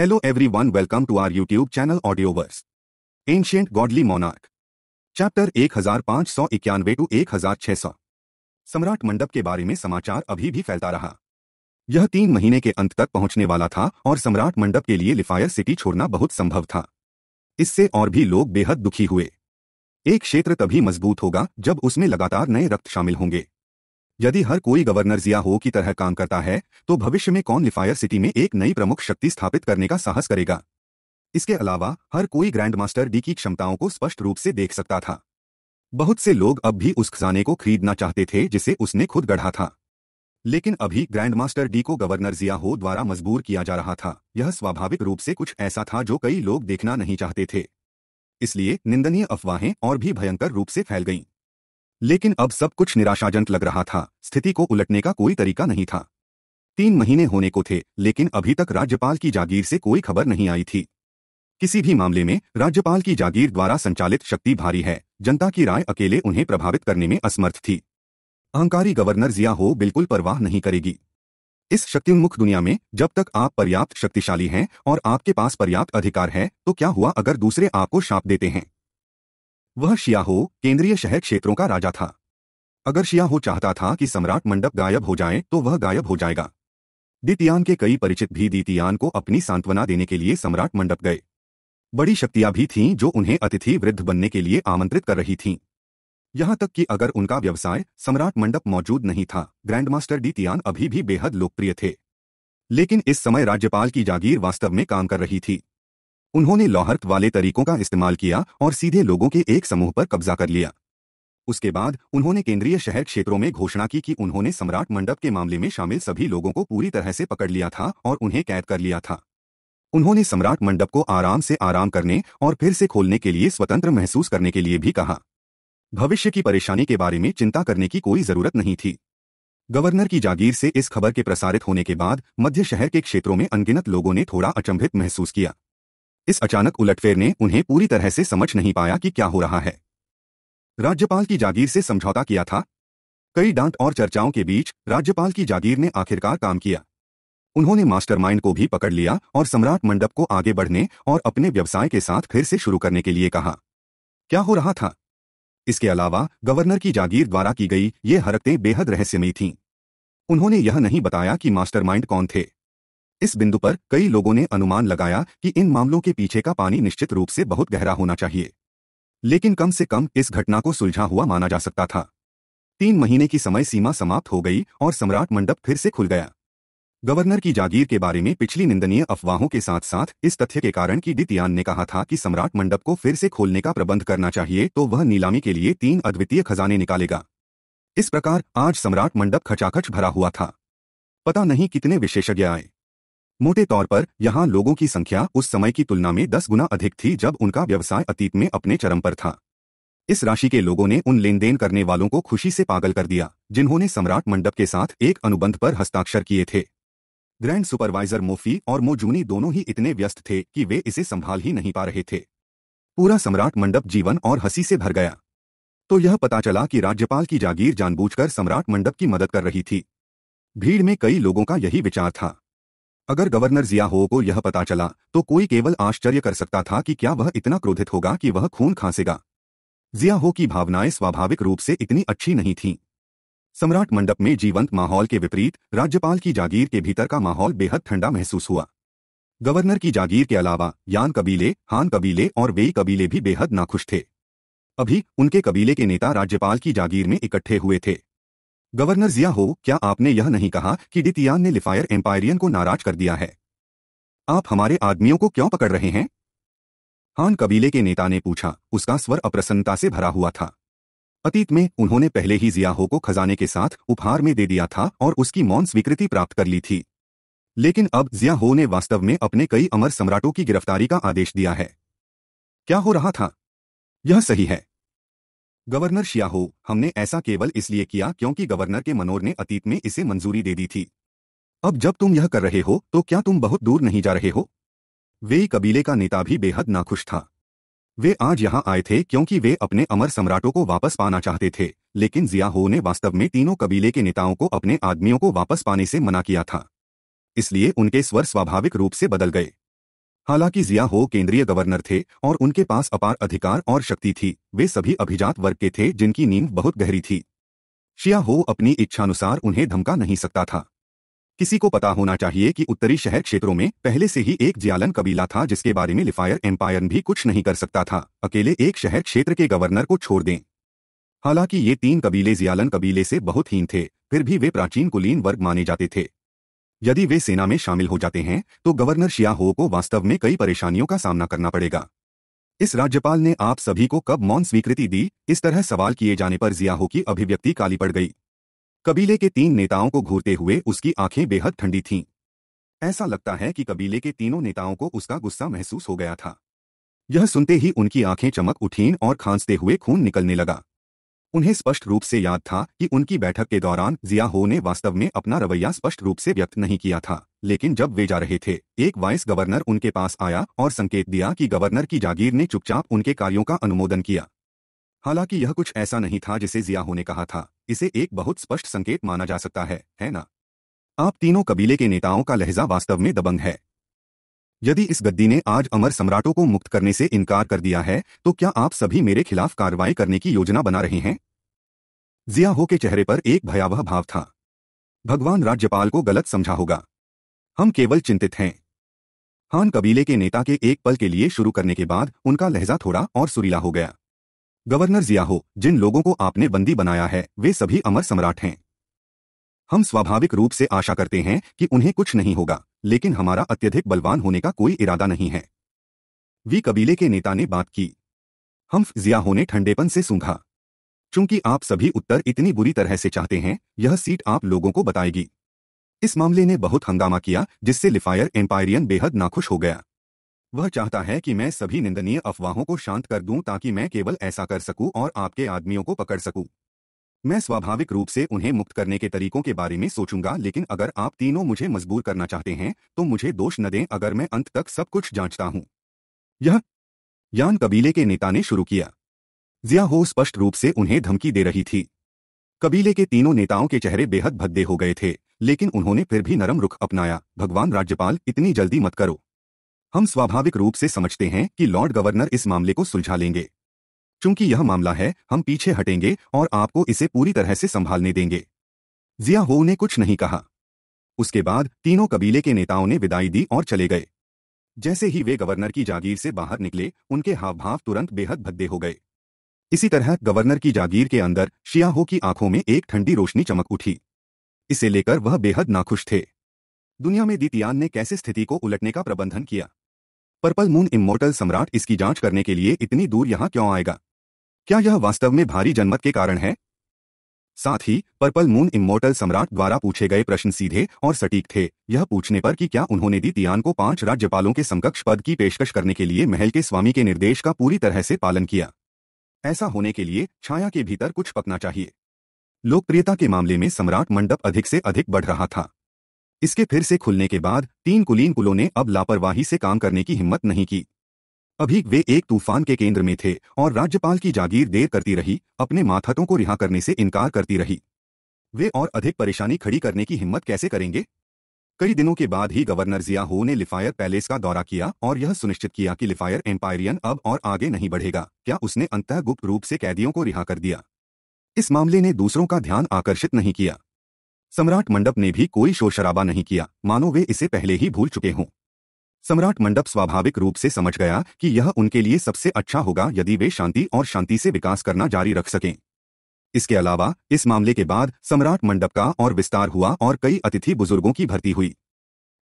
Hello everyone welcome to our YouTube channel Audioverse. Ancient Godly Monarch. Chapter 1591 to 1600. सम्राट मंडप के बारे में समाचार अभी भी फैलता रहा यह तीन महीने के अंत तक पहुंचने वाला था और सम्राट मंडप के लिए लिफायर सिटी छोड़ना बहुत संभव था इससे और भी लोग बेहद दुखी हुए एक क्षेत्र तभी मजबूत होगा जब उसमें लगातार नए रक्त शामिल होंगे यदि हर कोई गवर्नर जिया हो की तरह काम करता है तो भविष्य में कौन लिफायर सिटी में एक नई प्रमुख शक्ति स्थापित करने का साहस करेगा इसके अलावा हर कोई ग्रैंड मास्टर डी की क्षमताओं को स्पष्ट रूप से देख सकता था बहुत से लोग अब भी उस खजाने को खरीदना चाहते थे जिसे उसने खुद गढ़ा था लेकिन अभी ग्रैंड मास्टर डी को गवर्नर जिया हो द्वारा मजबूर किया जा रहा था यह स्वाभाविक रूप से कुछ ऐसा था जो कई लोग देखना नहीं चाहते थे इसलिए निंदनीय अफवाहें और भी भयंकर रूप से फैल गईं लेकिन अब सब कुछ निराशाजनक लग रहा था स्थिति को उलटने का कोई तरीका नहीं था तीन महीने होने को थे लेकिन अभी तक राज्यपाल की जागीर से कोई खबर नहीं आई थी किसी भी मामले में राज्यपाल की जागीर द्वारा संचालित शक्ति भारी है जनता की राय अकेले उन्हें प्रभावित करने में असमर्थ थी अहंकारी गवर्नर जिया हो बिल्कुल परवाह नहीं करेगी इस शक्तिन्मुख दुनिया में जब तक आप पर्याप्त शक्तिशाली हैं और आपके पास पर्याप्त अधिकार है तो क्या हुआ अगर दूसरे आपको शाप देते हैं वह शियाहो केंद्रीय शहर क्षेत्रों का राजा था अगर शियाहो चाहता था कि सम्राट मंडप गायब हो जाए तो वह गायब हो जाएगा दितियान के कई परिचित भी दितियान को अपनी सांत्वना देने के लिए सम्राट मंडप गए बड़ी शक्तियां भी थीं जो उन्हें अतिथि वृद्ध बनने के लिए आमंत्रित कर रही थीं यहां तक कि अगर उनका व्यवसाय सम्राट मंडप मौजूद नहीं था ग्रैंडमास्टर डीतियान अभी भी बेहद लोकप्रिय थे लेकिन इस समय राज्यपाल की जागीर वास्तव में काम कर रही थी उन्होंने लौहर्त वाले तरीकों का इस्तेमाल किया और सीधे लोगों के एक समूह पर कब्जा कर लिया उसके बाद उन्होंने केंद्रीय शहर क्षेत्रों में घोषणा की कि उन्होंने सम्राट मंडप के मामले में शामिल सभी लोगों को पूरी तरह से पकड़ लिया था और उन्हें कैद कर लिया था उन्होंने सम्राट मंडप को आराम से आराम करने और फिर से खोलने के लिए स्वतंत्र महसूस करने के लिए भी कहा भविष्य की परेशानी के बारे में चिंता करने की कोई जरूरत नहीं थी गवर्नर की जागीर से इस खबर के प्रसारित होने के बाद मध्य शहर के क्षेत्रों में अनगिनत लोगों ने थोड़ा अचंभित महसूस किया इस अचानक उलटफेर ने उन्हें पूरी तरह से समझ नहीं पाया कि क्या हो रहा है राज्यपाल की जागीर से समझौता किया था कई डांट और चर्चाओं के बीच राज्यपाल की जागीर ने आखिरकार काम किया उन्होंने मास्टरमाइंड को भी पकड़ लिया और सम्राट मंडप को आगे बढ़ने और अपने व्यवसाय के साथ फिर से शुरू करने के लिए कहा क्या हो रहा था इसके अलावा गवर्नर की जागीर द्वारा की गई ये हरकतें बेहद रहस्यमयी थीं उन्होंने यह नहीं बताया कि मास्टरमाइंड कौन थे इस बिंदु पर कई लोगों ने अनुमान लगाया कि इन मामलों के पीछे का पानी निश्चित रूप से बहुत गहरा होना चाहिए लेकिन कम से कम इस घटना को सुलझा हुआ माना जा सकता था तीन महीने की समय सीमा समाप्त हो गई और सम्राट मंडप फिर से खुल गया गवर्नर की जागीर के बारे में पिछली निंदनीय अफवाहों के साथ साथ इस तथ्य के कारण कि डितियान ने कहा था कि सम्राट मंडप को फिर से खोलने का प्रबंध करना चाहिए तो वह नीलामी के लिए तीन अद्वितीय खजाने निकालेगा इस प्रकार आज सम्राट मंडप खचाखच भरा हुआ था पता नहीं कितने विशेषज्ञ आए मोटे तौर पर यहाँ लोगों की संख्या उस समय की तुलना में दस गुना अधिक थी जब उनका व्यवसाय अतीत में अपने चरम पर था इस राशि के लोगों ने उन लेन देन करने वालों को खुशी से पागल कर दिया जिन्होंने सम्राट मंडप के साथ एक अनुबंध पर हस्ताक्षर किए थे ग्रैंड सुपरवाइजर मोफी और मोजूनी दोनों ही इतने व्यस्त थे कि वे इसे संभाल ही नहीं पा रहे थे पूरा सम्राट मंडप जीवन और हंसी से भर गया तो यह पता चला कि राज्यपाल की जागीर जानबूझकर सम्राट मंडप की मदद कर रही थी भीड़ में कई लोगों का यही विचार था अगर गवर्नर जिया हो को यह पता चला तो कोई केवल आश्चर्य कर सकता था कि क्या वह इतना क्रोधित होगा कि वह खून खांसेगा जिया हो की भावनाएं स्वाभाविक रूप से इतनी अच्छी नहीं थीं सम्राट मंडप में जीवंत माहौल के विपरीत राज्यपाल की जागीर के भीतर का माहौल बेहद ठंडा महसूस हुआ गवर्नर की जागीर के अलावा यान कबीले हान कबीले और वेई कबीले भी बेहद नाखुश थे अभी उनके कबीले के नेता राज्यपाल की जागीर में इकट्ठे हुए थे गवर्नर जिया हो क्या आपने यह नहीं कहा कि डितियान ने लिफायर एम्पायरियन को नाराज कर दिया है आप हमारे आदमियों को क्यों पकड़ रहे हैं हान कबीले के नेता ने पूछा उसका स्वर अप्रसन्नता से भरा हुआ था अतीत में उन्होंने पहले ही जियाहो को खजाने के साथ उपहार में दे दिया था और उसकी मौन स्वीकृति प्राप्त कर ली थी लेकिन अब जियाहो ने वास्तव में अपने कई अमर सम्राटों की गिरफ्तारी का आदेश दिया है क्या हो रहा था यह सही है गवर्नर शियाहो हमने ऐसा केवल इसलिए किया क्योंकि गवर्नर के मनोर ने अतीत में इसे मंजूरी दे दी थी अब जब तुम यह कर रहे हो तो क्या तुम बहुत दूर नहीं जा रहे हो वे कबीले का नेता भी बेहद नाखुश था वे आज यहाँ आए थे क्योंकि वे अपने अमर सम्राटों को वापस पाना चाहते थे लेकिन जियाहो ने वास्तव में तीनों कबीले के नेताओं को अपने आदमियों को वापस पाने से मना किया था इसलिए उनके स्वर स्वाभाविक रूप से बदल गए हालांकि जिया हो केंद्रीय गवर्नर थे और उनके पास अपार अधिकार और शक्ति थी वे सभी अभिजात वर्ग के थे जिनकी नींद बहुत गहरी थी शिया हो अपनी इच्छानुसार उन्हें धमका नहीं सकता था किसी को पता होना चाहिए कि उत्तरी शहर क्षेत्रों में पहले से ही एक जियालन कबीला था जिसके बारे में लिफायर एम्पायर भी कुछ नहीं कर सकता था अकेले एक शहर क्षेत्र के गवर्नर को छोड़ दें हालांकि ये तीन कबीले जियालन कबीले से बहुत हीन थे फिर भी वे प्राचीन कुलीन वर्ग माने जाते थे यदि वे सेना में शामिल हो जाते हैं तो गवर्नर शियाहो को वास्तव में कई परेशानियों का सामना करना पड़ेगा इस राज्यपाल ने आप सभी को कब मौन स्वीकृति दी इस तरह सवाल किए जाने पर जियाहो की अभिव्यक्ति काली पड़ गई कबीले के तीन नेताओं को घूरते हुए उसकी आंखें बेहद ठंडी थीं ऐसा लगता है कि कबीले के तीनों नेताओं को उसका गुस्सा महसूस हो गया था यह सुनते ही उनकी आंखें चमक उठीं और खांसते हुए खून निकलने लगा उन्हें स्पष्ट रूप से याद था कि उनकी बैठक के दौरान जिया हो ने वास्तव में अपना रवैया स्पष्ट रूप से व्यक्त नहीं किया था लेकिन जब वे जा रहे थे एक वाइस गवर्नर उनके पास आया और संकेत दिया कि गवर्नर की जागीर ने चुपचाप उनके कार्यों का अनुमोदन किया हालांकि यह कुछ ऐसा नहीं था जिसे जिया ने कहा था इसे एक बहुत स्पष्ट संकेत माना जा सकता है है ना आप तीनों कबीले के नेताओं का लहजा वास्तव में दबंग है यदि इस गद्दी ने आज अमर सम्राटों को मुक्त करने से इनकार कर दिया है तो क्या आप सभी मेरे खिलाफ कार्रवाई करने की योजना बना रहे हैं जिया हो के चेहरे पर एक भयावह भाव था भगवान राज्यपाल को गलत समझा होगा हम केवल चिंतित हैं हान कबीले के नेता के एक पल के लिए शुरू करने के बाद उनका लहजा थोड़ा और सुरीला हो गया गवर्नर जिया हो जिन लोगों को आपने बंदी बनाया है वे सभी अमर सम्राट हैं हम स्वाभाविक रूप से आशा करते हैं कि उन्हें कुछ नहीं होगा लेकिन हमारा अत्यधिक बलवान होने का कोई इरादा नहीं है वी कबीले के नेता ने बात की हम जियाहो ने ठंडेपन से सूंघा चूंकि आप सभी उत्तर इतनी बुरी तरह से चाहते हैं यह सीट आप लोगों को बताएगी इस मामले ने बहुत हंगामा किया जिससे लिफायर एम्पायरियन बेहद नाखुश हो गया वह चाहता है कि मैं सभी निंदनीय अफवाहों को शांत कर दूं ताकि मैं केवल ऐसा कर सकूं और आपके आदमियों को पकड़ सकूं मैं स्वाभाविक रूप से उन्हें मुक्त करने के तरीकों के बारे में सोचूंगा लेकिन अगर आप तीनों मुझे मजबूर करना चाहते हैं तो मुझे दोष न दें अगर मैं अंत तक सब कुछ जांचता हूं यह यान कबीले के नेता ने शुरू किया जिया हो स्पष्ट रूप से उन्हें धमकी दे रही थी कबीले के तीनों नेताओं के चेहरे बेहद भद्दे हो गए थे लेकिन उन्होंने फिर भी नरम रुख अपनाया भगवान राज्यपाल इतनी जल्दी मत करो हम स्वाभाविक रूप से समझते हैं कि लॉर्ड गवर्नर इस मामले को सुलझा लेंगे चूंकि यह मामला है हम पीछे हटेंगे और आपको इसे पूरी तरह से संभालने देंगे जिया हो ने कुछ नहीं कहा उसके बाद तीनों कबीले के नेताओं ने विदाई दी और चले गए जैसे ही वे गवर्नर की जागीर से बाहर निकले उनके हाव भाव तुरंत बेहद भद्दे हो गए इसी तरह गवर्नर की जागीर के अंदर शियाहो की आंखों में एक ठंडी रोशनी चमक उठी इसे लेकर वह बेहद नाखुश थे दुनिया में दीतियान ने कैसे स्थिति को उलटने का प्रबंधन किया पर्पल मून इमोर्टल सम्राट इसकी जांच करने के लिए इतनी दूर यहां क्यों आएगा क्या यह वास्तव में भारी जनमत के कारण है साथ ही पर्पल मून इमोटल सम्राट द्वारा पूछे गए प्रश्न सीधे और सटीक थे यह पूछने पर कि क्या उन्होंने दी तियान को पांच राज्यपालों के समकक्ष पद की पेशकश करने के लिए महल के स्वामी के निर्देश का पूरी तरह से पालन किया ऐसा होने के लिए छाया के भीतर कुछ पकना चाहिए लोकप्रियता के मामले में सम्राट मंडप अधिक से अधिक बढ़ रहा था इसके फिर से खुलने के बाद तीन कुलीन कुलों ने अब लापरवाही से काम करने की हिम्मत नहीं की अभी वे एक तूफान के केंद्र में थे और राज्यपाल की जागीर देर करती रही अपने माथतों को रिहा करने से इनकार करती रही वे और अधिक परेशानी खड़ी करने की हिम्मत कैसे करेंगे कई दिनों के बाद ही गवर्नर जिया हो ने लिफायर पैलेस का दौरा किया और यह सुनिश्चित किया कि लिफायर एम्पायरियन अब और आगे नहीं बढ़ेगा क्या उसने अंतः गुप्त रूप से कैदियों को रिहा कर दिया इस मामले ने दूसरों का ध्यान आकर्षित नहीं किया सम्राट मंडप ने भी कोई शोर शराबा नहीं किया मानो वे इसे पहले ही भूल चुके हों सम्राट मंडप स्वाभाविक रूप से समझ गया कि यह उनके लिए सबसे अच्छा होगा यदि वे शांति और शांति से विकास करना जारी रख सकें इसके अलावा इस मामले के बाद सम्राट मंडप का और विस्तार हुआ और कई अतिथि बुजुर्गों की भर्ती हुई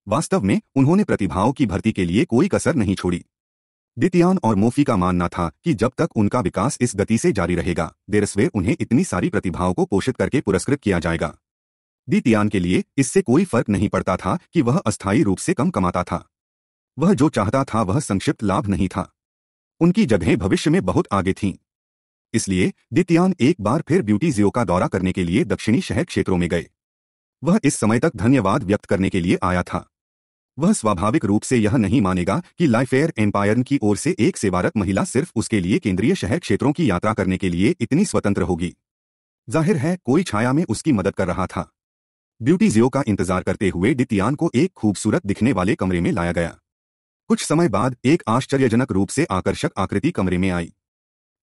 वास्तव में उन्होंने प्रतिभाओं की भर्ती के लिए कोई कसर नहीं छोड़ी दितियान और मोफी का मानना था कि जब तक उनका विकास इस गति से जारी रहेगा देरसवे उन्हें इतनी सारी प्रतिभाओं को पोषित करके पुरस्कृत किया जाएगा दितियान के लिए इससे कोई फर्क नहीं पड़ता था कि वह अस्थायी रूप से कम कमाता था वह जो चाहता था वह संक्षिप्त लाभ नहीं था उनकी जगहें भविष्य में बहुत आगे थीं इसलिए दित्यान एक बार फिर ब्यूटी जियो का दौरा करने के लिए दक्षिणी शहर क्षेत्रों में गए वह इस समय तक धन्यवाद व्यक्त करने के लिए आया था वह स्वाभाविक रूप से यह नहीं मानेगा कि लाइफेयर एम्पायर की ओर से एक सेवारत महिला सिर्फ उसके लिए केंद्रीय शहर क्षेत्रों की यात्रा करने के लिए इतनी स्वतंत्र होगी जाहिर है कोई छाया में उसकी मदद कर रहा था ब्यूटी जियो का इंतजार करते हुए डितियान को एक खूबसूरत दिखने वाले कमरे में लाया गया कुछ समय बाद एक आश्चर्यजनक रूप से आकर्षक आकृति कमरे में आई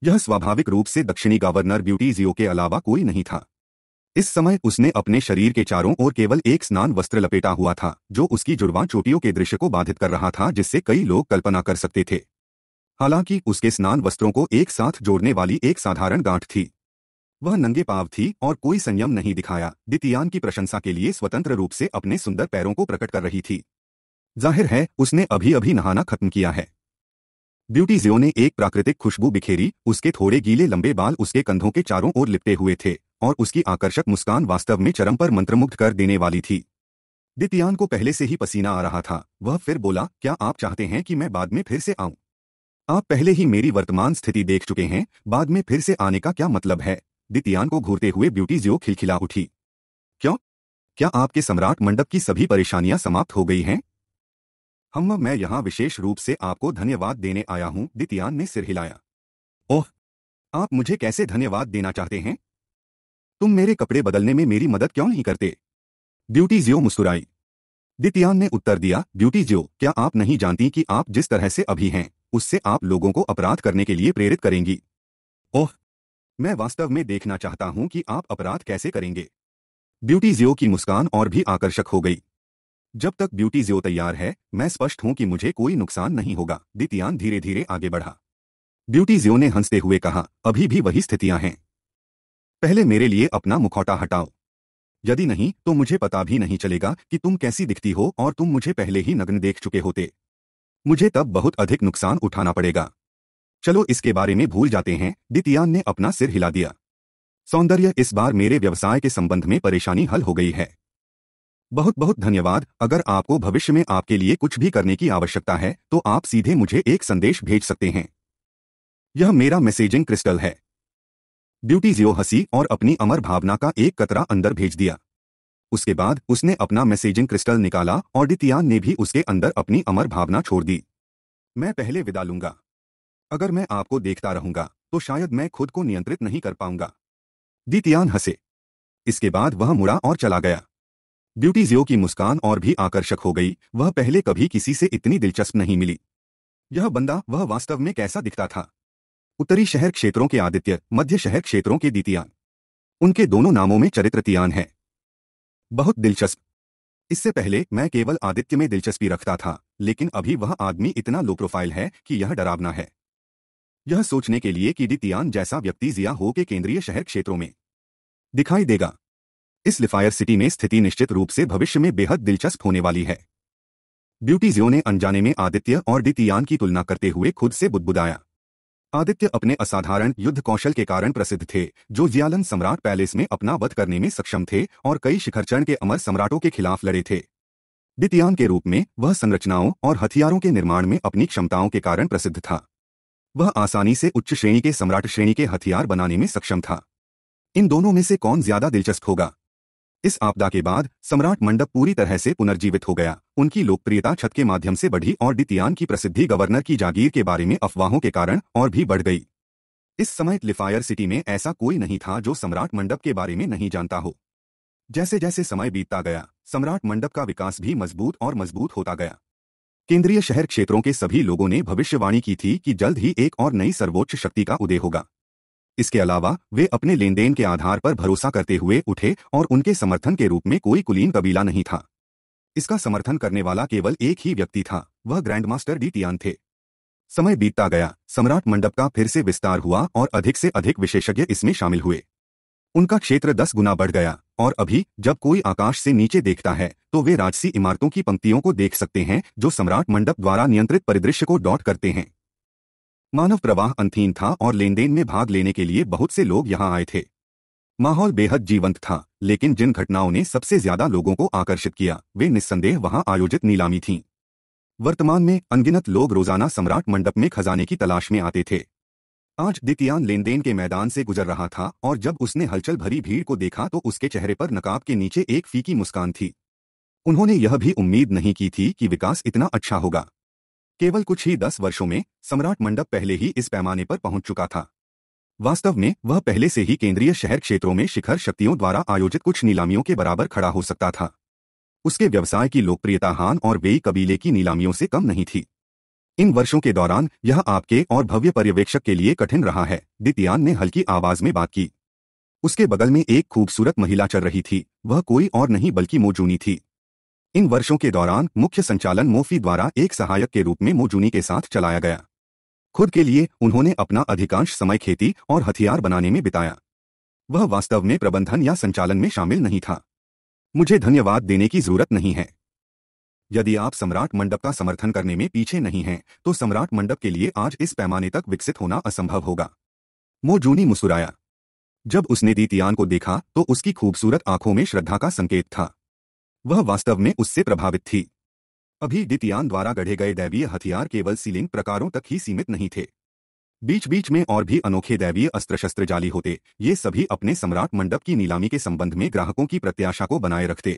यह स्वाभाविक रूप से दक्षिणी गवर्नर ब्यूटी जियो के अलावा कोई नहीं था इस समय उसने अपने शरीर के चारों ओर केवल एक स्नान वस्त्र लपेटा हुआ था जो उसकी जुड़वा चोटियों के दृश्य को बाधित कर रहा था जिससे कई लोग कल्पना कर सकते थे हालांकि उसके स्नान वस्त्रों को एक साथ जोड़ने वाली एक साधारण गांठ थी वह नंगे पाव थी और कोई संयम नहीं दिखाया दितियान की प्रशंसा के लिए स्वतंत्र रूप से अपने सुंदर पैरों को प्रकट कर रही थी जाहिर है उसने अभी अभी नहाना खत्म किया है ब्यूटी जियो ने एक प्राकृतिक खुशबू बिखेरी उसके थोड़े गीले लंबे बाल उसके कंधों के चारों ओर लिपटे हुए थे और उसकी आकर्षक मुस्कान वास्तव में चरम पर मंत्रमुग्ध कर देने वाली थी दितियान को पहले से ही पसीना आ रहा था वह फिर बोला क्या आप चाहते हैं कि मैं बाद में फिर से आऊं आप पहले ही मेरी वर्तमान स्थिति देख चुके हैं बाद में फिर से आने का क्या मतलब है दितियान को घूरते हुए ब्यूटी जियो खिलखिला उठी क्यों क्या आपके सम्राट मंडप की सभी परेशानियां समाप्त हो गई हैं हम मैं यहाँ विशेष रूप से आपको धन्यवाद देने आया हूँ दितियान ने सिर हिलाया ओह आप मुझे कैसे धन्यवाद देना चाहते हैं तुम मेरे कपड़े बदलने में मेरी मदद क्यों नहीं करते ब्यूटी जियो मुस्कुराई दितियान ने उत्तर दिया ब्यूटी जियो क्या आप नहीं जानती कि आप जिस तरह से अभी हैं उससे आप लोगों को अपराध करने के लिए प्रेरित करेंगी ओह मैं वास्तव में देखना चाहता हूं कि आप अपराध कैसे करेंगे ब्यूटी जियो की मुस्कान और भी आकर्षक हो गई जब तक ब्यूटी ज्यो तैयार है मैं स्पष्ट हूं कि मुझे कोई नुकसान नहीं होगा दितियान धीरे धीरे आगे बढ़ा ब्यूटी ज्यो ने हंसते हुए कहा अभी भी वही स्थितियां हैं पहले मेरे लिए अपना मुखौटा हटाओ यदि नहीं तो मुझे पता भी नहीं चलेगा कि तुम कैसी दिखती हो और तुम मुझे पहले ही नग्न देख चुके होते मुझे तब बहुत अधिक नुकसान उठाना पड़ेगा चलो इसके बारे में भूल जाते हैं दितियान ने अपना सिर हिला दिया सौंदर्य इस बार मेरे व्यवसाय के संबंध में परेशानी हल हो गई है बहुत बहुत धन्यवाद अगर आपको भविष्य में आपके लिए कुछ भी करने की आवश्यकता है तो आप सीधे मुझे एक संदेश भेज सकते हैं यह मेरा मैसेजिंग क्रिस्टल है ब्यूटी जियो हंसी और अपनी अमर भावना का एक कतरा अंदर भेज दिया उसके बाद उसने अपना मैसेजिंग क्रिस्टल निकाला और दितियान ने भी उसके अंदर अपनी अमर भावना छोड़ दी मैं पहले विदा लूंगा अगर मैं आपको देखता रहूंगा तो शायद मैं खुद को नियंत्रित नहीं कर पाऊंगा दितियान हंसे इसके बाद वह मुड़ा और चला गया ब्यूटी जियो की मुस्कान और भी आकर्षक हो गई वह पहले कभी किसी से इतनी दिलचस्प नहीं मिली यह बंदा वह वास्तव में कैसा दिखता था उत्तरी शहर क्षेत्रों के आदित्य मध्य शहर क्षेत्रों के दीतियान उनके दोनों नामों में चरित्र तियान है बहुत दिलचस्प इससे पहले मैं केवल आदित्य में दिलचस्पी रखता था लेकिन अभी वह आदमी इतना लो प्रोफाइल है कि यह डरावना है यह सोचने के लिए कि डितियान जैसा व्यक्ति जिया हो के केंद्रीय शहर क्षेत्रों में दिखाई देगा इस लिफायर सिटी में स्थिति निश्चित रूप से भविष्य में बेहद दिलचस्प होने वाली है ब्यूटी जियो ने अनजाने में आदित्य और दितियान की तुलना करते हुए खुद से बुदबुदाया आदित्य अपने असाधारण युद्ध कौशल के कारण प्रसिद्ध थे जो जियालन सम्राट पैलेस में अपना वध करने में सक्षम थे और कई शिखरचरण के अमर सम्राटों के खिलाफ लड़े थे दितियान के रूप में वह संरचनाओं और हथियारों के निर्माण में अपनी क्षमताओं के कारण प्रसिद्ध था वह आसानी से उच्च श्रेणी के सम्राट श्रेणी के हथियार बनाने में सक्षम था इन दोनों में से कौन ज्यादा दिलचस्प होगा इस आपदा के बाद सम्राट मंडप पूरी तरह से पुनर्जीवित हो गया उनकी लोकप्रियता छत के माध्यम से बढ़ी और डितियान की प्रसिद्धि गवर्नर की जागीर के बारे में अफवाहों के कारण और भी बढ़ गई इस समय लिफायर सिटी में ऐसा कोई नहीं था जो सम्राट मंडप के बारे में नहीं जानता हो जैसे जैसे समय बीतता गया सम्राट मंडप का विकास भी मजबूत और मजबूत होता गया केंद्रीय शहर क्षेत्रों के सभी लोगों ने भविष्यवाणी की थी कि जल्द ही एक और नई सर्वोच्च शक्ति का उदय होगा इसके अलावा वे अपने लेन देन के आधार पर भरोसा करते हुए उठे और उनके समर्थन के रूप में कोई कुलीन कबीला नहीं था इसका समर्थन करने वाला केवल एक ही व्यक्ति था वह ग्रैंडमास्टर डी टियान थे समय बीतता गया सम्राट मंडप का फिर से विस्तार हुआ और अधिक से अधिक विशेषज्ञ इसमें शामिल हुए उनका क्षेत्र दस गुना बढ़ गया और अभी जब कोई आकाश से नीचे देखता है तो वे राजसी इमारतों की पंक्तियों को देख सकते हैं जो सम्राट मंडप द्वारा नियंत्रित परिदृश्य को डॉट करते हैं मानव प्रवाह अंतहीन था और लेनदेन में भाग लेने के लिए बहुत से लोग यहाँ आए थे माहौल बेहद जीवंत था लेकिन जिन घटनाओं ने सबसे ज्यादा लोगों को आकर्षित किया वे निस्संदेह वहां आयोजित नीलामी थीं वर्तमान में अनगिनत लोग रोजाना सम्राट मंडप में खजाने की तलाश में आते थे आज दितियान लेनदेन के मैदान से गुजर रहा था और जब उसने हलचल भरी भीड़ को देखा तो उसके चेहरे पर नकाब के नीचे एक फीकी मुस्कान थी उन्होंने यह भी उम्मीद नहीं की थी कि विकास इतना अच्छा होगा केवल कुछ ही दस वर्षों में सम्राट मंडप पहले ही इस पैमाने पर पहुंच चुका था वास्तव में वह पहले से ही केंद्रीय शहर क्षेत्रों में शिखर शक्तियों द्वारा आयोजित कुछ नीलामियों के बराबर खड़ा हो सकता था उसके व्यवसाय की लोकप्रियता हान और बेई कबीले की नीलामियों से कम नहीं थी इन वर्षों के दौरान यह आपके और भव्य पर्यवेक्षक के लिए कठिन रहा है दितियान ने हल्की आवाज में बात की उसके बगल में एक खूबसूरत महिला चल रही थी वह कोई और नहीं बल्कि मोजूनी थी इन वर्षों के दौरान मुख्य संचालन मोफी द्वारा एक सहायक के रूप में मोजूनी के साथ चलाया गया खुद के लिए उन्होंने अपना अधिकांश समय खेती और हथियार बनाने में बिताया वह वास्तव में प्रबंधन या संचालन में शामिल नहीं था मुझे धन्यवाद देने की जरूरत नहीं है यदि आप सम्राट मंडप का समर्थन करने में पीछे नहीं हैं तो सम्राट मंडप के लिए आज इस पैमाने तक विकसित होना असंभव होगा मोजूनी मुस्कुराया जब उसने दीतियान को देखा तो उसकी खूबसूरत आंखों में श्रद्धा का संकेत था वह वास्तव में उससे प्रभावित थी अभी डितियान द्वारा गढ़े गए दैवीय हथियार केवल सीलिंग प्रकारों तक ही सीमित नहीं थे बीच बीच में और भी अनोखे दैवीय अस्त्र शस्त्र जाली होते ये सभी अपने सम्राट मंडप की नीलामी के संबंध में ग्राहकों की प्रत्याशा को बनाए रखते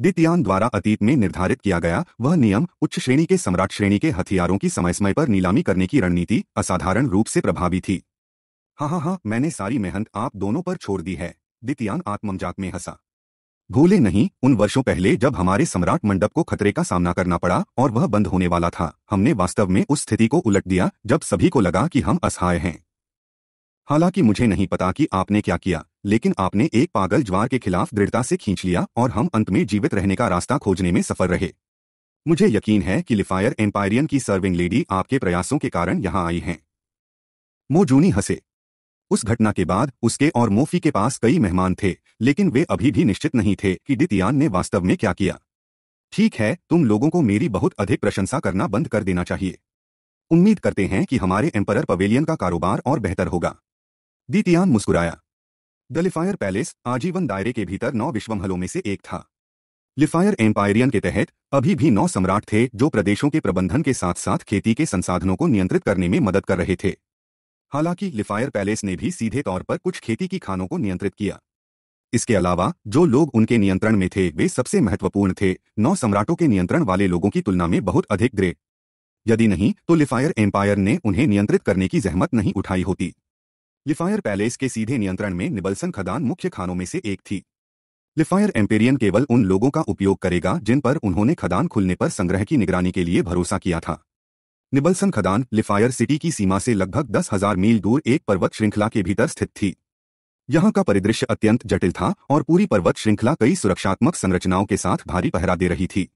दितियान द्वारा अतीत में निर्धारित किया गया वह नियम उच्च श्रेणी के सम्राट श्रेणी के हथियारों की समय समय पर नीलामी करने की रणनीति असाधारण रूप से प्रभावी थी हाँ हाँ हाँ मैंने सारी मेहनत आप दोनों पर छोड़ दी है दितियान आत्मजात में हंसा भूले नहीं उन वर्षों पहले जब हमारे सम्राट मंडप को खतरे का सामना करना पड़ा और वह बंद होने वाला था हमने वास्तव में उस स्थिति को उलट दिया जब सभी को लगा कि हम असहाय हैं हालांकि मुझे नहीं पता कि आपने क्या किया लेकिन आपने एक पागल ज्वार के खिलाफ दृढ़ता से खींच लिया और हम अंत में जीवित रहने का रास्ता खोजने में सफल रहे मुझे यकीन है कि लिफायर एम्पायरियन की सर्विंग लेडी आपके प्रयासों के कारण यहां आई हैं मोजूनी हंसे उस घटना के बाद उसके और मोफी के पास कई मेहमान थे लेकिन वे अभी भी निश्चित नहीं थे कि डितियान ने वास्तव में क्या किया ठीक है तुम लोगों को मेरी बहुत अधिक प्रशंसा करना बंद कर देना चाहिए उम्मीद करते हैं कि हमारे एम्परर पवेलियन का कारोबार और बेहतर होगा दितियान मुस्कुराया द लिफायर पैलेस आजीवन दायरे के भीतर नौ विश्वमहलों में से एक था लिफायर एम्पायरियन के तहत अभी भी नौ सम्राट थे जो प्रदेशों के प्रबंधन के साथ साथ खेती के संसाधनों को नियंत्रित करने में मदद कर रहे थे हालांकि लिफायर पैलेस ने भी सीधे तौर पर कुछ खेती की खानों को नियंत्रित किया इसके अलावा जो लोग उनके नियंत्रण में थे वे सबसे महत्वपूर्ण थे नौ सम्राटों के नियंत्रण वाले लोगों की तुलना में बहुत अधिक ग्रे यदि नहीं तो लिफायर एम्पायर ने उन्हें नियंत्रित करने की जहमत नहीं उठाई होती लिफायर पैलेस के सीधे नियंत्रण में निबलसन खदान मुख्य खानों में से एक थी लिफायर एम्पेरियन केवल उन लोगों का उपयोग करेगा जिन पर उन्होंने खदान खुलने पर संग्रह की निगरानी के लिए भरोसा किया था निबलसन खदान लिफायर सिटी की सीमा से लगभग दस हजार मील दूर एक पर्वत श्रृंखला के भीतर स्थित थी यहाँ का परिदृश्य अत्यंत जटिल था और पूरी पर्वत श्रृंखला कई सुरक्षात्मक संरचनाओं के साथ भारी पहरा दे रही थी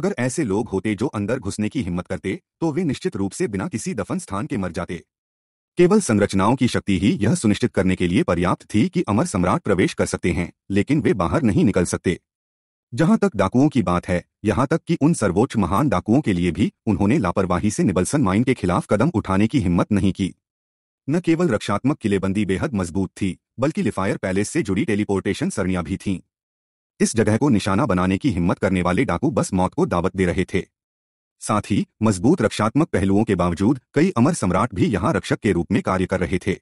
अगर ऐसे लोग होते जो अंदर घुसने की हिम्मत करते तो वे निश्चित रूप से बिना किसी दफन स्थान के मर जाते केवल संरचनाओं की शक्ति ही यह सुनिश्चित करने के लिए पर्याप्त थी कि अमर सम्राट प्रवेश कर सकते हैं लेकिन वे बाहर नहीं निकल सकते जहां तक डाकुओं की बात है यहां तक कि उन सर्वोच्च महान डाकुओं के लिए भी उन्होंने लापरवाही से निबलसन माइन के खिलाफ कदम उठाने की हिम्मत नहीं की न केवल रक्षात्मक किलेबंदी बेहद मजबूत थी बल्कि लिफायर पैलेस से जुड़ी टेलीपोर्टेशन सरणियां भी थीं इस जगह को निशाना बनाने की हिम्मत करने वाले डाकू बस मौत को दावत दे रहे थे साथ ही मजबूत रक्षात्मक पहलुओं के बावजूद कई अमर सम्राट भी यहां रक्षक के रूप में कार्य कर रहे थे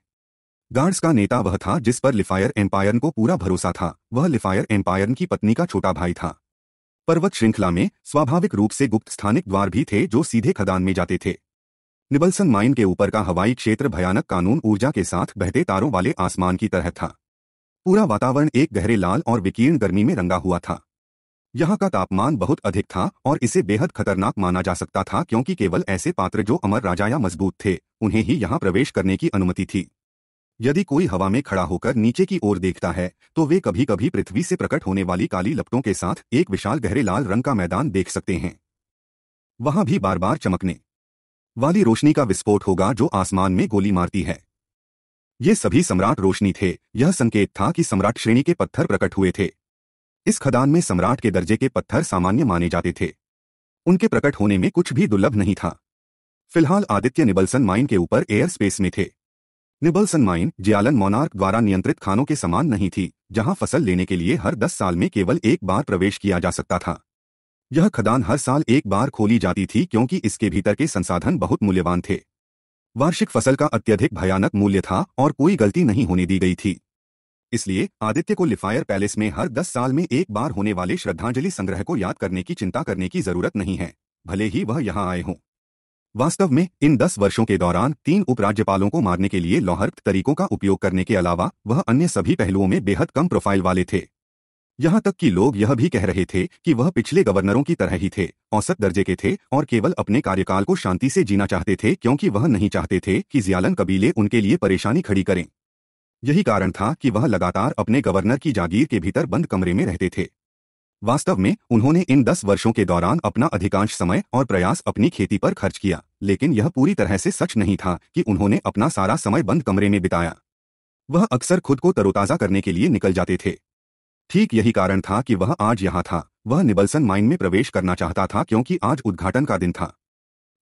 गार्ड्स का नेता वह था जिस पर लिफायर एम्पायर को पूरा भरोसा था वह लिफायर एम्पायर की पत्नी का छोटा भाई था पर्वत श्रृंखला में स्वाभाविक रूप से गुप्त स्थानिक द्वार भी थे जो सीधे खदान में जाते थे निबलसन माइन के ऊपर का हवाई क्षेत्र भयानक कानून ऊर्जा के साथ बहते तारों वाले आसमान की तरह था पूरा वातावरण एक गहरे लाल और विकीर्ण गर्मी में रंगा हुआ था यहाँ का तापमान बहुत अधिक था और इसे बेहद खतरनाक माना जा सकता था क्योंकि केवल ऐसे पात्र जो अमर राजा या मजबूत थे उन्हें ही यहाँ प्रवेश करने की अनुमति थी यदि कोई हवा में खड़ा होकर नीचे की ओर देखता है तो वे कभी कभी पृथ्वी से प्रकट होने वाली काली लपटों के साथ एक विशाल गहरे लाल रंग का मैदान देख सकते हैं वहां भी बार बार चमकने वाली रोशनी का विस्फोट होगा जो आसमान में गोली मारती है ये सभी सम्राट रोशनी थे यह संकेत था कि सम्राट श्रेणी के पत्थर प्रकट हुए थे इस खदान में सम्राट के दर्जे के पत्थर सामान्य माने जाते थे उनके प्रकट होने में कुछ भी दुर्लभ नहीं था फिलहाल आदित्य निबलसन माइन के ऊपर एयर स्पेस में थे निबलसन माइन जियालन मोनार्क द्वारा नियंत्रित खानों के समान नहीं थी जहां फसल लेने के लिए हर 10 साल में केवल एक बार प्रवेश किया जा सकता था यह खदान हर साल एक बार खोली जाती थी क्योंकि इसके भीतर के संसाधन बहुत मूल्यवान थे वार्षिक फसल का अत्यधिक भयानक मूल्य था और कोई गलती नहीं होने दी गई थी इसलिए आदित्य को लिफायर पैलेस में हर दस साल में एक बार होने वाले श्रद्धांजलि संग्रह को याद करने की चिंता करने की जरूरत नहीं है भले ही वह यहाँ आए हों वास्तव में इन दस वर्षों के दौरान तीन उपराज्यपालों को मारने के लिए लौहर्क तरीकों का उपयोग करने के अलावा वह अन्य सभी पहलुओं में बेहद कम प्रोफाइल वाले थे यहां तक कि लोग यह भी कह रहे थे कि वह पिछले गवर्नरों की तरह ही थे औसत दर्जे के थे और केवल अपने कार्यकाल को शांति से जीना चाहते थे क्योंकि वह नहीं चाहते थे कि जियालन कबीले उनके लिए परेशानी खड़ी करें यही कारण था कि वह लगातार अपने गवर्नर की जागीर के भीतर बंद कमरे में रहते थे वास्तव में उन्होंने इन दस वर्षों के दौरान अपना अधिकांश समय और प्रयास अपनी खेती पर खर्च किया लेकिन यह पूरी तरह से सच नहीं था कि उन्होंने अपना सारा समय बंद कमरे में बिताया वह अक्सर खुद को तरोताज़ा करने के लिए निकल जाते थे ठीक यही कारण था कि वह आज यहाँ था वह निबल्सन माइन में प्रवेश करना चाहता था क्योंकि आज उद्घाटन का दिन था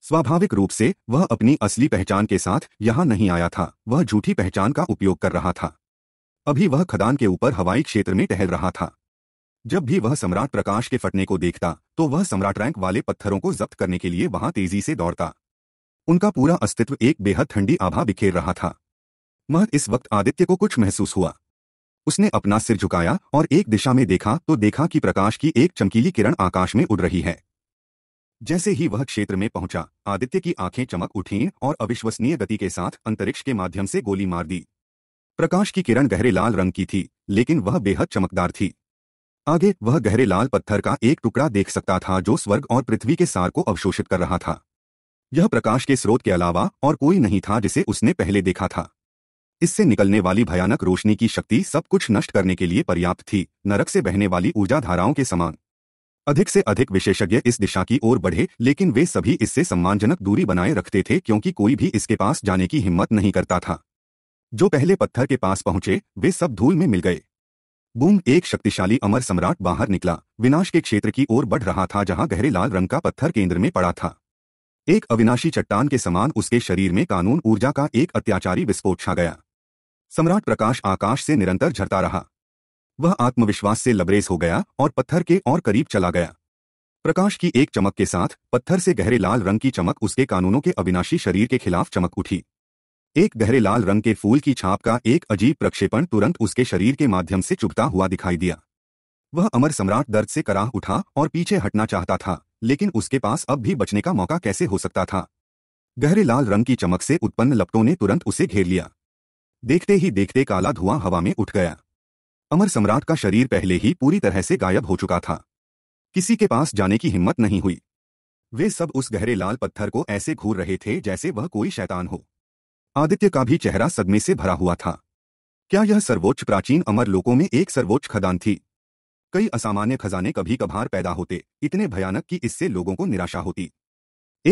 स्वाभाविक रूप से वह अपनी असली पहचान के साथ यहाँ नहीं आया था वह झूठी पहचान का उपयोग कर रहा था अभी वह खदान के ऊपर हवाई क्षेत्र में टहल रहा था जब भी वह सम्राट प्रकाश के फटने को देखता तो वह सम्राट रैंक वाले पत्थरों को जब्त करने के लिए वहां तेजी से दौड़ता उनका पूरा अस्तित्व एक बेहद ठंडी आभा बिखेर रहा था महत इस वक्त आदित्य को कुछ महसूस हुआ उसने अपना सिर झुकाया और एक दिशा में देखा तो देखा कि प्रकाश की एक चमकीली किरण आकाश में उड़ रही है जैसे ही वह क्षेत्र में पहुंचा आदित्य की आंखें चमक उठीं और अविश्वसनीय गति के साथ अंतरिक्ष के माध्यम से गोली मार दी प्रकाश की किरण गहरे लाल रंग की थी लेकिन वह बेहद चमकदार थी आगे वह गहरे लाल पत्थर का एक टुकड़ा देख सकता था जो स्वर्ग और पृथ्वी के सार को अवशोषित कर रहा था यह प्रकाश के स्रोत के अलावा और कोई नहीं था जिसे उसने पहले देखा था इससे निकलने वाली भयानक रोशनी की शक्ति सब कुछ नष्ट करने के लिए पर्याप्त थी नरक से बहने वाली ऊर्जा धाराओं के समान अधिक से अधिक विशेषज्ञ इस दिशा की ओर बढ़े लेकिन वे सभी इससे सम्मानजनक दूरी बनाए रखते थे क्योंकि कोई भी इसके पास जाने की हिम्मत नहीं करता था जो पहले पत्थर के पास पहुंचे वे सब धूल में मिल गए बूम एक शक्तिशाली अमर सम्राट बाहर निकला विनाश के क्षेत्र की ओर बढ़ रहा था जहां गहरे लाल रंग का पत्थर केंद्र में पड़ा था एक अविनाशी चट्टान के समान उसके शरीर में कानून ऊर्जा का एक अत्याचारी विस्फोट छा गया सम्राट प्रकाश आकाश से निरंतर झरता रहा वह आत्मविश्वास से लबरेज हो गया और पत्थर के और करीब चला गया प्रकाश की एक चमक के साथ पत्थर से गहरे लाल रंग की चमक उसके कानूनों के अविनाशी शरीर के खिलाफ चमक उठी एक गहरे लाल रंग के फूल की छाप का एक अजीब प्रक्षेपण तुरंत उसके शरीर के माध्यम से चुकता हुआ दिखाई दिया वह अमर सम्राट दर्द से कराह उठा और पीछे हटना चाहता था लेकिन उसके पास अब भी बचने का मौका कैसे हो सकता था गहरे लाल रंग की चमक से उत्पन्न लपटों ने तुरंत उसे घेर लिया देखते ही देखते काला धुआं हवा में उठ गया अमर सम्राट का शरीर पहले ही पूरी तरह से गायब हो चुका था किसी के पास जाने की हिम्मत नहीं हुई वे सब उस गहरे लाल पत्थर को ऐसे घूर रहे थे जैसे वह कोई शैतान हो आदित्य का भी चेहरा सदमे से भरा हुआ था क्या यह सर्वोच्च प्राचीन अमर लोकों में एक सर्वोच्च खदान थी कई असामान्य खजाने कभी कभार पैदा होते इतने भयानक कि इससे लोगों को निराशा होती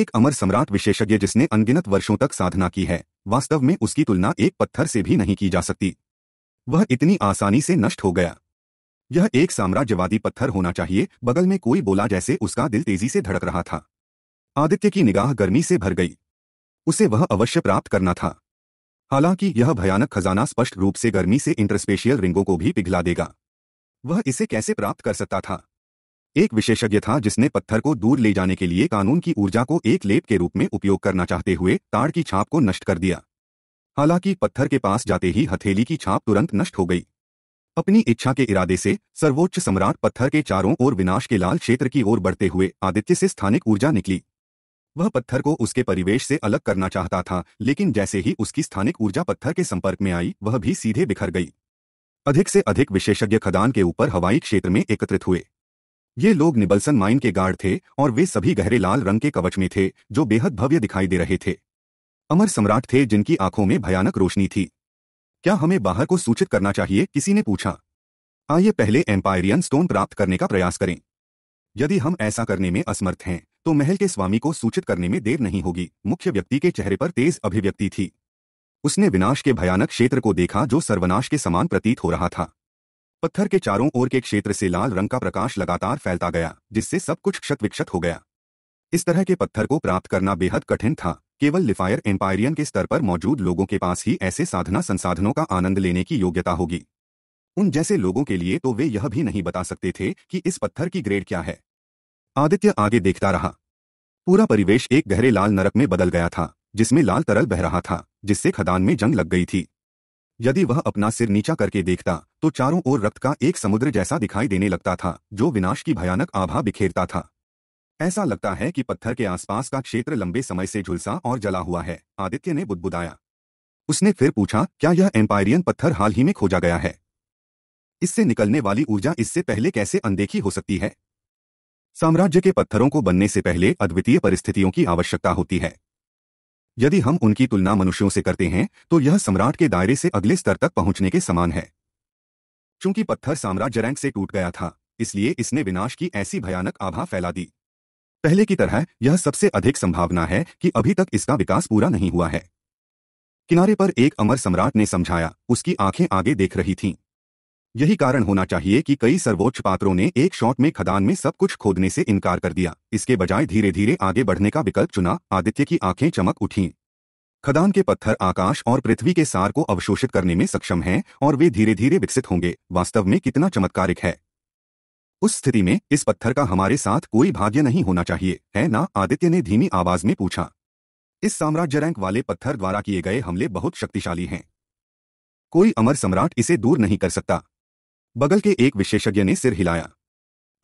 एक अमर सम्राट विशेषज्ञ जिसने अनगिनत वर्षों तक साधना की है वास्तव में उसकी तुलना एक पत्थर से भी नहीं की जा सकती वह इतनी आसानी से नष्ट हो गया यह एक साम्राज्यवादी पत्थर होना चाहिए बगल में कोई बोला जैसे उसका दिल तेजी से धड़क रहा था आदित्य की निगाह गर्मी से भर गई उसे वह अवश्य प्राप्त करना था हालांकि यह भयानक खजाना स्पष्ट रूप से गर्मी से इंटरस्पेशियल रिंगों को भी पिघला देगा वह इसे कैसे प्राप्त कर सकता था एक विशेषज्ञ था जिसने पत्थर को दूर ले जाने के लिए कानून की ऊर्जा को एक लेप के रूप में उपयोग करना चाहते हुए ताड़ की छाप को नष्ट कर दिया हालांकि पत्थर के पास जाते ही हथेली की छाप तुरंत नष्ट हो गई अपनी इच्छा के इरादे से सर्वोच्च सम्राट पत्थर के चारों ओर विनाश के लाल क्षेत्र की ओर बढ़ते हुए आदित्य से स्थानिक ऊर्जा निकली वह पत्थर को उसके परिवेश से अलग करना चाहता था लेकिन जैसे ही उसकी स्थानिक ऊर्जा पत्थर के संपर्क में आई वह भी सीधे बिखर गई अधिक से अधिक विशेषज्ञ खदान के ऊपर हवाई क्षेत्र में एकत्रित हुए ये लोग निबल्सन माइन के गार्ड थे और वे सभी गहरे लाल रंग के कवच में थे जो बेहद भव्य दिखाई दे रहे थे अमर सम्राट थे जिनकी आंखों में भयानक रोशनी थी क्या हमें बाहर को सूचित करना चाहिए किसी ने पूछा आइए पहले एम्पायरियन स्टोन प्राप्त करने का प्रयास करें यदि हम ऐसा करने में असमर्थ हैं तो महल के स्वामी को सूचित करने में देर नहीं होगी मुख्य व्यक्ति के चेहरे पर तेज अभिव्यक्ति थी उसने विनाश के भयानक क्षेत्र को देखा जो सर्वनाश के समान प्रतीत हो रहा था पत्थर के चारों ओर के क्षेत्र से लाल रंग का प्रकाश लगातार फैलता गया जिससे सब कुछ क्षत विक्षत हो गया इस तरह के पत्थर को प्राप्त करना बेहद कठिन था केवल लिफायर एम्पायरियन के स्तर पर मौजूद लोगों के पास ही ऐसे साधना संसाधनों का आनंद लेने की योग्यता होगी उन जैसे लोगों के लिए तो वे यह भी नहीं बता सकते थे कि इस पत्थर की ग्रेड क्या है आदित्य आगे देखता रहा पूरा परिवेश एक गहरे लाल नरक में बदल गया था जिसमें लाल तरल बह रहा था जिससे खदान में जंग लग गई थी यदि वह अपना सिर नीचा करके देखता तो चारों ओर रक्त का एक समुद्र जैसा दिखाई देने लगता था जो विनाश की भयानक आभा बिखेरता था ऐसा लगता है कि पत्थर के आसपास का क्षेत्र लंबे समय से झुलसा और जला हुआ है आदित्य ने बुदबुदाया उसने फिर पूछा क्या यह एम्पायरियन पत्थर हाल ही में खोजा गया है इससे निकलने वाली ऊर्जा इससे पहले कैसे अनदेखी हो सकती है साम्राज्य के पत्थरों को बनने से पहले अद्वितीय परिस्थितियों की आवश्यकता होती है यदि हम उनकी तुलना मनुष्यों से करते हैं तो यह सम्राट के दायरे से अगले स्तर तक पहुंचने के समान है चूंकि पत्थर साम्राज्य रैंक से टूट गया था इसलिए इसने विनाश की ऐसी भयानक आभा फैला दी पहले की तरह यह सबसे अधिक संभावना है कि अभी तक इसका विकास पूरा नहीं हुआ है किनारे पर एक अमर सम्राट ने समझाया उसकी आंखें आगे देख रही थीं यही कारण होना चाहिए कि कई सर्वोच्च पात्रों ने एक शॉट में खदान में सब कुछ खोदने से इनकार कर दिया इसके बजाय धीरे धीरे आगे बढ़ने का विकल्प चुना आदित्य की आंखें चमक उठीं खदान के पत्थर आकाश और पृथ्वी के सार को अवशोषित करने में सक्षम हैं और वे धीरे धीरे विकसित होंगे वास्तव में कितना चमत्कारिक है उस स्थिति में इस पत्थर का हमारे साथ कोई भाग्य नहीं होना चाहिए है ना आदित्य ने धीमी आवाज में पूछा इस साम्राज्य रैंक वाले पत्थर द्वारा किए गए हमले बहुत शक्तिशाली हैं कोई अमर सम्राट इसे दूर नहीं कर सकता बगल के एक विशेषज्ञ ने सिर हिलाया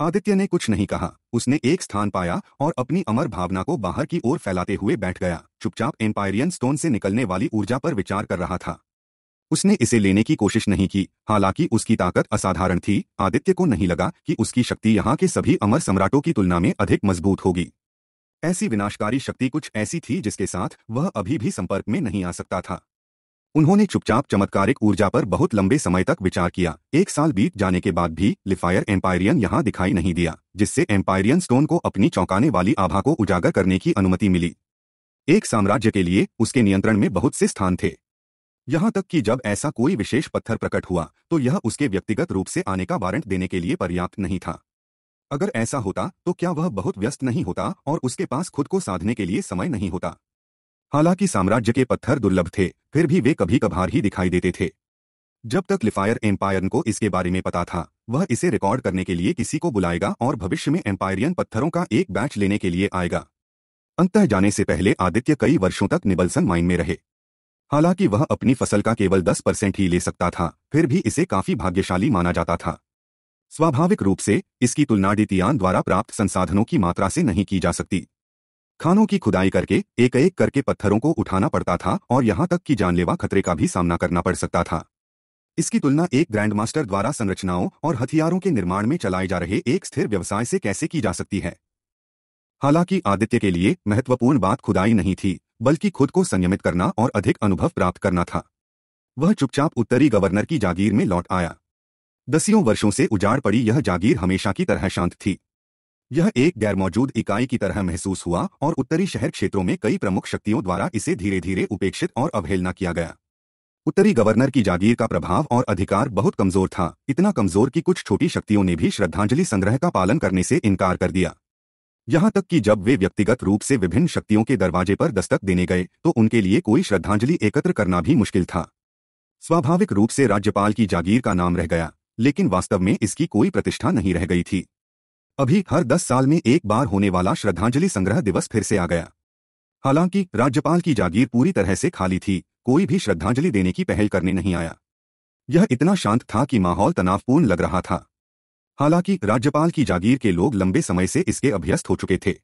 आदित्य ने कुछ नहीं कहा उसने एक स्थान पाया और अपनी अमर भावना को बाहर की ओर फैलाते हुए बैठ गया चुपचाप एम्पायरियन स्टोन से निकलने वाली ऊर्जा पर विचार कर रहा था उसने इसे लेने की कोशिश नहीं की हालांकि उसकी ताकत असाधारण थी आदित्य को नहीं लगा कि उसकी शक्ति यहाँ के सभी अमर सम्राटों की तुलना में अधिक मजबूत होगी ऐसी विनाशकारी शक्ति कुछ ऐसी थी जिसके साथ वह अभी भी संपर्क में नहीं आ सकता था उन्होंने चुपचाप चमत्कारिक ऊर्जा पर बहुत लंबे समय तक विचार किया एक साल बीत जाने के बाद भी लिफायर एम्पायरियन यहाँ दिखाई नहीं दिया जिससे एम्पायरियन स्टोन को अपनी चौंकाने वाली आभा को उजागर करने की अनुमति मिली एक साम्राज्य के लिए उसके नियंत्रण में बहुत से स्थान थे यहाँ तक कि जब ऐसा कोई विशेष पत्थर प्रकट हुआ तो यह उसके व्यक्तिगत रूप से आने का वारंट देने के लिए पर्याप्त नहीं था अगर ऐसा होता तो क्या वह बहुत व्यस्त नहीं होता और उसके पास खुद को साधने के लिए समय नहीं होता हालांकि साम्राज्य के पत्थर दुर्लभ थे फिर भी वे कभी कभार ही दिखाई देते थे जब तक लिफायर एम्पायर को इसके बारे में पता था वह इसे रिकॉर्ड करने के लिए किसी को बुलाएगा और भविष्य में एम्पायरियन पत्थरों का एक बैच लेने के लिए आएगा अंतः जाने से पहले आदित्य कई वर्षों तक निबलसन माइन में रहे हालांकि वह अपनी फसल का केवल 10 परसेंट ही ले सकता था फिर भी इसे काफी भाग्यशाली माना जाता था स्वाभाविक रूप से इसकी तुलना डितियान द्वारा प्राप्त संसाधनों की मात्रा से नहीं की जा सकती खानों की खुदाई करके एक एक करके पत्थरों को उठाना पड़ता था और यहां तक कि जानलेवा खतरे का भी सामना करना पड़ सकता था इसकी तुलना एक ग्रैंड मास्टर द्वारा संरचनाओं और हथियारों के निर्माण में चलाए जा रहे एक स्थिर व्यवसाय से कैसे की जा सकती है हालांकि आदित्य के लिए महत्वपूर्ण बात खुदाई नहीं थी बल्कि खुद को संयमित करना और अधिक अनुभव प्राप्त करना था वह चुपचाप उत्तरी गवर्नर की जागीर में लौट आया दसियों वर्षों से उजाड़ पड़ी यह जागीर हमेशा की तरह शांत थी यह एक गैर मौजूद इकाई की तरह महसूस हुआ और उत्तरी शहर क्षेत्रों में कई प्रमुख शक्तियों द्वारा इसे धीरे धीरे उपेक्षित और अवहेलना किया गया उत्तरी गवर्नर की जागीर का प्रभाव और अधिकार बहुत कमजोर था इतना कमजोर कि कुछ छोटी शक्तियों ने भी श्रद्धांजलि संग्रह का पालन करने से इनकार कर दिया यहां तक कि जब वे व्यक्तिगत रूप से विभिन्न शक्तियों के दरवाजे पर दस्तक देने गए तो उनके लिए कोई श्रद्धांजलि एकत्र करना भी मुश्किल था स्वाभाविक रूप से राज्यपाल की जागीर का नाम रह गया लेकिन वास्तव में इसकी कोई प्रतिष्ठा नहीं रह गई थी अभी हर दस साल में एक बार होने वाला श्रद्धांजलि संग्रह दिवस फिर से आ गया हालांकि राज्यपाल की जागीर पूरी तरह से खाली थी कोई भी श्रद्धांजलि देने की पहल करने नहीं आया यह इतना शांत था कि माहौल तनावपूर्ण लग रहा था हालांकि राज्यपाल की जागीर के लोग लंबे समय से इसके अभ्यस्त हो चुके थे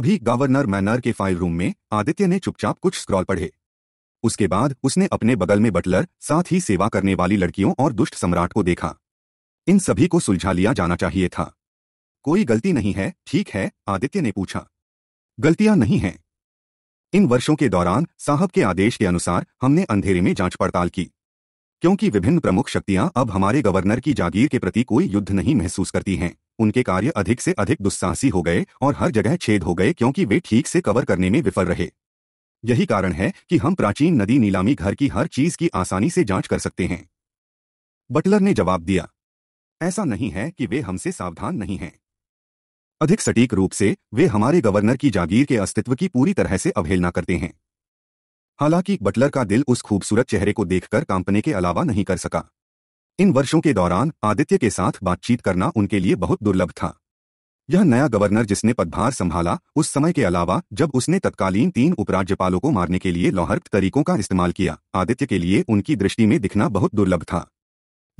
अभी गवर्नर मैनर के फाइल रूम में आदित्य ने चुपचाप कुछ स्क्रॉल पढ़े उसके बाद उसने अपने बगल में बटलर साथ ही सेवा करने वाली लड़कियों और दुष्ट सम्राट को देखा इन सभी को सुलझा लिया जाना चाहिए था कोई गलती नहीं है ठीक है आदित्य ने पूछा गलतियां नहीं हैं इन वर्षों के दौरान साहब के आदेश के अनुसार हमने अंधेरे में जांच पड़ताल की क्योंकि विभिन्न प्रमुख शक्तियां अब हमारे गवर्नर की जागीर के प्रति कोई युद्ध नहीं महसूस करती हैं उनके कार्य अधिक से अधिक दुस्साहसी हो गए और हर जगह छेद हो गए क्योंकि वे ठीक से कवर करने में विफल रहे यही कारण है कि हम प्राचीन नदी नीलामी घर की हर चीज की आसानी से जांच कर सकते हैं बटलर ने जवाब दिया ऐसा नहीं है कि वे हमसे सावधान नहीं हैं अधिक सटीक रूप से वे हमारे गवर्नर की जागीर के अस्तित्व की पूरी तरह से अवहेलना करते हैं हालांकि बटलर का दिल उस खूबसूरत चेहरे को देखकर कांपने के अलावा नहीं कर सका इन वर्षों के दौरान आदित्य के साथ बातचीत करना उनके लिए बहुत दुर्लभ था यह नया गवर्नर जिसने पदभार संभाला उस समय के अलावा जब उसने तत्कालीन तीन उपराज्यपालों को मारने के लिए लौहर्क तरीकों का इस्तेमाल किया आदित्य के लिए उनकी दृष्टि में दिखना बहुत दुर्लभ था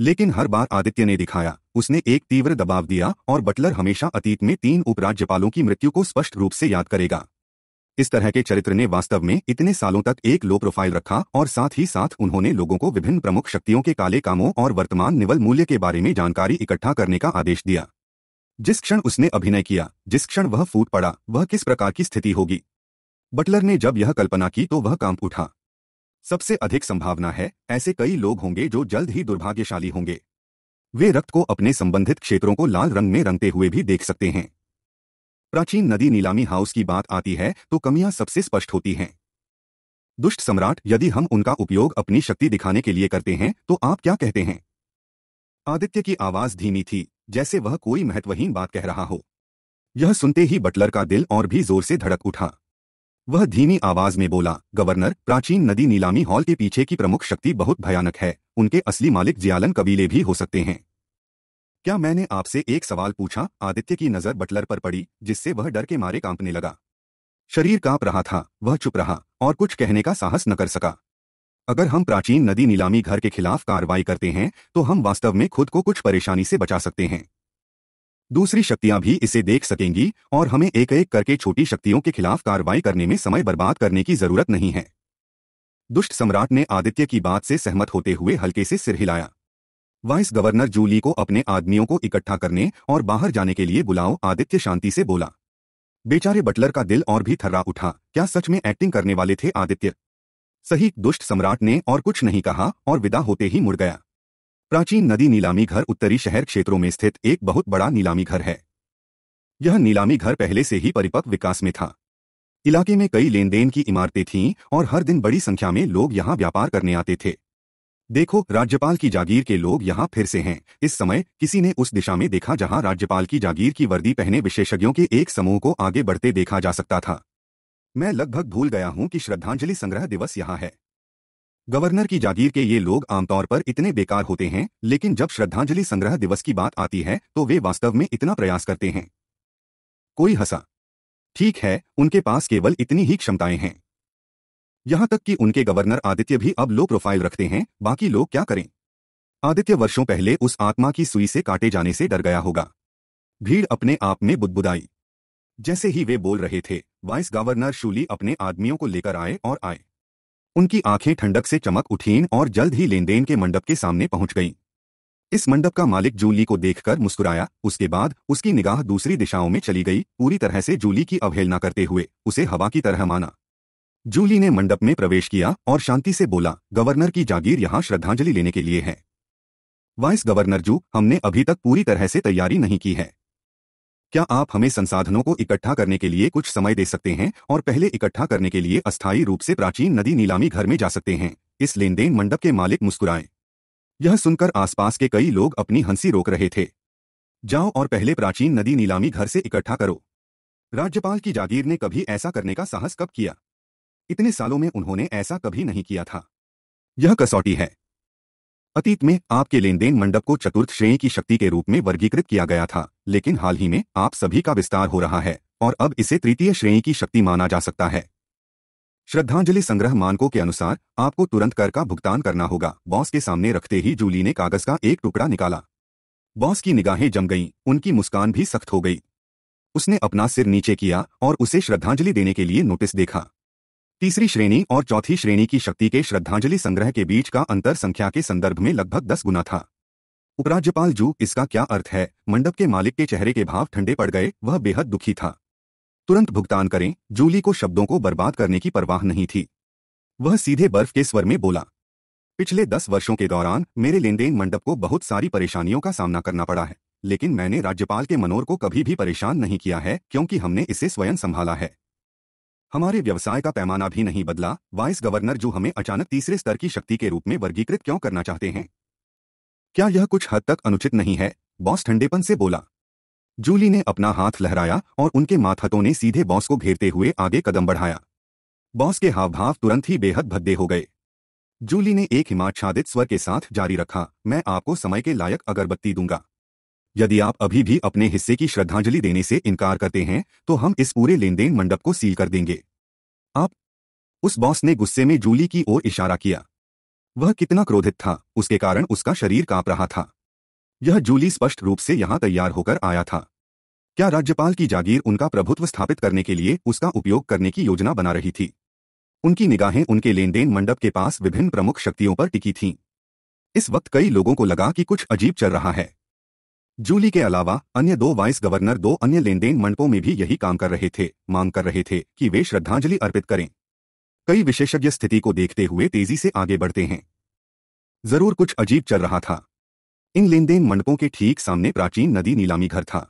लेकिन हर बार आदित्य ने दिखाया उसने एक तीव्र दबाव दिया और बटलर हमेशा अतीत में तीन उपराज्यपालों की मृत्यु को स्पष्ट रूप से याद करेगा इस तरह के चरित्र ने वास्तव में इतने सालों तक एक लो प्रोफाइल रखा और साथ ही साथ उन्होंने लोगों को विभिन्न प्रमुख शक्तियों के काले कामों और वर्तमान निवल मूल्य के बारे में जानकारी इकट्ठा करने का आदेश दिया जिस क्षण उसने अभिनय किया जिस क्षण वह फूट पड़ा वह किस प्रकार की स्थिति होगी बटलर ने जब यह कल्पना की तो वह काम उठा सबसे अधिक संभावना है ऐसे कई लोग होंगे जो जल्द ही दुर्भाग्यशाली होंगे वे रक्त को अपने संबंधित क्षेत्रों को लाल रंग में रंगते हुए भी देख सकते हैं प्राचीन नदी नीलामी हाउस की बात आती है तो कमियां सबसे स्पष्ट होती हैं दुष्ट सम्राट यदि हम उनका उपयोग अपनी शक्ति दिखाने के लिए करते हैं तो आप क्या कहते हैं आदित्य की आवाज धीमी थी जैसे वह कोई महत्वहीन बात कह रहा हो यह सुनते ही बटलर का दिल और भी जोर से धड़क उठा वह धीमी आवाज में बोला गवर्नर प्राचीन नदी नीलामी हॉल के पीछे की प्रमुख शक्ति बहुत भयानक है उनके असली मालिक जियालन कबीले भी हो सकते हैं क्या मैंने आपसे एक सवाल पूछा आदित्य की नजर बटलर पर पड़ी जिससे वह डर के मारे कांपने लगा शरीर कांप रहा था वह चुप रहा और कुछ कहने का साहस न कर सका अगर हम प्राचीन नदी नीलामी घर के खिलाफ कार्रवाई करते हैं तो हम वास्तव में खुद को कुछ परेशानी से बचा सकते हैं दूसरी शक्तियां भी इसे देख सकेंगी और हमें एक एक करके छोटी शक्तियों के खिलाफ कार्रवाई करने में समय बर्बाद करने की जरूरत नहीं है दुष्ट सम्राट ने आदित्य की बात से सहमत होते हुए हल्के से सिर हिलाया वाइस गवर्नर जूली को अपने आदमियों को इकट्ठा करने और बाहर जाने के लिए बुलाओ आदित्य शांति से बोला बेचारे बटलर का दिल और भी थर्रा उठा क्या सच में एक्टिंग करने वाले थे आदित्य सही दुष्ट सम्राट ने और कुछ नहीं कहा और विदा होते ही मुड़ गया प्राचीन नदी नीलामी घर उत्तरी शहर क्षेत्रों में स्थित एक बहुत बड़ा नीलामी घर है यह नीलामी घर पहले से ही परिपक्व विकास में था इलाके में कई लेन देन की इमारतें थीं और हर दिन बड़ी संख्या में लोग यहाँ व्यापार करने आते थे देखो राज्यपाल की जागीर के लोग यहाँ फिर से हैं इस समय किसी ने उस दिशा में देखा जहां राज्यपाल की जागीर की वर्दी पहने विशेषज्ञों के एक समूह को आगे बढ़ते देखा जा सकता था मैं लगभग भूल गया हूँ कि श्रद्धांजलि संग्रह दिवस यहाँ है गवर्नर की जागीर के ये लोग आमतौर पर इतने बेकार होते हैं लेकिन जब श्रद्धांजलि संग्रह दिवस की बात आती है तो वे वास्तव में इतना प्रयास करते हैं कोई हंसा ठीक है उनके पास केवल इतनी ही क्षमताएं हैं यहां तक कि उनके गवर्नर आदित्य भी अब लो प्रोफाइल रखते हैं बाकी लोग क्या करें आदित्य वर्षों पहले उस आत्मा की सुई से काटे जाने से डर गया होगा भीड़ अपने आप में बुदबुदाई जैसे ही वे बोल रहे थे वाइस गवर्नर शूली अपने आदमियों को लेकर आए और आए उनकी आंखें ठंडक से चमक उठीं और जल्द ही लेनदेन के मंडप के सामने पहुंच गईं। इस मंडप का मालिक जूली को देखकर मुस्कुराया उसके बाद उसकी निगाह दूसरी दिशाओं में चली गई पूरी तरह से जूली की अवहेलना करते हुए उसे हवा की तरह माना जूली ने मंडप में प्रवेश किया और शांति से बोला गवर्नर की जागीर यहां श्रद्धांजलि लेने के लिए है वाइस गवर्नर जू हमने अभी तक पूरी तरह से तैयारी नहीं की है क्या आप हमें संसाधनों को इकट्ठा करने के लिए कुछ समय दे सकते हैं और पहले इकट्ठा करने के लिए अस्थायी रूप से प्राचीन नदी नीलामी घर में जा सकते हैं इस लेन देन मंडप के मालिक मुस्कुराए यह सुनकर आसपास के कई लोग अपनी हंसी रोक रहे थे जाओ और पहले प्राचीन नदी नीलामी घर से इकट्ठा करो राज्यपाल की जागीर ने कभी ऐसा करने का साहस कब किया इतने सालों में उन्होंने ऐसा कभी नहीं किया था यह कसौटी है अतीत में आपके लेन देन मंडप को चतुर्थ श्रेणी की शक्ति के रूप में वर्गीकृत किया गया था लेकिन हाल ही में आप सभी का विस्तार हो रहा है और अब इसे तृतीय श्रेणी की शक्ति माना जा सकता है श्रद्धांजलि संग्रह मानकों के अनुसार आपको तुरंत कर का भुगतान करना होगा बॉस के सामने रखते ही जूली ने कागज का एक टुकड़ा निकाला बॉस की निगाहें जम गईं, उनकी मुस्कान भी सख्त हो गई उसने अपना सिर नीचे किया और उसे श्रद्धांजलि देने के लिए नोटिस देखा तीसरी श्रेणी और चौथी श्रेणी की शक्ति के श्रद्धांजलि संग्रह के बीच का अंतर संख्या के संदर्भ में लगभग दस गुना था उपराज्यपाल जू इसका क्या अर्थ है मंडप के मालिक के चेहरे के भाव ठंडे पड़ गए वह बेहद दुखी था तुरंत भुगतान करें जूली को शब्दों को बर्बाद करने की परवाह नहीं थी वह सीधे बर्फ के स्वर में बोला पिछले दस वर्षों के दौरान मेरे लेनदेन मंडप को बहुत सारी परेशानियों का सामना करना पड़ा है लेकिन मैंने राज्यपाल के मनोर को कभी भी परेशान नहीं किया है क्योंकि हमने इसे स्वयं संभाला है हमारे व्यवसाय का पैमाना भी नहीं बदला वाइस गवर्नर जो हमें अचानक तीसरे स्तर की शक्ति के रूप में वर्गीकृत क्यों करना चाहते हैं क्या यह कुछ हद तक अनुचित नहीं है बॉस ठंडेपन से बोला जूली ने अपना हाथ लहराया और उनके माथहतों ने सीधे बॉस को घेरते हुए आगे कदम बढ़ाया बॉस के हाव भाव तुरंत ही बेहद भद्दे हो गए जूली ने एक हिमाच्छादित स्वर के साथ जारी रखा मैं आपको समय के लायक अगरबत्ती दूंगा यदि आप अभी भी अपने हिस्से की श्रद्धांजलि देने से इनकार करते हैं तो हम इस पूरे लेनदेन मंडप को सील कर देंगे आप उस बॉस ने गुस्से में जूली की ओर इशारा किया वह कितना क्रोधित था उसके कारण उसका शरीर कांप रहा था यह जूली स्पष्ट रूप से यहां तैयार होकर आया था क्या राज्यपाल की जागीर उनका प्रभुत्व स्थापित करने के लिए उसका उपयोग करने की योजना बना रही थी उनकी निगाहें उनके लेनदेन मंडप के पास विभिन्न प्रमुख शक्तियों पर टिकी थीं इस वक्त कई लोगों को लगा कि कुछ अजीब चल रहा है जूली के अलावा अन्य दो वाइस गवर्नर दो अन्य लेनदेन मंडपों में भी यही काम कर रहे थे मांग कर रहे थे कि वे श्रद्धांजलि अर्पित करें कई विशेषज्ञ स्थिति को देखते हुए तेजी से आगे बढ़ते हैं जरूर कुछ अजीब चल रहा था इन लेनदेन मंडपों के ठीक सामने प्राचीन नदी नीलामी घर था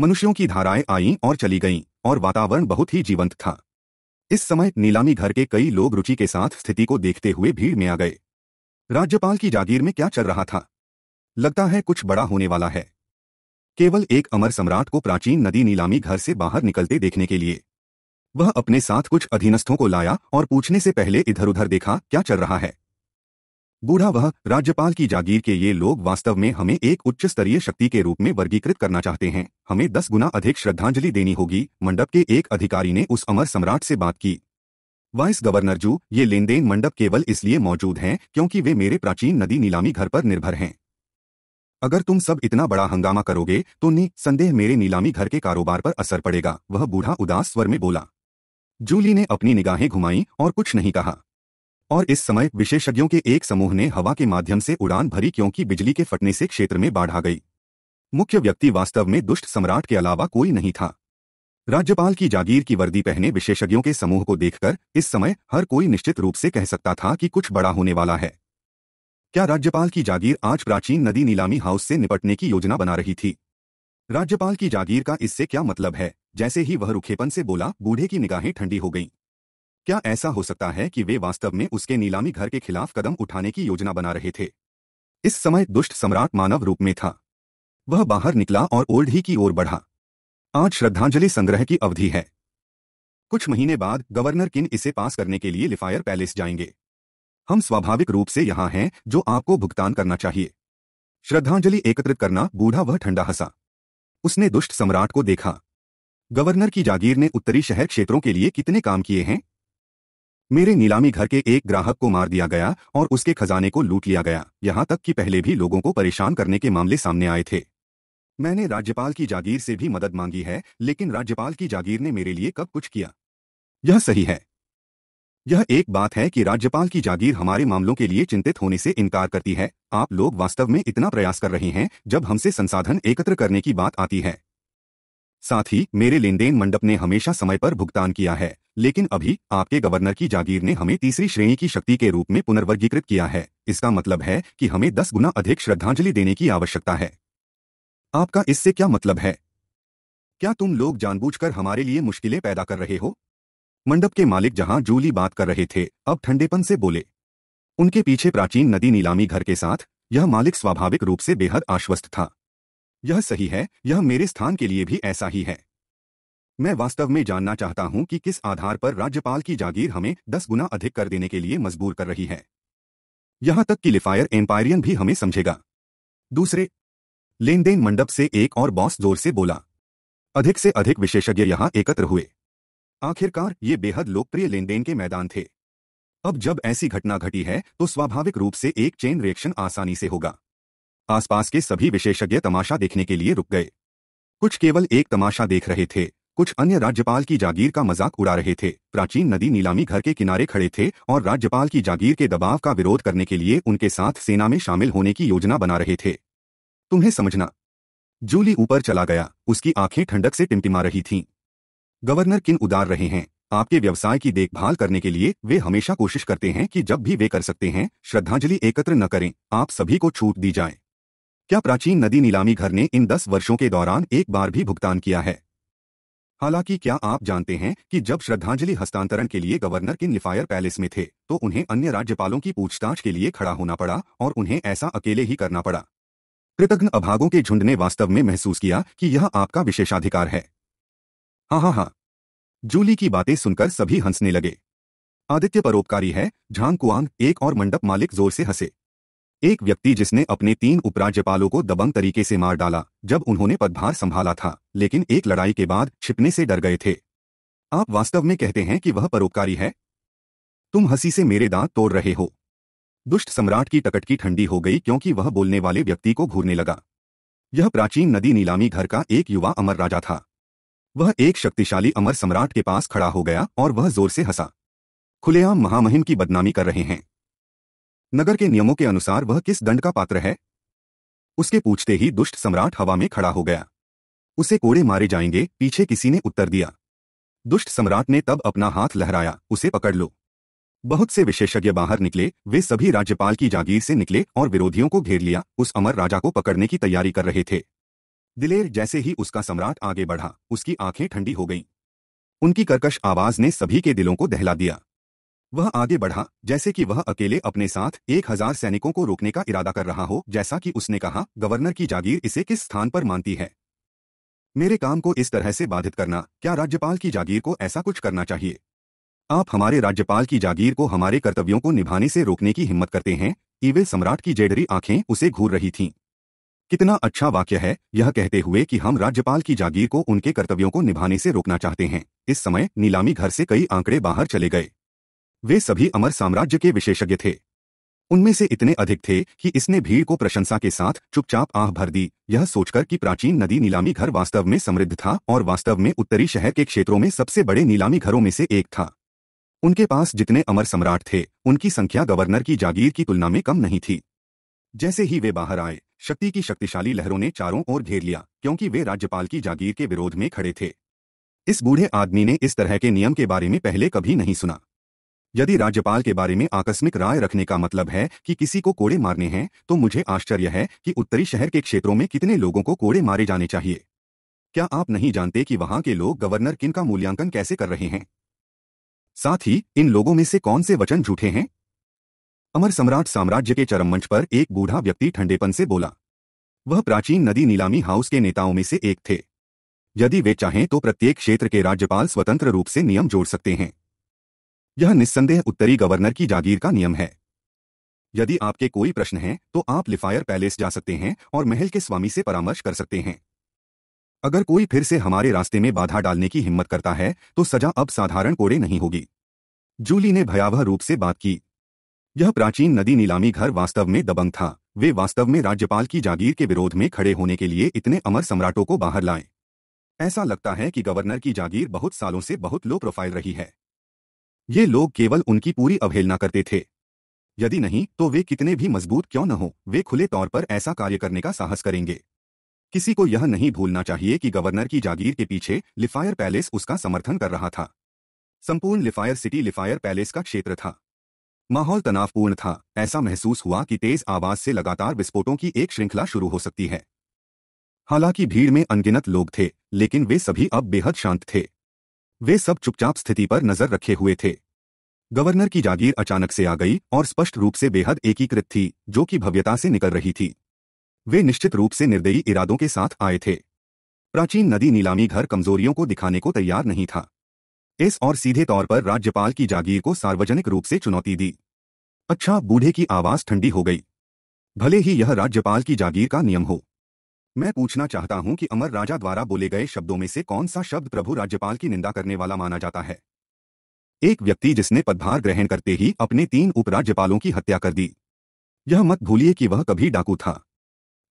मनुष्यों की धाराएं आईं और चली गईं और वातावरण बहुत ही जीवंत था इस समय नीलामी घर के कई लोग रुचि के साथ स्थिति को देखते हुए भीड़ में आ गए राज्यपाल की जागीर में क्या चल रहा था लगता है कुछ बड़ा होने वाला है केवल एक अमर सम्राट को प्राचीन नदी नीलामी घर से बाहर निकलते देखने के लिए वह अपने साथ कुछ अधीनस्थों को लाया और पूछने से पहले इधर उधर देखा क्या चल रहा है बूढ़ा वह राज्यपाल की जागीर के ये लोग वास्तव में हमें एक उच्च स्तरीय शक्ति के रूप में वर्गीकृत करना चाहते हैं हमें दस गुना अधिक श्रद्धांजलि देनी होगी मंडप के एक अधिकारी ने उस अमर सम्राट से बात की वाइस गवर्नर जू ये लेनदेन मंडप केवल इसलिए मौजूद हैं क्योंकि वे मेरे प्राचीन नदी नीलामी घर पर निर्भर हैं अगर तुम सब इतना बड़ा हंगामा करोगे तो नि संदेह मेरे नीलामी घर के कारोबार पर असर पड़ेगा वह बूढ़ा उदास स्वर में बोला जूली ने अपनी निगाहें घुमाईं और कुछ नहीं कहा और इस समय विशेषज्ञों के एक समूह ने हवा के माध्यम से उड़ान भरी क्योंकि बिजली के फटने से क्षेत्र में बाढ़ आ गई मुख्य व्यक्ति वास्तव में दुष्ट सम्राट के अलावा कोई नहीं था राज्यपाल की जागीर की वर्दी पहने विशेषज्ञों के समूह को देखकर इस समय हर कोई निश्चित रूप से कह सकता था कि कुछ बड़ा होने वाला है क्या राज्यपाल की जागीर आज प्राचीन नदी नीलामी हाउस से निपटने की योजना बना रही थी राज्यपाल की जागीर का इससे क्या मतलब है जैसे ही वह रुखेपन से बोला बूढ़े की निगाहें ठंडी हो गईं क्या ऐसा हो सकता है कि वे वास्तव में उसके नीलामी घर के खिलाफ कदम उठाने की योजना बना रहे थे इस समय दुष्ट सम्राट मानव रूप में था वह बाहर निकला और ओल्ड ही की ओर बढ़ा आज श्रद्धांजलि संग्रह की अवधि है कुछ महीने बाद गवर्नर किन इसे पास करने के लिए लिफायर पैलेस जाएंगे हम स्वाभाविक रूप से यहाँ हैं जो आपको भुगतान करना चाहिए श्रद्धांजलि एकत्रित करना बूढ़ा वह ठंडा हंसा उसने दुष्ट सम्राट को देखा गवर्नर की जागीर ने उत्तरी शहर क्षेत्रों के लिए कितने काम किए हैं मेरे नीलामी घर के एक ग्राहक को मार दिया गया और उसके खजाने को लूट लिया गया यहां तक कि पहले भी लोगों को परेशान करने के मामले सामने आए थे मैंने राज्यपाल की जागीर से भी मदद मांगी है लेकिन राज्यपाल की जागीर ने मेरे लिए कब कुछ किया यह सही है यह एक बात है कि राज्यपाल की जागीर हमारे मामलों के लिए चिंतित होने से इनकार करती है आप लोग वास्तव में इतना प्रयास कर रहे हैं जब हमसे संसाधन एकत्र करने की बात आती है साथ ही मेरे लेनदेन मंडप ने हमेशा समय पर भुगतान किया है लेकिन अभी आपके गवर्नर की जागीर ने हमें तीसरी श्रेणी की शक्ति के रूप में पुनर्वर्गीकृत किया है इसका मतलब है कि हमें दस गुना अधिक श्रद्धांजलि देने की आवश्यकता है आपका इससे क्या मतलब है क्या तुम लोग जानबूझकर हमारे लिए मुश्किलें पैदा कर रहे हो मंडप के मालिक जहां जूली बात कर रहे थे अब ठंडेपन से बोले उनके पीछे प्राचीन नदी नीलामी घर के साथ यह मालिक स्वाभाविक रूप से बेहद आश्वस्त था यह सही है यह मेरे स्थान के लिए भी ऐसा ही है मैं वास्तव में जानना चाहता हूं कि किस आधार पर राज्यपाल की जागीर हमें दस गुना अधिक कर देने के लिए मजबूर कर रही है यहां तक कि लिफायर एम्पायरियन भी हमें समझेगा दूसरे लेनदेन मंडप से एक और बॉस जोर से बोला अधिक से अधिक विशेषज्ञ यहां एकत्र हुए आखिरकार ये बेहद लोकप्रिय लेनदेन के मैदान थे अब जब ऐसी घटना घटी है तो स्वाभाविक रूप से एक चेन रिएक्शन आसानी से होगा आसपास के सभी विशेषज्ञ तमाशा देखने के लिए रुक गए कुछ केवल एक तमाशा देख रहे थे कुछ अन्य राज्यपाल की जागीर का मजाक उड़ा रहे थे प्राचीन नदी नीलामी घर के किनारे खड़े थे और राज्यपाल की जागीर के दबाव का विरोध करने के लिए उनके साथ सेना में शामिल होने की योजना बना रहे थे तुम्हें समझना जूली ऊपर चला गया उसकी आंखें ठंडक से टिमटिमा रही थीं। गवर्नर किन उदार रहे हैं आपके व्यवसाय की देखभाल करने के लिए वे हमेशा कोशिश करते हैं कि जब भी वे कर सकते हैं श्रद्धांजलि एकत्र न करें आप सभी को छूट दी जाए क्या प्राचीन नदी नीलामी घर ने इन दस वर्षों के दौरान एक बार भी भुगतान किया है हालांकि क्या आप जानते हैं कि जब श्रद्धांजलि हस्तांतरण के लिए गवर्नर किन लिफायर पैलेस में थे तो उन्हें अन्य राज्यपालों की पूछताछ के लिए खड़ा होना पड़ा और उन्हें ऐसा अकेले ही करना पड़ा कृतज्ञ अभागों के झुंड ने वास्तव में महसूस किया कि यह आपका विशेषाधिकार है हाँ हाँ हाँ जूली की बातें सुनकर सभी हंसने लगे आदित्य परोपकारी है झांग कुआंग एक और मंडप मालिक जोर से हंसे एक व्यक्ति जिसने अपने तीन उपराज्यपालों को दबंग तरीके से मार डाला जब उन्होंने पदभार संभाला था लेकिन एक लड़ाई के बाद छिपने से डर गए थे आप वास्तव में कहते हैं कि वह परोपकारी है तुम हंसी से मेरे दांत तोड़ रहे हो दुष्ट सम्राट की टकटकी ठंडी हो गई क्योंकि वह बोलने वाले व्यक्ति को घूरने लगा यह प्राचीन नदी नीलामी घर का एक युवा अमर राजा था वह एक शक्तिशाली अमर सम्राट के पास खड़ा हो गया और वह जोर से हंसा खुलेआम महामहिम की बदनामी कर रहे हैं नगर के नियमों के अनुसार वह किस दंड का पात्र है उसके पूछते ही दुष्ट सम्राट हवा में खड़ा हो गया उसे कोड़े मारे जाएंगे पीछे किसी ने उत्तर दिया दुष्ट सम्राट ने तब अपना हाथ लहराया उसे पकड़ लो बहुत से विशेषज्ञ बाहर निकले वे सभी राज्यपाल की जागीर से निकले और विरोधियों को घेर लिया उस अमर राजा को पकड़ने की तैयारी कर रहे थे दिलेर जैसे ही उसका सम्राट आगे बढ़ा उसकी आंखें ठंडी हो गईं। उनकी कर्कश आवाज ने सभी के दिलों को दहला दिया वह आगे बढ़ा जैसे कि वह अकेले अपने साथ एक हजार सैनिकों को रोकने का इरादा कर रहा हो जैसा कि उसने कहा गवर्नर की जागीर इसे किस स्थान पर मानती है मेरे काम को इस तरह से बाधित करना क्या राज्यपाल की जागीर को ऐसा कुछ करना चाहिए आप हमारे राज्यपाल की जागीर को हमारे कर्तव्यों को निभाने से रोकने की हिम्मत करते हैं ईविल सम्राट की जेडरी आंखें उसे घूर रही थीं कितना अच्छा वाक्य है यह कहते हुए कि हम राज्यपाल की जागीर को उनके कर्तव्यों को निभाने से रोकना चाहते हैं इस समय नीलामी घर से कई आंकड़े बाहर चले गए वे सभी अमर साम्राज्य के विशेषज्ञ थे उनमें से इतने अधिक थे कि इसने भीड़ को प्रशंसा के साथ चुपचाप आह भर दी यह सोचकर कि प्राचीन नदी नीलामी घर वास्तव में समृद्ध था और वास्तव में उत्तरी शहर के क्षेत्रों में सबसे बड़े नीलामी घरों में से एक था उनके पास जितने अमर सम्राट थे उनकी संख्या गवर्नर की जागीर की तुलना में कम नहीं थी जैसे ही वे बाहर आए शक्ति की शक्तिशाली लहरों ने चारों ओर घेर लिया क्योंकि वे राज्यपाल की जागीर के विरोध में खड़े थे इस बूढ़े आदमी ने इस तरह के नियम के बारे में पहले कभी नहीं सुना यदि राज्यपाल के बारे में आकस्मिक राय रखने का मतलब है कि किसी को कोड़े मारने हैं तो मुझे आश्चर्य है कि उत्तरी शहर के क्षेत्रों में कितने लोगों को कोड़े मारे जाने चाहिए क्या आप नहीं जानते कि वहां के लोग गवर्नर किन का मूल्यांकन कैसे कर रहे हैं साथ ही इन लोगों में से कौन से वचन झूठे हैं अमर सम्राट साम्राज्य के चरम मंच पर एक बूढ़ा व्यक्ति ठंडेपन से बोला वह प्राचीन नदी नीलामी हाउस के नेताओं में से एक थे यदि वे चाहें तो प्रत्येक क्षेत्र के राज्यपाल स्वतंत्र रूप से नियम जोड़ सकते हैं यह निस्संदेह उत्तरी गवर्नर की जागीर का नियम है यदि आपके कोई प्रश्न हैं तो आप लिफायर पैलेस जा सकते हैं और महल के स्वामी से परामर्श कर सकते हैं अगर कोई फिर से हमारे रास्ते में बाधा डालने की हिम्मत करता है तो सजा अब साधारण कोड़े नहीं होगी जूली ने भयावह रूप से बात की यह प्राचीन नदी नीलामी घर वास्तव में दबंग था वे वास्तव में राज्यपाल की जागीर के विरोध में खड़े होने के लिए इतने अमर सम्राटों को बाहर लाए ऐसा लगता है कि गवर्नर की जागीर बहुत सालों से बहुत लो प्रोफाइल रही है ये लोग केवल उनकी पूरी अवहेलना करते थे यदि नहीं तो वे कितने भी मजबूत क्यों न हो वे खुले तौर पर ऐसा कार्य करने का साहस करेंगे किसी को यह नहीं भूलना चाहिए कि गवर्नर की जागीर के पीछे लिफायर पैलेस उसका समर्थन कर रहा था संपूर्ण लिफायर सिटी लिफायर पैलेस का क्षेत्र था माहौल तनावपूर्ण था ऐसा महसूस हुआ कि तेज आवाज से लगातार विस्फोटों की एक श्रृंखला शुरू हो सकती है हालांकि भीड़ में अनगिनत लोग थे लेकिन वे सभी अब बेहद शांत थे वे सब चुपचाप स्थिति पर नजर रखे हुए थे गवर्नर की जागीर अचानक से आ गई और स्पष्ट रूप से बेहद एकीकृत थी जो कि भव्यता से निकल रही थी वे निश्चित रूप से निर्दयी इरादों के साथ आए थे प्राचीन नदी नीलामी घर कमजोरियों को दिखाने को तैयार नहीं था इस और सीधे तौर पर राज्यपाल की जागीर को सार्वजनिक रूप से चुनौती दी अच्छा बूढ़े की आवाज ठंडी हो गई भले ही यह राज्यपाल की जागीर का नियम हो मैं पूछना चाहता हूं कि अमर राजा द्वारा बोले गए शब्दों में से कौन सा शब्द प्रभु राज्यपाल की निंदा करने वाला माना जाता है एक व्यक्ति जिसने पदभार ग्रहण करते ही अपने तीन उपराज्यपालों की हत्या कर दी यह मत भूलिए कि वह कभी डाकू था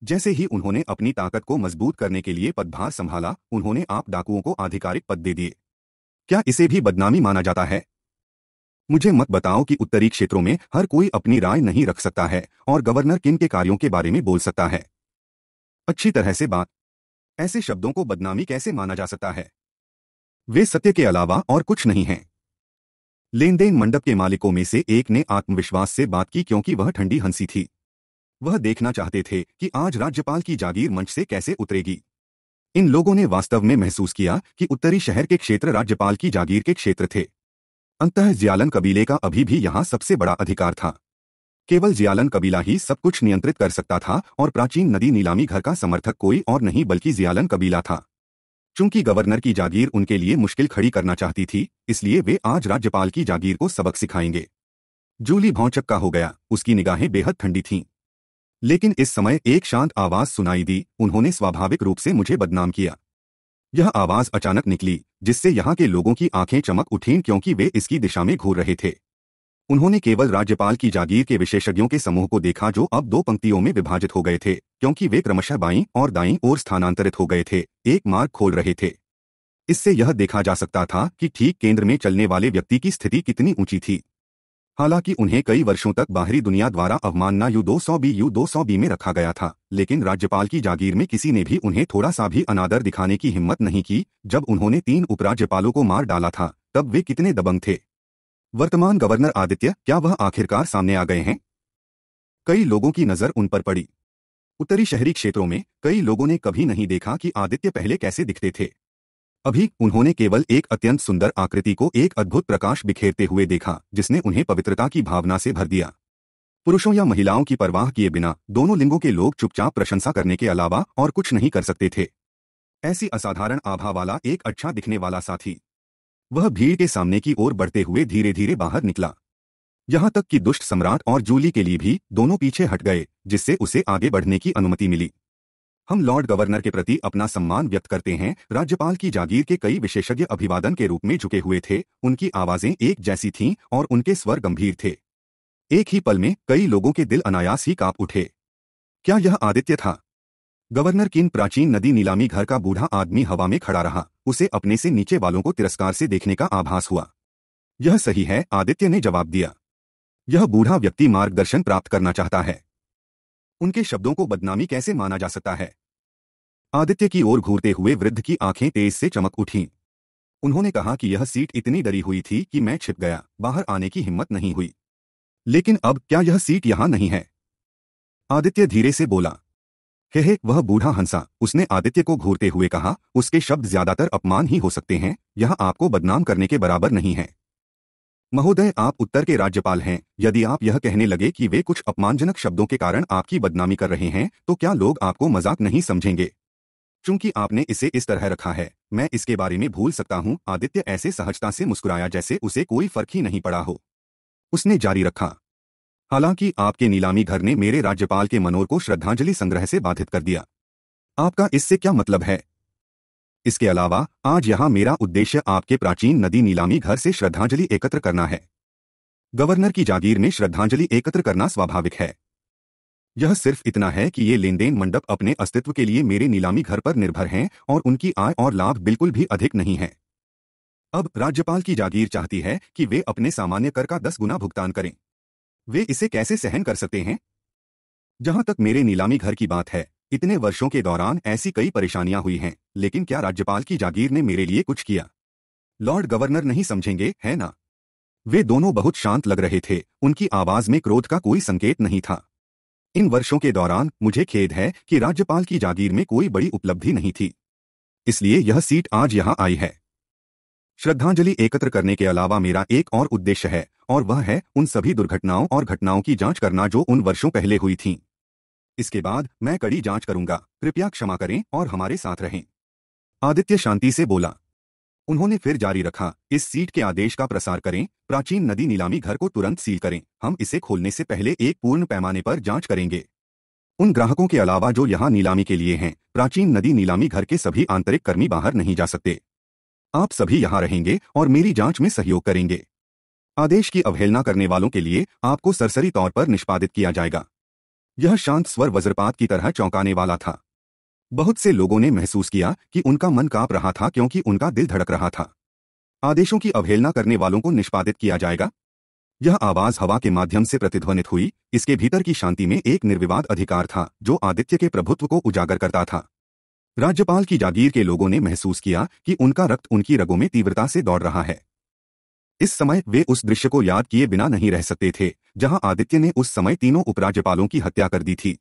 जैसे ही उन्होंने अपनी ताकत को मजबूत करने के लिए पदभार संभाला उन्होंने आप डाकुओं को आधिकारिक पद दे दिए क्या इसे भी बदनामी माना जाता है मुझे मत बताओ कि उत्तरी क्षेत्रों में हर कोई अपनी राय नहीं रख सकता है और गवर्नर किन के कार्यों के बारे में बोल सकता है अच्छी तरह से बात ऐसे शब्दों को बदनामी कैसे माना जा सकता है वे सत्य के अलावा और कुछ नहीं हैं लेन देन मंडप के मालिकों में से एक ने आत्मविश्वास से बात की क्योंकि वह ठंडी हंसी थी वह देखना चाहते थे कि आज राज्यपाल की जागीर मंच से कैसे उतरेगी इन लोगों ने वास्तव में महसूस किया कि उत्तरी शहर के क्षेत्र राज्यपाल की जागीर के क्षेत्र थे अंतः जियालन कबीले का अभी भी यहां सबसे बड़ा अधिकार था केवल जियालन कबीला ही सब कुछ नियंत्रित कर सकता था और प्राचीन नदी नीलामी घर का समर्थक कोई और नहीं बल्कि जियालन कबीला था चूंकि गवर्नर की जागीर उनके लिए मुश्किल खड़ी करना चाहती थी इसलिए वे आज राज्यपाल की जागीर को सबक सिखाएंगे जूली भौचक्का हो गया उसकी निगाहें बेहद ठंडी थीं लेकिन इस समय एक शांत आवाज सुनाई दी उन्होंने स्वाभाविक रूप से मुझे बदनाम किया यह आवाज अचानक निकली जिससे यहां के लोगों की आंखें चमक उठीं क्योंकि वे इसकी दिशा में घूर रहे थे उन्होंने केवल राज्यपाल की जागीर के विशेषज्ञों के समूह को देखा जो अब दो पंक्तियों में विभाजित हो गए थे क्योंकि वे क्रमशः बाईं और दाईं ओर स्थानांतरित हो गए थे एक मार्ग खोल रहे थे इससे यह देखा जा सकता था कि ठीक केंद्र में चलने वाले व्यक्ति की स्थिति कितनी ऊंची थी हालांकि उन्हें कई वर्षों तक बाहरी दुनिया द्वारा अवमानना यू सौ बी यू सौ बी में रखा गया था लेकिन राज्यपाल की जागीर में किसी ने भी उन्हें थोड़ा सा भी अनादर दिखाने की हिम्मत नहीं की जब उन्होंने तीन उपराज्यपालों को मार डाला था तब वे कितने दबंग थे वर्तमान गवर्नर आदित्य क्या वह आखिरकार सामने आ गए हैं कई लोगों की नज़र उन पर पड़ी उत्तरी शहरी क्षेत्रों में कई लोगों ने कभी नहीं देखा कि आदित्य पहले कैसे दिखते थे अभी उन्होंने केवल एक अत्यंत सुंदर आकृति को एक अद्भुत प्रकाश बिखेरते हुए देखा जिसने उन्हें पवित्रता की भावना से भर दिया पुरुषों या महिलाओं की परवाह किए बिना दोनों लिंगों के लोग चुपचाप प्रशंसा करने के अलावा और कुछ नहीं कर सकते थे ऐसी असाधारण आभा वाला एक अच्छा दिखने वाला साथी वह भीड़ के सामने की ओर बढ़ते हुए धीरे धीरे बाहर निकला यहां तक कि दुष्ट सम्राट और जूली के लिए भी दोनों पीछे हट गए जिससे उसे आगे बढ़ने की अनुमति मिली हम लॉर्ड गवर्नर के प्रति अपना सम्मान व्यक्त करते हैं राज्यपाल की जागीर के कई विशेषज्ञ अभिवादन के रूप में झुके हुए थे उनकी आवाजें एक जैसी थीं और उनके स्वर गंभीर थे एक ही पल में कई लोगों के दिल अनायास ही काप उठे क्या यह आदित्य था गवर्नर किन प्राचीन नदी नीलामी घर का बूढ़ा आदमी हवा में खड़ा रहा उसे अपने से नीचे वालों को तिरस्कार से देखने का आभास हुआ यह सही है आदित्य ने जवाब दिया यह बूढ़ा व्यक्ति मार्गदर्शन प्राप्त करना चाहता है उनके शब्दों को बदनामी कैसे माना जा सकता है आदित्य की ओर घूरते हुए वृद्ध की आंखें तेज से चमक उठीं उन्होंने कहा कि यह सीट इतनी डरी हुई थी कि मैं छिप गया बाहर आने की हिम्मत नहीं हुई लेकिन अब क्या यह सीट यहां नहीं है आदित्य धीरे से बोला हे हे वह बूढ़ा हंसा उसने आदित्य को घूरते हुए कहा उसके शब्द ज्यादातर अपमान ही हो सकते हैं यह आपको बदनाम करने के बराबर नहीं है महोदय आप उत्तर के राज्यपाल हैं यदि आप यह कहने लगे कि वे कुछ अपमानजनक शब्दों के कारण आपकी बदनामी कर रहे हैं तो क्या लोग आपको मजाक नहीं समझेंगे चूंकि आपने इसे इस तरह रखा है मैं इसके बारे में भूल सकता हूँ आदित्य ऐसे सहजता से मुस्कुराया जैसे उसे कोई फर्क ही नहीं पड़ा हो उसने जारी रखा हालांकि आपके नीलामी घर ने मेरे राज्यपाल के मनोर को श्रद्धांजलि संग्रह से बाधित कर दिया आपका इससे क्या मतलब है इसके अलावा आज यहाँ मेरा उद्देश्य आपके प्राचीन नदी नीलामी घर से श्रद्धांजलि एकत्र करना है गवर्नर की जागीर में श्रद्धांजलि एकत्र करना स्वाभाविक है यह सिर्फ इतना है कि ये लेनदेन मंडप अपने अस्तित्व के लिए मेरे नीलामी घर पर निर्भर हैं और उनकी आय और लाभ बिल्कुल भी अधिक नहीं है अब राज्यपाल की जागीर चाहती है कि वे अपने सामान्य कर का दस गुना भुगतान करें वे इसे कैसे सहन कर सकते हैं जहां तक मेरे नीलामी घर की बात है इतने वर्षों के दौरान ऐसी कई परेशानियां हुई हैं लेकिन क्या राज्यपाल की जागीर ने मेरे लिए कुछ किया लॉर्ड गवर्नर नहीं समझेंगे है ना वे दोनों बहुत शांत लग रहे थे उनकी आवाज में क्रोध का कोई संकेत नहीं था इन वर्षों के दौरान मुझे खेद है कि राज्यपाल की जागीर में कोई बड़ी उपलब्धि नहीं थी इसलिए यह सीट आज यहां आई है श्रद्धांजलि एकत्र करने के अलावा मेरा एक और उद्देश्य है और वह है उन सभी दुर्घटनाओं और घटनाओं की जांच करना जो उन वर्षों पहले हुई थीं। इसके बाद मैं कड़ी जांच करूंगा कृपया क्षमा करें और हमारे साथ रहें आदित्य शांति से बोला उन्होंने फिर जारी रखा इस सीट के आदेश का प्रसार करें प्राचीन नदी नीलामी घर को तुरंत सील करें हम इसे खोलने से पहले एक पूर्ण पैमाने पर जांच करेंगे उन ग्राहकों के अलावा जो यहाँ नीलामी के लिए हैं प्राचीन नदी नीलामी घर के सभी आंतरिक कर्मी बाहर नहीं जा सकते आप सभी यहाँ रहेंगे और मेरी जांच में सहयोग करेंगे आदेश की अवहेलना करने वालों के लिए आपको सरसरी तौर पर निष्पादित किया जाएगा यह शांत स्वर वज्रपात की तरह चौंकाने वाला था बहुत से लोगों ने महसूस किया कि उनका मन कांप रहा था क्योंकि उनका दिल धड़क रहा था आदेशों की अवहेलना करने वालों को निष्पादित किया जाएगा यह आवाज हवा के माध्यम से प्रतिध्वनित हुई इसके भीतर की शांति में एक निर्विवाद अधिकार था जो आदित्य के प्रभुत्व को उजागर करता था राज्यपाल की जागीर के लोगों ने महसूस किया कि उनका रक्त उनकी रगों में तीव्रता से दौड़ रहा है इस समय वे उस दृश्य को याद किए बिना नहीं रह सकते थे जहां आदित्य ने उस समय तीनों उपराज्यपालों की हत्या कर दी थी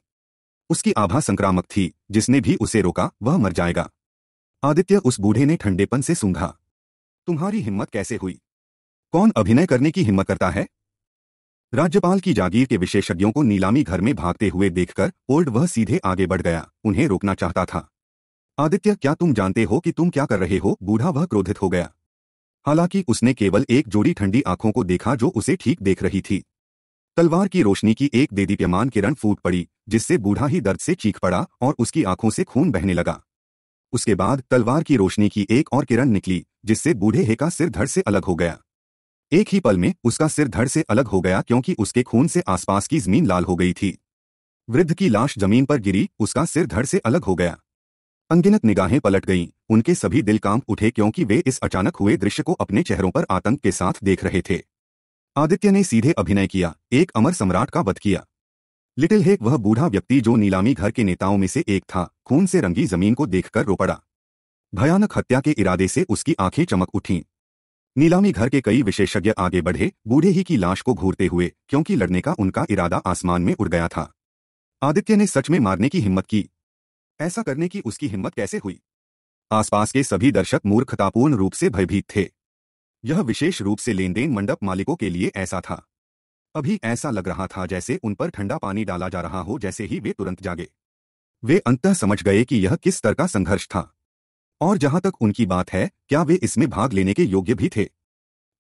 उसकी आभा संक्रामक थी जिसने भी उसे रोका वह मर जाएगा आदित्य उस बूढ़े ने ठंडेपन से सूंघा तुम्हारी हिम्मत कैसे हुई कौन अभिनय करने की हिम्मत करता है राज्यपाल की जागीर के विशेषज्ञों को नीलामी घर में भागते हुए देखकर ओल्ड वह सीधे आगे बढ़ गया उन्हें रोकना चाहता था आदित्य क्या तुम जानते हो कि तुम क्या कर रहे हो बूढ़ा वह क्रोधित हो गया हालांकि उसने केवल एक जोड़ी ठंडी आंखों को देखा जो उसे ठीक देख रही थी तलवार की रोशनी की एक देदीप्यमान किरण फूट पड़ी जिससे बूढ़ा ही दर्द से चीख पड़ा और उसकी आंखों से खून बहने लगा उसके बाद तलवार की रोशनी की एक और किरण निकली जिससे बूढ़े हे का सिर धड़ से अलग हो गया एक ही पल में उसका सिर धड़ से अलग हो गया क्योंकि उसके खून से आसपास की जमीन लाल हो गई थी वृद्ध की लाश जमीन पर गिरी उसका सिर धड़ से अलग हो गया अनगिनत निगाहें पलट गईं उनके सभी दिल कांप उठे क्योंकि वे इस अचानक हुए दृश्य को अपने चेहरों पर आतंक के साथ देख रहे थे आदित्य ने सीधे अभिनय किया एक अमर सम्राट का वध किया लिटिल हेक वह बूढ़ा व्यक्ति जो नीलामी घर के नेताओं में से एक था खून से रंगी जमीन को देखकर रो पड़ा भयानक हत्या के इरादे से उसकी आंखें चमक उठीं नीलामी घर के कई विशेषज्ञ आगे बढ़े बूढ़े ही की लाश को घूरते हुए क्योंकि लड़ने का उनका इरादा आसमान में उड़ गया था आदित्य ने सच में मारने की हिम्मत की ऐसा करने की उसकी हिम्मत कैसे हुई आसपास के सभी दर्शक मूर्खतापूर्ण रूप से भयभीत थे यह विशेष रूप से लेनदेन मंडप मालिकों के लिए ऐसा था अभी ऐसा लग रहा था जैसे उन पर ठंडा पानी डाला जा रहा हो जैसे ही वे तुरंत जागे वे अंतः समझ गए कि यह किस तरह का संघर्ष था और जहां तक उनकी बात है क्या वे इसमें भाग लेने के योग्य भी थे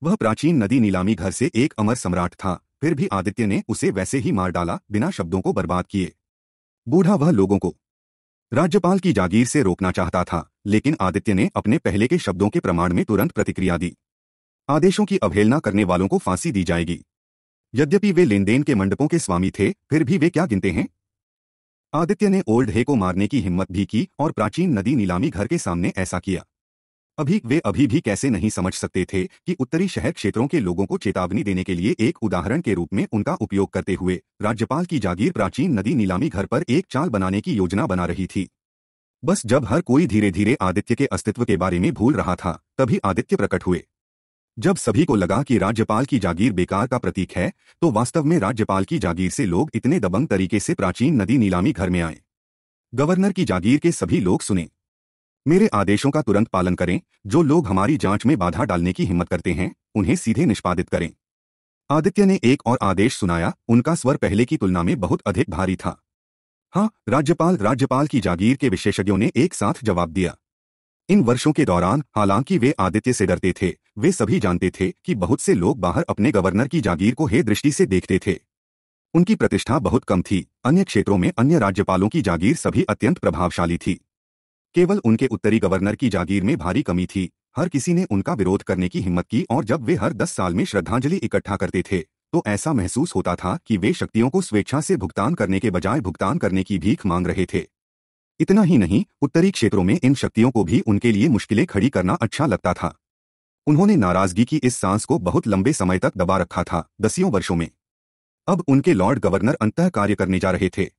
वह प्राचीन नदी नीलामी घर से एक अमर सम्राट था फिर भी आदित्य ने उसे वैसे ही मार डाला बिना शब्दों को बर्बाद किए बूढ़ा वह लोगों को राज्यपाल की जागीर से रोकना चाहता था लेकिन आदित्य ने अपने पहले के शब्दों के प्रमाण में तुरंत प्रतिक्रिया दी आदेशों की अवहेलना करने वालों को फांसी दी जाएगी यद्यपि वे लेनदेन के मंडपों के स्वामी थे फिर भी वे क्या गिनते हैं आदित्य ने ओल्ड हे को मारने की हिम्मत भी की और प्राचीन नदी नीलामी घर के सामने ऐसा किया अभी वे अभी भी कैसे नहीं समझ सकते थे कि उत्तरी शहर क्षेत्रों के लोगों को चेतावनी देने के लिए एक उदाहरण के रूप में उनका उपयोग करते हुए राज्यपाल की जागीर प्राचीन नदी नीलामी घर पर एक चाल बनाने की योजना बना रही थी बस जब हर कोई धीरे धीरे आदित्य के अस्तित्व के बारे में भूल रहा था तभी आदित्य प्रकट हुए जब सभी को लगा कि राज्यपाल की जागीर बेकार का प्रतीक है तो वास्तव में राज्यपाल की जागीर से लोग इतने दबंग तरीके से प्राचीन नदी नीलामी घर में आए गवर्नर की जागीर के सभी लोग सुने मेरे आदेशों का तुरंत पालन करें जो लोग हमारी जांच में बाधा डालने की हिम्मत करते हैं उन्हें सीधे निष्पादित करें आदित्य ने एक और आदेश सुनाया उनका स्वर पहले की तुलना में बहुत अधिक भारी था हाँ राज्यपाल राज्यपाल की जागीर के विशेषज्ञों ने एक साथ जवाब दिया इन वर्षों के दौरान हालांकि वे आदित्य से डरते थे वे सभी जानते थे कि बहुत से लोग बाहर अपने गवर्नर की जागीर को हे दृष्टि से देखते थे उनकी प्रतिष्ठा बहुत कम थी अन्य क्षेत्रों में अन्य राज्यपालों की जागीर सभी अत्यंत प्रभावशाली थी केवल उनके उत्तरी गवर्नर की जागीर में भारी कमी थी हर किसी ने उनका विरोध करने की हिम्मत की और जब वे हर दस साल में श्रद्धांजलि इकट्ठा करते थे तो ऐसा महसूस होता था कि वे शक्तियों को स्वेच्छा से भुगतान करने के बजाय भुगतान करने की भीख मांग रहे थे इतना ही नहीं उत्तरी क्षेत्रों में इन शक्तियों को भी उनके लिए मुश्किलें खड़ी करना अच्छा लगता था उन्होंने नाराजगी की इस सांस को बहुत लंबे समय तक दबा रखा था दसियों वर्षों में अब उनके लॉर्ड गवर्नर अंत कार्य करने जा रहे थे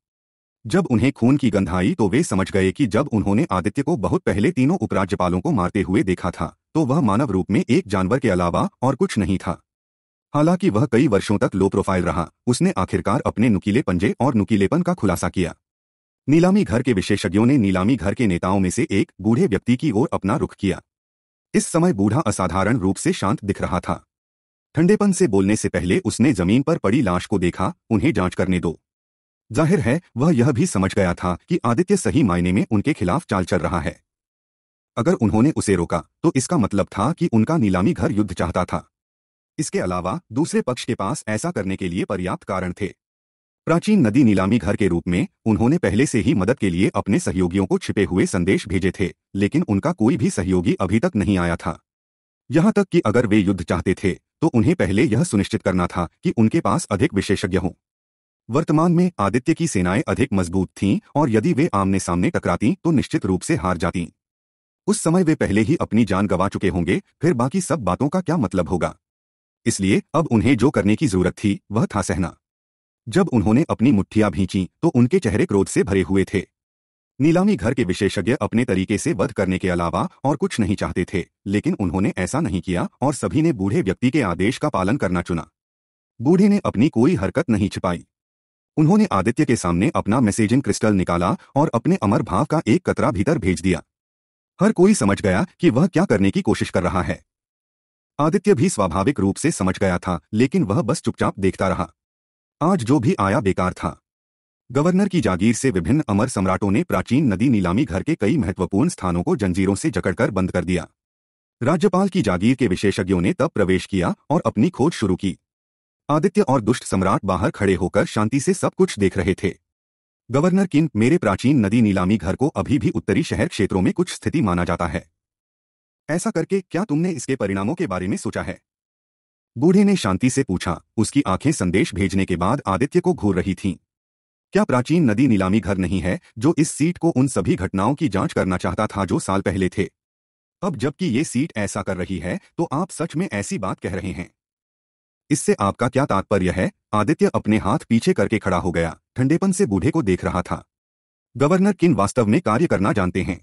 जब उन्हें खून की गंध आई तो वे समझ गए कि जब उन्होंने आदित्य को बहुत पहले तीनों उपराज्यपालों को मारते हुए देखा था तो वह मानव रूप में एक जानवर के अलावा और कुछ नहीं था हालांकि वह कई वर्षों तक लो प्रोफाइल रहा उसने आखिरकार अपने नुकीले पंजे और नुकीलेपन का खुलासा किया नीलामी घर के विशेषज्ञों ने नीलामी घर के नेताओं में से एक बूढ़े व्यक्ति की ओर अपना रुख किया इस समय बूढ़ा असाधारण रूप से शांत दिख रहा था ठंडेपन से बोलने से पहले उसने जमीन पर पड़ी लाश को देखा उन्हें जांच करने दो जाहिर है वह यह भी समझ गया था कि आदित्य सही मायने में उनके खिलाफ चाल चल रहा है अगर उन्होंने उसे रोका तो इसका मतलब था कि उनका नीलामी घर युद्ध चाहता था इसके अलावा दूसरे पक्ष के पास ऐसा करने के लिए पर्याप्त कारण थे प्राचीन नदी नीलामी घर के रूप में उन्होंने पहले से ही मदद के लिए अपने सहयोगियों को छिपे हुए संदेश भेजे थे लेकिन उनका कोई भी सहयोगी अभी तक नहीं आया था यहां तक कि अगर वे युद्ध चाहते थे तो उन्हें पहले यह सुनिश्चित करना था कि उनके पास अधिक विशेषज्ञ हों वर्तमान में आदित्य की सेनाएं अधिक मजबूत थीं और यदि वे आमने सामने टकराती तो निश्चित रूप से हार जातीं उस समय वे पहले ही अपनी जान गंवा चुके होंगे फिर बाकी सब बातों का क्या मतलब होगा इसलिए अब उन्हें जो करने की जरूरत थी वह था सहना जब उन्होंने अपनी मुठ्ठियां भींची तो उनके चेहरे क्रोध से भरे हुए थे नीलामी घर के विशेषज्ञ अपने तरीके से वध करने के अलावा और कुछ नहीं चाहते थे लेकिन उन्होंने ऐसा नहीं किया और सभी ने बूढ़े व्यक्ति के आदेश का पालन करना चुना बूढ़े ने अपनी कोई हरकत नहीं छिपाई उन्होंने आदित्य के सामने अपना मैसेजिंग क्रिस्टल निकाला और अपने अमर भाव का एक कतरा भीतर भेज दिया हर कोई समझ गया कि वह क्या करने की कोशिश कर रहा है आदित्य भी स्वाभाविक रूप से समझ गया था लेकिन वह बस चुपचाप देखता रहा आज जो भी आया बेकार था गवर्नर की जागीर से विभिन्न अमर सम्राटों ने प्राचीन नदी नीलामी घर के कई महत्वपूर्ण स्थानों को जंजीरों से जकड़कर बंद कर दिया राज्यपाल की जागीर के विशेषज्ञों ने तब प्रवेश किया और अपनी खोज शुरू की आदित्य और दुष्ट सम्राट बाहर खड़े होकर शांति से सब कुछ देख रहे थे गवर्नर किन मेरे प्राचीन नदी नीलामी घर को अभी भी उत्तरी शहर क्षेत्रों में कुछ स्थिति माना जाता है ऐसा करके क्या तुमने इसके परिणामों के बारे में सोचा है बूढ़े ने शांति से पूछा उसकी आंखें संदेश भेजने के बाद आदित्य को घूर रही थीं क्या प्राचीन नदी नीलामी घर नहीं है जो इस सीट को उन सभी घटनाओं की जांच करना चाहता था जो साल पहले थे अब जबकि ये सीट ऐसा कर रही है तो आप सच में ऐसी बात कह रहे हैं इससे आपका क्या तात्पर्य है आदित्य अपने हाथ पीछे करके खड़ा हो गया ठंडेपन से बूढ़े को देख रहा था गवर्नर किन वास्तव में कार्य करना जानते हैं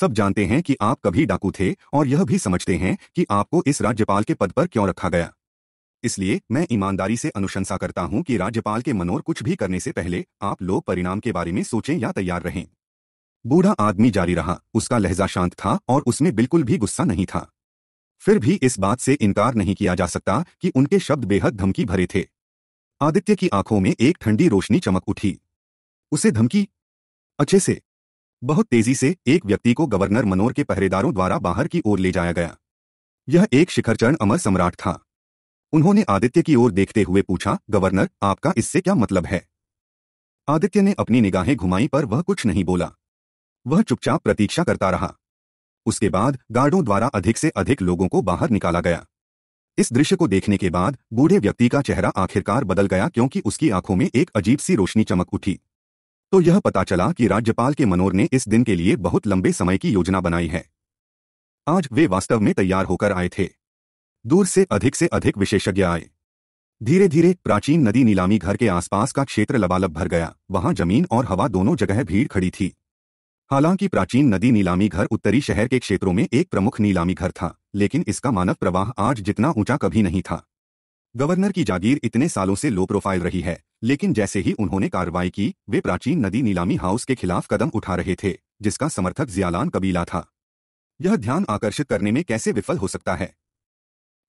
सब जानते हैं कि आप कभी डाकू थे और यह भी समझते हैं कि आपको इस राज्यपाल के पद पर क्यों रखा गया इसलिए मैं ईमानदारी से अनुशंसा करता हूं कि राज्यपाल के मनोर कुछ भी करने से पहले आप लोग परिणाम के बारे में सोचें या तैयार रहें बूढ़ा आदमी जारी रहा उसका लहजा शांत था और उसमें बिल्कुल भी गुस्सा नहीं था फिर भी इस बात से इनकार नहीं किया जा सकता कि उनके शब्द बेहद धमकी भरे थे आदित्य की आंखों में एक ठंडी रोशनी चमक उठी उसे धमकी अच्छे से बहुत तेजी से एक व्यक्ति को गवर्नर मनोर के पहरेदारों द्वारा बाहर की ओर ले जाया गया यह एक शिखरचरण अमर सम्राट था उन्होंने आदित्य की ओर देखते हुए पूछा गवर्नर आपका इससे क्या मतलब है आदित्य ने अपनी निगाहें घुमाई पर वह कुछ नहीं बोला वह चुपचाप प्रतीक्षा करता रहा उसके बाद गार्डों द्वारा अधिक से अधिक लोगों को बाहर निकाला गया इस दृश्य को देखने के बाद बूढ़े व्यक्ति का चेहरा आखिरकार बदल गया क्योंकि उसकी आंखों में एक अजीब सी रोशनी चमक उठी तो यह पता चला कि राज्यपाल के मनोर ने इस दिन के लिए बहुत लंबे समय की योजना बनाई है आज वे वास्तव में तैयार होकर आए थे दूर से अधिक से अधिक विशेषज्ञ आए धीरे धीरे प्राचीन नदी नीलामी घर के आसपास का क्षेत्र लबालब भर गया वहां जमीन और हवा दोनों जगह भीड़ खड़ी थी हालांकि प्राचीन नदी नीलामी घर उत्तरी शहर के क्षेत्रों में एक प्रमुख नीलामी घर था लेकिन इसका मानव प्रवाह आज जितना ऊंचा कभी नहीं था गवर्नर की जागीर इतने सालों से लो प्रोफाइल रही है लेकिन जैसे ही उन्होंने कार्रवाई की वे प्राचीन नदी नीलामी हाउस के खिलाफ कदम उठा रहे थे जिसका समर्थक जियालान कबीला था यह ध्यान आकर्षित करने में कैसे विफल हो सकता है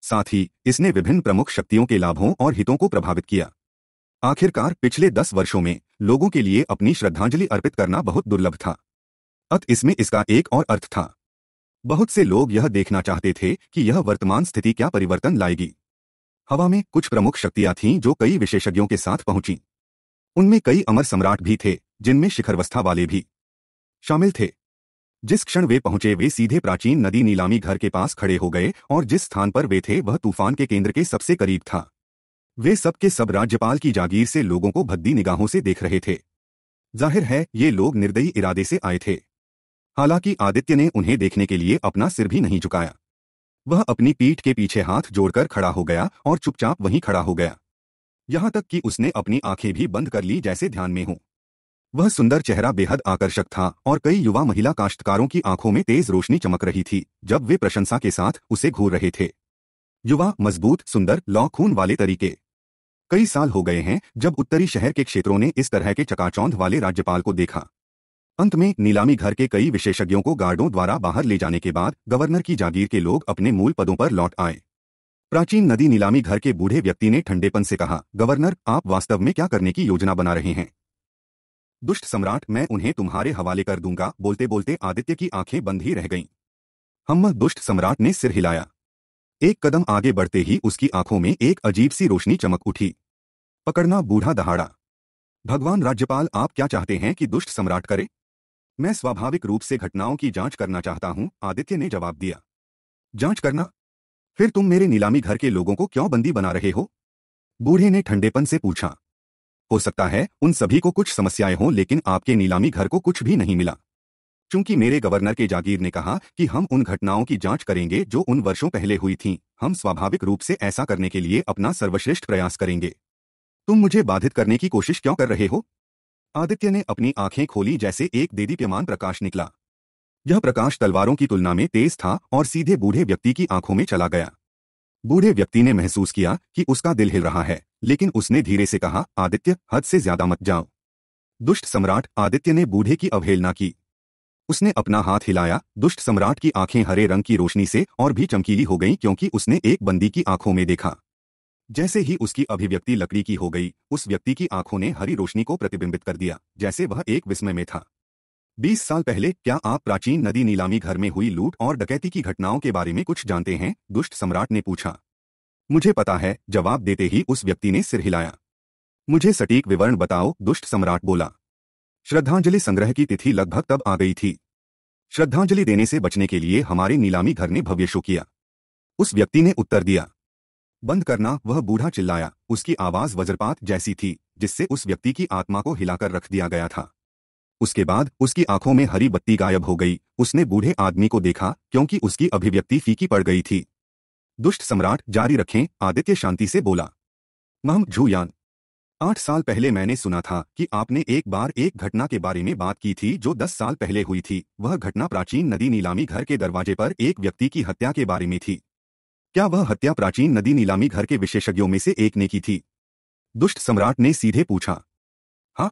साथ ही इसने विभिन्न प्रमुख शक्तियों के लाभों और हितों को प्रभावित किया आखिरकार पिछले दस वर्षों में लोगों के लिए अपनी श्रद्धांजलि अर्पित करना बहुत दुर्लभ था अत इसमें इसका एक और अर्थ था बहुत से लोग यह देखना चाहते थे कि यह वर्तमान स्थिति क्या परिवर्तन लाएगी हवा में कुछ प्रमुख शक्तियां थीं जो कई विशेषज्ञों के साथ पहुंची उनमें कई अमर सम्राट भी थे जिनमें शिखरवस्था वाले भी शामिल थे जिस क्षण वे पहुंचे वे सीधे प्राचीन नदी नीलामी घर के पास खड़े हो गए और जिस स्थान पर वे थे वह तूफान के केंद्र के सबसे करीब था वे सब सब राज्यपाल की जागीर से लोगों को भद्दी निगाहों से देख रहे थे जाहिर है ये लोग निर्दयी इरादे से आए थे हालांकि आदित्य ने उन्हें देखने के लिए अपना सिर भी नहीं झुकाया वह अपनी पीठ के पीछे हाथ जोड़कर खड़ा हो गया और चुपचाप वहीं खड़ा हो गया यहां तक कि उसने अपनी आंखें भी बंद कर ली जैसे ध्यान में हो वह सुंदर चेहरा बेहद आकर्षक था और कई युवा महिला काश्तकारों की आंखों में तेज रोशनी चमक रही थी जब वे प्रशंसा के साथ उसे घूर रहे थे युवा मजबूत सुंदर लौ खून वाले तरीके कई साल हो गए हैं जब उत्तरी शहर के क्षेत्रों ने इस तरह के चकाचौंध वाले राज्यपाल को देखा अंत में नीलामी घर के कई विशेषज्ञों को गार्डों द्वारा बाहर ले जाने के बाद गवर्नर की जागीर के लोग अपने मूल पदों पर लौट आए प्राचीन नदी नीलामी घर के बूढ़े व्यक्ति ने ठंडेपन से कहा गवर्नर आप वास्तव में क्या करने की योजना बना रहे हैं दुष्ट सम्राट मैं उन्हें तुम्हारे हवाले कर दूंगा बोलते बोलते आदित्य की आंखें बंद ही रह गईं हम दुष्ट सम्राट ने सिर हिलाया एक कदम आगे बढ़ते ही उसकी आंखों में एक अजीब सी रोशनी चमक उठी पकड़ना बूढ़ा दहाड़ा भगवान राज्यपाल आप क्या चाहते हैं कि दुष्ट सम्राट करे मैं स्वाभाविक रूप से घटनाओं की जांच करना चाहता हूं आदित्य ने जवाब दिया जांच करना फिर तुम मेरे नीलामी घर के लोगों को क्यों बंदी बना रहे हो बूढ़े ने ठंडेपन से पूछा हो सकता है उन सभी को कुछ समस्याएं हों लेकिन आपके नीलामी घर को कुछ भी नहीं मिला चूंकि मेरे गवर्नर के जागीर ने कहा कि हम उन घटनाओं की जांच करेंगे जो उन वर्षों पहले हुई थीं, हम स्वाभाविक रूप से ऐसा करने के लिए अपना सर्वश्रेष्ठ प्रयास करेंगे तुम मुझे बाधित करने की कोशिश क्यों कर रहे हो आदित्य ने अपनी आंखें खोली जैसे एक देदीप्यमान प्रकाश निकला यह प्रकाश तलवारों की तुलना में तेज था और सीधे बूढ़े व्यक्ति की आंखों में चला गया बूढ़े व्यक्ति ने महसूस किया कि उसका दिल हिल रहा है लेकिन उसने धीरे से कहा आदित्य हद से ज्यादा मत जाओ दुष्ट सम्राट आदित्य ने बूढ़े की अवहेलना की उसने अपना हाथ हिलाया दुष्ट सम्राट की आंखें हरे रंग की रोशनी से और भी चमकीली हो गईं क्योंकि उसने एक बंदी की आंखों में देखा जैसे ही उसकी अभिव्यक्ति लकड़ी की हो गई उस व्यक्ति की आंखों ने हरी रोशनी को प्रतिबिंबित कर दिया जैसे वह एक विस्मय में था बीस साल पहले क्या आप प्राचीन नदी नीलामी घर में हुई लूट और डकैती की घटनाओं के बारे में कुछ जानते हैं दुष्ट सम्राट ने पूछा मुझे पता है जवाब देते ही उस व्यक्ति ने सिर हिलाया मुझे सटीक विवरण बताओ दुष्ट सम्राट बोला श्रद्धांजलि संग्रह की तिथि लगभग तब आ गई थी श्रद्धांजलि देने से बचने के लिए हमारे नीलामी घर ने भव्य शो किया उस व्यक्ति ने उत्तर दिया बंद करना वह बूढ़ा चिल्लाया उसकी आवाज वज्रपात जैसी थी जिससे उस व्यक्ति की आत्मा को हिलाकर रख दिया गया था उसके बाद उसकी आंखों में हरी बत्ती गायब हो गई उसने बूढ़े आदमी को देखा क्योंकि उसकी अभिव्यक्ति फीकी पड़ गई थी दुष्ट सम्राट जारी रखें आदित्य शांति से बोला महम झूयान आठ साल पहले मैंने सुना था कि आपने एक बार एक घटना के बारे में बात की थी जो दस साल पहले हुई थी वह घटना प्राचीन नदी नीलामी घर के दरवाजे पर एक व्यक्ति की हत्या के बारे में थी क्या वह हत्या प्राचीन नदी नीलामी घर के विशेषज्ञों में से एक ने की थी दुष्ट सम्राट ने सीधे पूछा हाँ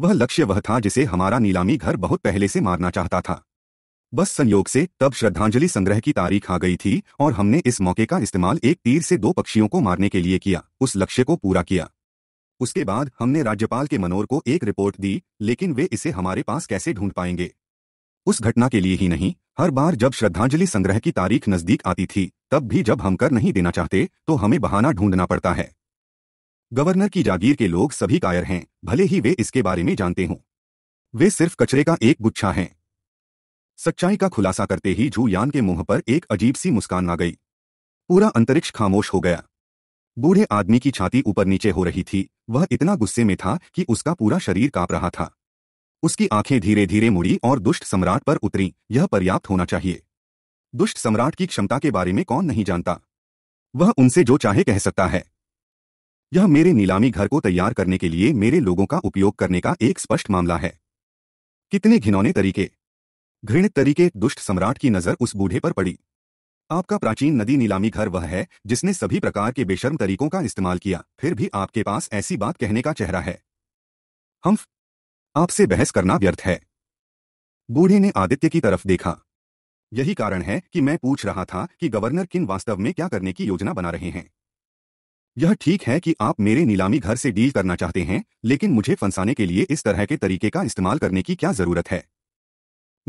वह लक्ष्य वह था जिसे हमारा नीलामी घर बहुत पहले से मारना चाहता था बस संयोग से तब श्रद्धांजलि संग्रह की तारीख आ गई थी और हमने इस मौके का इस्तेमाल एक तीर से दो पक्षियों को मारने के लिए किया उस लक्ष्य को पूरा किया उसके बाद हमने राज्यपाल के मनोर को एक रिपोर्ट दी लेकिन वे इसे हमारे पास कैसे ढूंढ पाएंगे उस घटना के लिए ही नहीं हर बार जब श्रद्धांजलि संग्रह की तारीख नजदीक आती थी तब भी जब हम कर नहीं देना चाहते तो हमें बहाना ढूंढना पड़ता है गवर्नर की जागीर के लोग सभी कायर हैं भले ही वे इसके बारे में जानते हों वे सिर्फ कचरे का एक गुच्छा हैं सच्चाई का खुलासा करते ही झू यान के मुंह पर एक अजीब सी मुस्कान आ गई पूरा अंतरिक्ष खामोश हो गया बूढ़े आदमी की छाती ऊपर नीचे हो रही थी वह इतना गुस्से में था कि उसका पूरा शरीर कांप रहा था उसकी आंखें धीरे धीरे मुड़ी और दुष्ट सम्राट पर उतरी यह पर्याप्त होना चाहिए दुष्ट सम्राट की क्षमता के बारे में कौन नहीं जानता वह उनसे जो चाहे कह सकता है यह मेरे नीलामी घर को तैयार करने के लिए मेरे लोगों का उपयोग करने का एक स्पष्ट मामला है कितने घिनौने तरीके घृणित तरीके दुष्ट सम्राट की नजर उस बूढ़े पर पड़ी आपका प्राचीन नदी नीलामी घर वह है जिसने सभी प्रकार के बेशर्म तरीकों का इस्तेमाल किया फिर भी आपके पास ऐसी बात कहने का चेहरा है हम आपसे बहस करना व्यर्थ है बूढ़े ने आदित्य की तरफ देखा यही कारण है कि मैं पूछ रहा था कि गवर्नर किन वास्तव में क्या करने की योजना बना रहे हैं यह ठीक है कि आप मेरे नीलामी घर से डील करना चाहते हैं लेकिन मुझे फंसाने के लिए इस तरह के तरीके का इस्तेमाल करने की क्या जरूरत है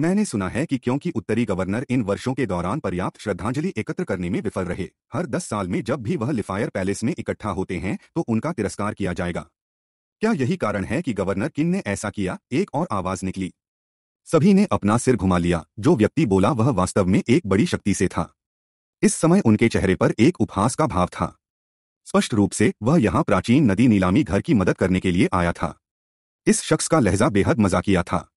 मैंने सुना है कि क्योंकि उत्तरी गवर्नर इन वर्षों के दौरान पर्याप्त श्रद्धांजलि एकत्र करने में विफल रहे हर दस साल में जब भी वह लिफायर पैलेस में इकट्ठा होते हैं तो उनका तिरस्कार किया जाएगा क्या यही कारण है कि गवर्नर किन ने ऐसा किया एक और आवाज निकली सभी ने अपना सिर घुमा लिया जो व्यक्ति बोला वह वास्तव में एक बड़ी शक्ति से था इस समय उनके चेहरे पर एक उपहास का भाव था स्पष्ट रूप से वह यहां प्राचीन नदी नीलामी घर की मदद करने के लिए आया था इस शख्स का लहजा बेहद मजाकिया था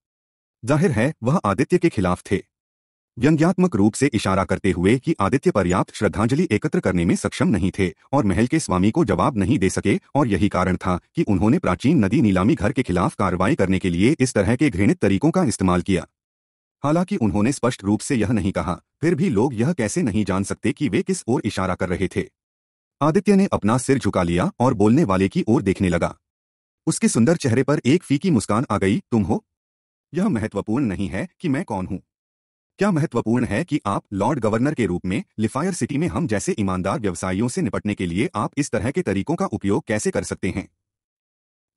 जाहिर है वह आदित्य के खिलाफ थे व्यंग्यात्मक रूप से इशारा करते हुए कि आदित्य पर्याप्त श्रद्धांजलि एकत्र करने में सक्षम नहीं थे और महल के स्वामी को जवाब नहीं दे सके और यही कारण था कि उन्होंने प्राचीन नदी नीलामी घर के खिलाफ कार्रवाई करने के लिए इस तरह के घृणित तरीकों का इस्तेमाल किया हालांकि उन्होंने स्पष्ट रूप से यह नहीं कहा फिर भी लोग यह कैसे नहीं जान सकते कि वे किस ओर इशारा कर रहे थे आदित्य ने अपना सिर झुका लिया और बोलने वाले की ओर देखने लगा उसके सुंदर चेहरे पर एक फीकी मुस्कान आ गई तुम हो यह महत्वपूर्ण नहीं है कि मैं कौन हूं क्या महत्वपूर्ण है कि आप लॉर्ड गवर्नर के रूप में लिफायर सिटी में हम जैसे ईमानदार व्यवसायियों से निपटने के लिए आप इस तरह के तरीकों का उपयोग कैसे कर सकते हैं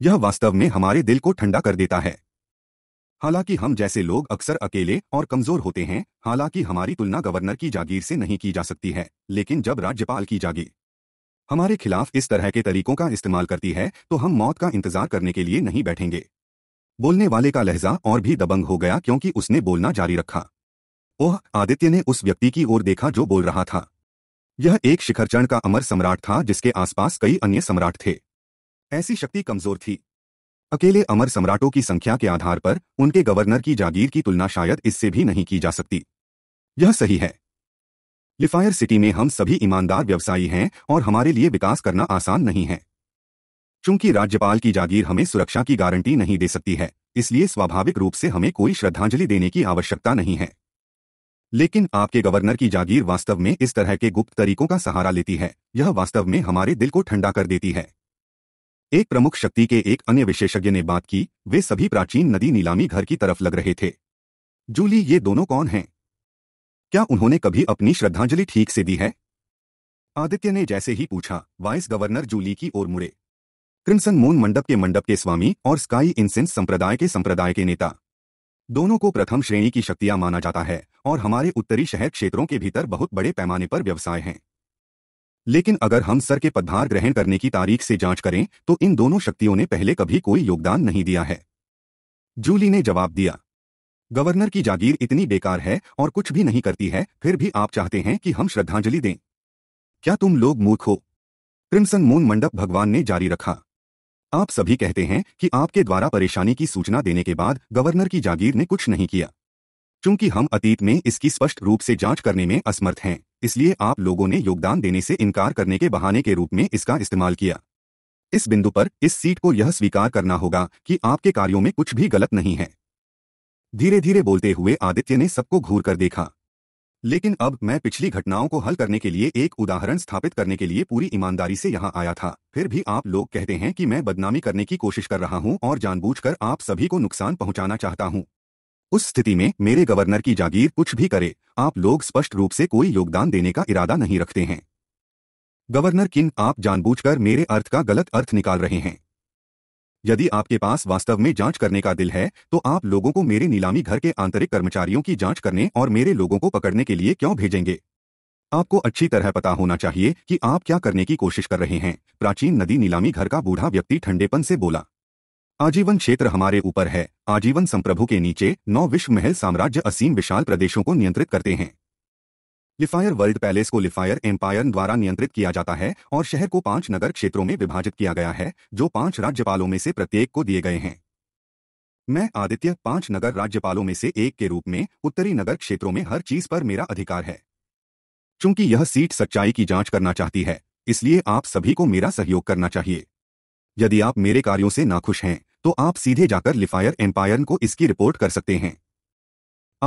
यह वास्तव में हमारे दिल को ठंडा कर देता है हालांकि हम जैसे लोग अक्सर अकेले और कमजोर होते हैं हालांकि हमारी तुलना गवर्नर की जागीर से नहीं की जा सकती है लेकिन जब राज्यपाल की जागीर हमारे खिलाफ इस तरह के तरीकों का इस्तेमाल करती है तो हम मौत का इंतजार करने के लिए नहीं बैठेंगे बोलने वाले का लहजा और भी दबंग हो गया क्योंकि उसने बोलना जारी रखा ओह आदित्य ने उस व्यक्ति की ओर देखा जो बोल रहा था यह एक शिखर चरण का अमर सम्राट था जिसके आसपास कई अन्य सम्राट थे ऐसी शक्ति कमजोर थी अकेले अमर सम्राटों की संख्या के आधार पर उनके गवर्नर की जागीर की तुलना शायद इससे भी नहीं की जा सकती यह सही है लिफायर सिटी में हम सभी ईमानदार व्यवसायी हैं और हमारे लिए विकास करना आसान नहीं है चूंकि राज्यपाल की जागीर हमें सुरक्षा की गारंटी नहीं दे सकती है इसलिए स्वाभाविक रूप से हमें कोई श्रद्धांजलि देने की आवश्यकता नहीं है लेकिन आपके गवर्नर की जागीर वास्तव में इस तरह के गुप्त तरीकों का सहारा लेती है यह वास्तव में हमारे दिल को ठंडा कर देती है एक प्रमुख शक्ति के एक अन्य विशेषज्ञ ने बात की वे सभी प्राचीन नदी नीलामी घर की तरफ लग रहे थे जूली ये दोनों कौन हैं क्या उन्होंने कभी अपनी श्रद्धांजलि ठीक से दी है आदित्य ने जैसे ही पूछा वाइस गवर्नर जूली की ओर मुड़े क्रिमसन मून मंडप के मंडप के स्वामी और स्काई इंसेंस संप्रदाय के संप्रदाय के नेता दोनों को प्रथम श्रेणी की शक्तियां माना जाता है और हमारे उत्तरी शहर क्षेत्रों के भीतर बहुत बड़े पैमाने पर व्यवसाय हैं लेकिन अगर हम सर के पदभार ग्रहण करने की तारीख से जांच करें तो इन दोनों शक्तियों ने पहले कभी कोई योगदान नहीं दिया है जूली ने जवाब दिया गवर्नर की जागीर इतनी बेकार है और कुछ भी नहीं करती है फिर भी आप चाहते हैं कि हम श्रद्धांजलि दें क्या तुम लोग मूर्ख हो क्रिमसन मून मंडप भगवान ने जारी रखा आप सभी कहते हैं कि आपके द्वारा परेशानी की सूचना देने के बाद गवर्नर की जागीर ने कुछ नहीं किया चूंकि हम अतीत में इसकी स्पष्ट रूप से जांच करने में असमर्थ हैं इसलिए आप लोगों ने योगदान देने से इनकार करने के बहाने के रूप में इसका इस्तेमाल किया इस बिंदु पर इस सीट को यह स्वीकार करना होगा कि आपके कार्यों में कुछ भी गलत नहीं है धीरे धीरे बोलते हुए आदित्य ने सबको घूर कर देखा लेकिन अब मैं पिछली घटनाओं को हल करने के लिए एक उदाहरण स्थापित करने के लिए पूरी ईमानदारी से यहाँ आया था फिर भी आप लोग कहते हैं कि मैं बदनामी करने की कोशिश कर रहा हूँ और जानबूझकर आप सभी को नुकसान पहुँचाना चाहता हूँ उस स्थिति में मेरे गवर्नर की जागीर कुछ भी करे आप लोग स्पष्ट रूप से कोई योगदान देने का इरादा नहीं रखते हैं गवर्नर किन आप जानबूझकर मेरे अर्थ का गलत अर्थ निकाल रहे हैं यदि आपके पास वास्तव में जांच करने का दिल है तो आप लोगों को मेरे नीलामी घर के आंतरिक कर्मचारियों की जांच करने और मेरे लोगों को पकड़ने के लिए क्यों भेजेंगे आपको अच्छी तरह पता होना चाहिए कि आप क्या करने की कोशिश कर रहे हैं प्राचीन नदी नीलामी घर का बूढ़ा व्यक्ति ठंडेपन से बोला आजीवन क्षेत्र हमारे ऊपर है आजीवन संप्रभु के नीचे नौ विश्व महल साम्राज्य असीम विशाल प्रदेशों को नियंत्रित करते हैं लिफायर वर्ल्ड पैलेस को लिफायर एम्पायर द्वारा नियंत्रित किया जाता है और शहर को पांच नगर क्षेत्रों में विभाजित किया गया है जो पांच राज्यपालों में से प्रत्येक को दिए गए हैं मैं आदित्य पांच नगर राज्यपालों में से एक के रूप में उत्तरी नगर क्षेत्रों में हर चीज पर मेरा अधिकार है चूंकि यह सीट सच्चाई की जांच करना चाहती है इसलिए आप सभी को मेरा सहयोग करना चाहिए यदि आप मेरे कार्यों से नाखुश हैं तो आप सीधे जाकर लिफायर एम्पायर को इसकी रिपोर्ट कर सकते हैं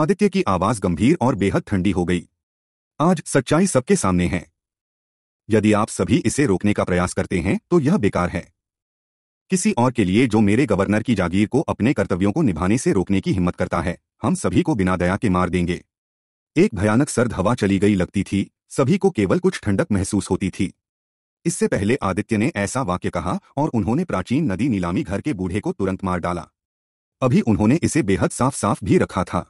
आदित्य की आवाज गंभीर और बेहद ठंडी हो गई आज सच्चाई सबके सामने है यदि आप सभी इसे रोकने का प्रयास करते हैं तो यह बेकार है किसी और के लिए जो मेरे गवर्नर की जागीर को अपने कर्तव्यों को निभाने से रोकने की हिम्मत करता है हम सभी को बिना दया के मार देंगे एक भयानक सर्द हवा चली गई लगती थी सभी को केवल कुछ ठंडक महसूस होती थी इससे पहले आदित्य ने ऐसा वाक्य कहा और उन्होंने प्राचीन नदी नीलामी घर के बूढ़े को तुरंत मार डाला अभी उन्होंने इसे बेहद साफ साफ भी रखा था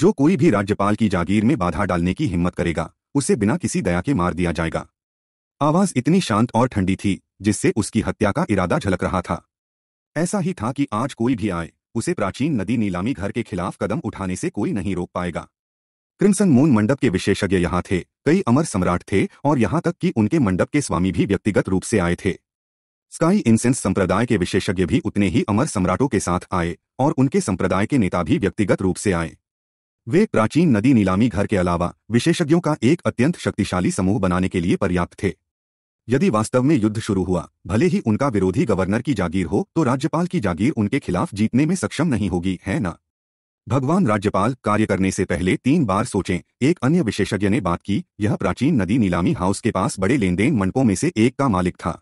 जो कोई भी राज्यपाल की जागीर में बाधा डालने की हिम्मत करेगा उसे बिना किसी दया के मार दिया जाएगा आवाज इतनी शांत और ठंडी थी जिससे उसकी हत्या का इरादा झलक रहा था ऐसा ही था कि आज कोई भी आए उसे प्राचीन नदी नीलामी घर के खिलाफ कदम उठाने से कोई नहीं रोक पाएगा क्रिमसन मून मंडप के विशेषज्ञ यहाँ थे कई अमर सम्राट थे और यहाँ तक कि उनके मंडप के स्वामी भी व्यक्तिगत रूप से आए थे स्काई इंसेंस संप्रदाय के विशेषज्ञ भी उतने ही अमर सम्राटों के साथ आए और उनके संप्रदाय के नेता भी व्यक्तिगत रूप से आए वे प्राचीन नदी नीलामी घर के अलावा विशेषज्ञों का एक अत्यंत शक्तिशाली समूह बनाने के लिए पर्याप्त थे यदि वास्तव में युद्ध शुरू हुआ भले ही उनका विरोधी गवर्नर की जागीर हो तो राज्यपाल की जागीर उनके खिलाफ जीतने में सक्षम नहीं होगी है ना भगवान राज्यपाल कार्य करने से पहले तीन बार सोचें एक अन्य विशेषज्ञ ने बात की यह प्राचीन नदी नीलामी हाउस के पास बड़े लेनदेन मंडपों में से एक का मालिक था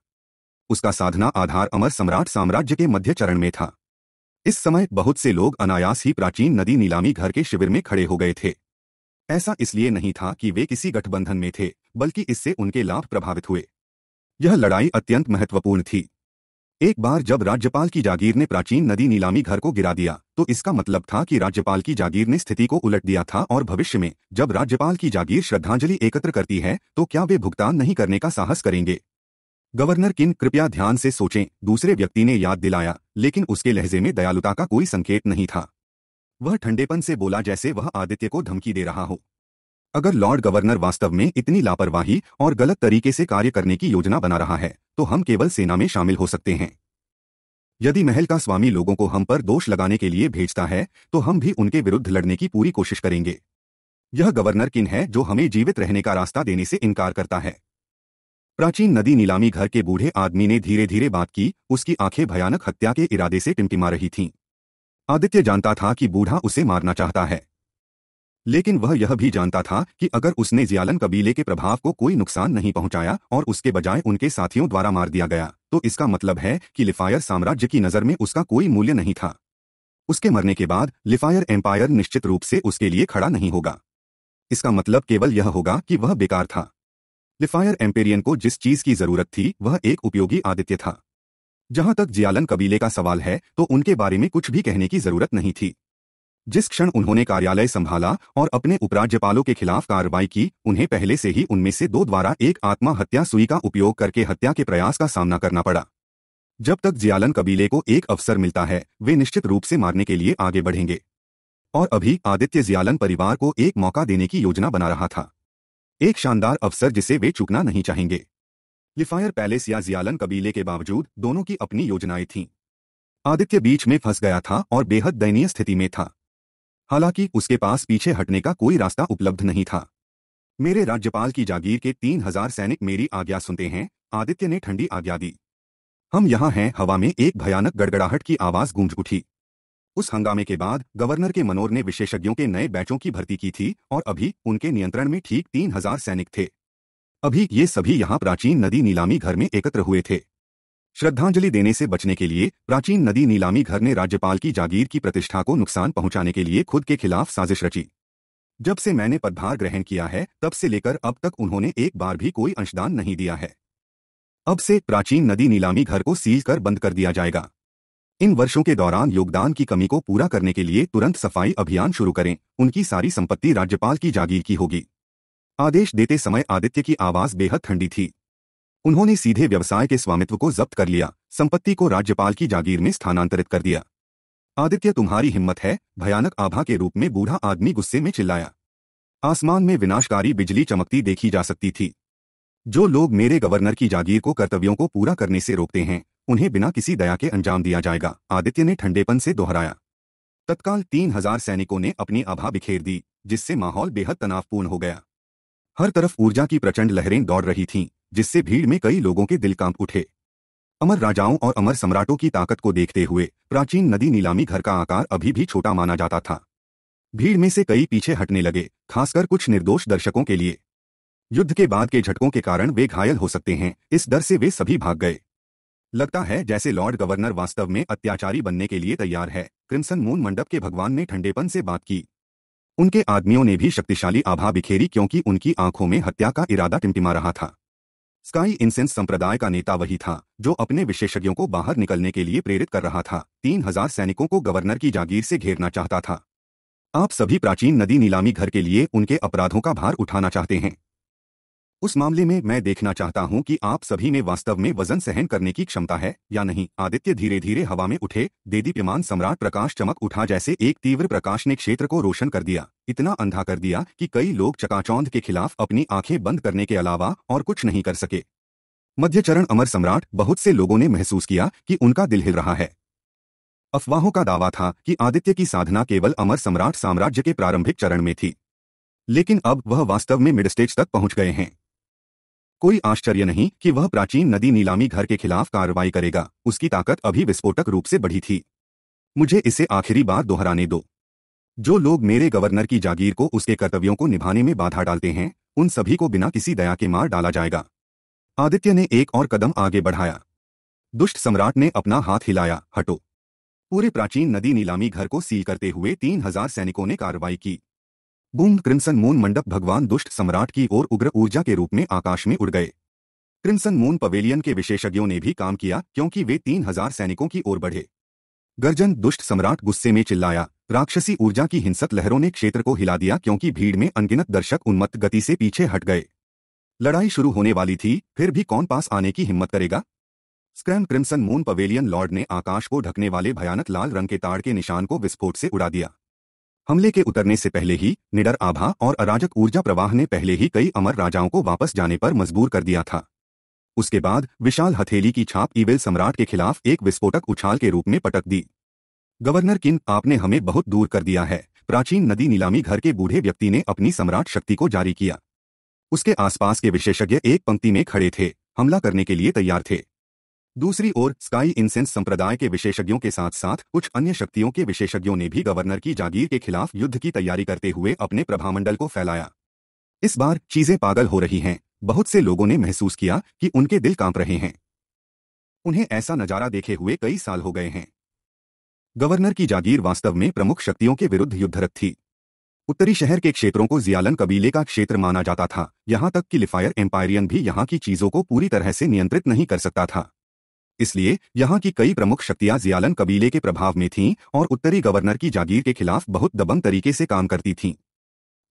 उसका साधना आधार अमर सम्राट साम्राज्य के मध्य चरण में था इस समय बहुत से लोग अनायास ही प्राचीन नदी नीलामी घर के शिविर में खड़े हो गए थे ऐसा इसलिए नहीं था कि वे किसी गठबंधन में थे बल्कि इससे उनके लाभ प्रभावित हुए यह लड़ाई अत्यंत महत्वपूर्ण थी एक बार जब राज्यपाल की जागीर ने प्राचीन नदी नीलामी घर को गिरा दिया तो इसका मतलब था कि राज्यपाल की जागीर ने स्थिति को उलट दिया था और भविष्य में जब राज्यपाल की जागीर श्रद्धांजलि एकत्र करती है तो क्या वे भुगतान नहीं करने का साहस करेंगे गवर्नर किन कृपया ध्यान से सोचें दूसरे व्यक्ति ने याद दिलाया लेकिन उसके लहजे में दयालुता का कोई संकेत नहीं था वह ठंडेपन से बोला जैसे वह आदित्य को धमकी दे रहा हो अगर लॉर्ड गवर्नर वास्तव में इतनी लापरवाही और गलत तरीके से कार्य करने की योजना बना रहा है तो हम केवल सेना में शामिल हो सकते हैं यदि महल का स्वामी लोगों को हम पर दोष लगाने के लिए भेजता है तो हम भी उनके विरुद्ध लड़ने की पूरी कोशिश करेंगे यह गवर्नर किन है जो हमें जीवित रहने का रास्ता देने से इनकार करता है प्राचीन नदी नीलामी घर के बूढ़े आदमी ने धीरे धीरे बात की उसकी आंखें भयानक हत्या के इरादे से टिमटिमा रही थीं आदित्य जानता था कि बूढ़ा उसे मारना चाहता है लेकिन वह यह भी जानता था कि अगर उसने जियालन कबीले के प्रभाव को कोई नुकसान नहीं पहुंचाया और उसके बजाय उनके साथियों द्वारा मार दिया गया तो इसका मतलब है कि लिफायर साम्राज्य की नज़र में उसका कोई मूल्य नहीं था उसके मरने के बाद लिफायर एम्पायर निश्चित रूप से उसके लिए खड़ा नहीं होगा इसका मतलब केवल यह होगा कि वह बेकार था लिफायर एम्पेरियन को जिस चीज की जरूरत थी वह एक उपयोगी आदित्य था जहां तक जियालन कबीले का सवाल है तो उनके बारे में कुछ भी कहने की जरूरत नहीं थी जिस क्षण उन्होंने कार्यालय संभाला और अपने उपराज्यपालों के खिलाफ कार्रवाई की उन्हें पहले से ही उनमें से दो द्वारा एक आत्महत्या सुई का उपयोग करके हत्या के प्रयास का सामना करना पड़ा जब तक जियालन कबीले को एक अवसर मिलता है वे निश्चित रूप से मारने के लिए आगे बढ़ेंगे और अभी आदित्य जियालन परिवार को एक मौका देने की योजना बना रहा था एक शानदार अवसर जिसे वे चुकना नहीं चाहेंगे लिफायर पैलेस या जियालन कबीले के बावजूद दोनों की अपनी योजनाएं थीं आदित्य बीच में फंस गया था और बेहद दयनीय स्थिति में था हालांकि उसके पास पीछे हटने का कोई रास्ता उपलब्ध नहीं था मेरे राज्यपाल की जागीर के तीन हजार सैनिक मेरी आज्ञा सुनते हैं आदित्य ने ठंडी आज्ञा दी हम यहां हैं हवा में एक भयानक गड़गड़ाहट की आवाज गूंज उठी उस हंगामे के बाद गवर्नर के मनोर ने विशेषज्ञों के नए बैचों की भर्ती की थी और अभी उनके नियंत्रण में ठीक तीन हजार सैनिक थे अभी ये सभी यहाँ प्राचीन नदी नीलामी घर में एकत्र हुए थे श्रद्धांजलि देने से बचने के लिए प्राचीन नदी नीलामी घर ने राज्यपाल की जागीर की प्रतिष्ठा को नुकसान पहुंचाने के लिए खुद के खिलाफ साजिश रची जब से मैंने पदभार ग्रहण किया है तब से लेकर अब तक उन्होंने एक बार भी कोई अंशदान नहीं दिया है अब से प्राचीन नदी नीलामी घर को सील कर बंद कर दिया जाएगा इन वर्षों के दौरान योगदान की कमी को पूरा करने के लिए तुरंत सफाई अभियान शुरू करें उनकी सारी संपत्ति राज्यपाल की जागीर की होगी आदेश देते समय आदित्य की आवाज बेहद ठंडी थी उन्होंने सीधे व्यवसाय के स्वामित्व को जब्त कर लिया संपत्ति को राज्यपाल की जागीर में स्थानांतरित कर दिया आदित्य तुम्हारी हिम्मत है भयानक आभा के रूप में बूढ़ा आदमी गुस्से में चिल्लाया आसमान में विनाशकारी बिजली चमकती देखी जा सकती थी जो लोग मेरे गवर्नर की जागीर को कर्तव्यों को पूरा करने से रोकते हैं उन्हें बिना किसी दया के अंजाम दिया जाएगा आदित्य ने ठंडेपन से दोहराया तत्काल तीन हजार सैनिकों ने अपनी आभा बिखेर दी जिससे माहौल बेहद तनावपूर्ण हो गया हर तरफ ऊर्जा की प्रचंड लहरें दौड़ रही थीं जिससे भीड़ में कई लोगों के दिल कांप उठे अमर राजाओं और अमर सम्राटों की ताकत को देखते हुए प्राचीन नदी नीलामी घर का आकार अभी भी छोटा माना जाता था भीड़ में से कई पीछे हटने लगे खासकर कुछ निर्दोष दर्शकों के लिए युद्ध के बाद के झटकों के कारण वे घायल हो सकते हैं इस डर से वे सभी भाग गए लगता है जैसे लॉर्ड गवर्नर वास्तव में अत्याचारी बनने के लिए तैयार है क्रिम्सन मून मंडप के भगवान ने ठंडेपन से बात की उनके आदमियों ने भी शक्तिशाली आभा बिखेरी क्योंकि उनकी आंखों में हत्या का इरादा टिमटिमा रहा था स्काई इंसेंस संप्रदाय का नेता वही था जो अपने विशेषज्ञों को बाहर निकलने के लिए प्रेरित कर रहा था तीन हजार सैनिकों को गवर्नर की जागीर से घेरना चाहता था आप सभी प्राचीन नदी नीलामी घर के लिए उनके अपराधों का भार उठाना चाहते हैं उस मामले में मैं देखना चाहता हूं कि आप सभी में वास्तव में वजन सहन करने की क्षमता है या नहीं आदित्य धीरे धीरे हवा में उठे देदीप्यमान सम्राट प्रकाश चमक उठा जैसे एक तीव्र प्रकाश ने क्षेत्र को रोशन कर दिया इतना अंधा कर दिया कि कई लोग चकाचौंध के खिलाफ अपनी आंखें बंद करने के अलावा और कुछ नहीं कर सके मध्य चरण अमर सम्राट बहुत से लोगों ने महसूस किया कि उनका दिल हिल रहा है अफवाहों का दावा था कि आदित्य की साधना केवल अमर सम्राट साम्राज्य के प्रारंभिक चरण में थी लेकिन अब वह वास्तव में मिड स्टेज तक पहुंच गए हैं कोई आश्चर्य नहीं कि वह प्राचीन नदी नीलामी घर के खिलाफ कार्रवाई करेगा उसकी ताकत अभी विस्फोटक रूप से बढ़ी थी मुझे इसे आखिरी बार दोहराने दो जो लोग मेरे गवर्नर की जागीर को उसके कर्तव्यों को निभाने में बाधा डालते हैं उन सभी को बिना किसी दया के मार डाला जाएगा आदित्य ने एक और कदम आगे बढ़ाया दुष्ट सम्राट ने अपना हाथ हिलाया हटो पूरे प्राचीन नदी नीलामी घर को सील करते हुए तीन हजार सैनिकों ने कार्रवाई की बूंद क्रिम्सन मून मंडप भगवान दुष्ट सम्राट की ओर उग्र ऊर्जा के रूप में आकाश में उड़ गए क्रिम्सन मून पवेलियन के विशेषज्ञों ने भी काम किया क्योंकि वे तीन हजार सैनिकों की ओर बढ़े गर्जन दुष्ट सम्राट गुस्से में चिल्लाया राक्षसी ऊर्जा की हिंसक लहरों ने क्षेत्र को हिला दिया क्योंकि भीड़ में अनगिनत दर्शक उन्मत्त गति से पीछे हट गए लड़ाई शुरू होने वाली थी फिर भी कौन पास आने की हिम्मत करेगा scram crimson moon pavilion lord ने आकाश को ढकने वाले भयानक लाल रंग के ताड़ के निशान को विस्फोट से उड़ा दिया हमले के उतरने से पहले ही निडर आभा और अराजक ऊर्जा प्रवाह ने पहले ही कई अमर राजाओं को वापस जाने पर मजबूर कर दिया था उसके बाद विशाल हथेली की छाप ईविल सम्राट के खिलाफ एक विस्फोटक उछाल के रूप में पटक दी गवर्नर किन आपने हमें बहुत दूर कर दिया है प्राचीन नदी नीलामी घर के बूढ़े व्यक्ति ने अपनी सम्राट शक्ति को जारी किया उसके आसपास के विशेषज्ञ एक पंक्ति में खड़े थे हमला करने के लिए तैयार थे दूसरी ओर स्काई इंसेंस संप्रदाय के विशेषज्ञों के साथ साथ कुछ अन्य शक्तियों के विशेषज्ञों ने भी गवर्नर की जागीर के खिलाफ युद्ध की तैयारी करते हुए अपने प्रभामंडल को फैलाया इस बार चीजें पागल हो रही हैं बहुत से लोगों ने महसूस किया कि उनके दिल कांप रहे हैं उन्हें ऐसा नजारा देखे हुए कई साल हो गए हैं गवर्नर की जागीर वास्तव में प्रमुख शक्तियों के विरुद्ध युद्धरत थी उत्तरी शहर के क्षेत्रों को जियालन कबीले का क्षेत्र माना जाता था यहां तक कि लिफायर एम्पायरियन भी यहां की चीजों को पूरी तरह से नियंत्रित नहीं कर सकता था इसलिए यहाँ की कई प्रमुख शक्तियां जियालन कबीले के प्रभाव में थीं और उत्तरी गवर्नर की जागीर के खिलाफ बहुत दबंग तरीके से काम करती थीं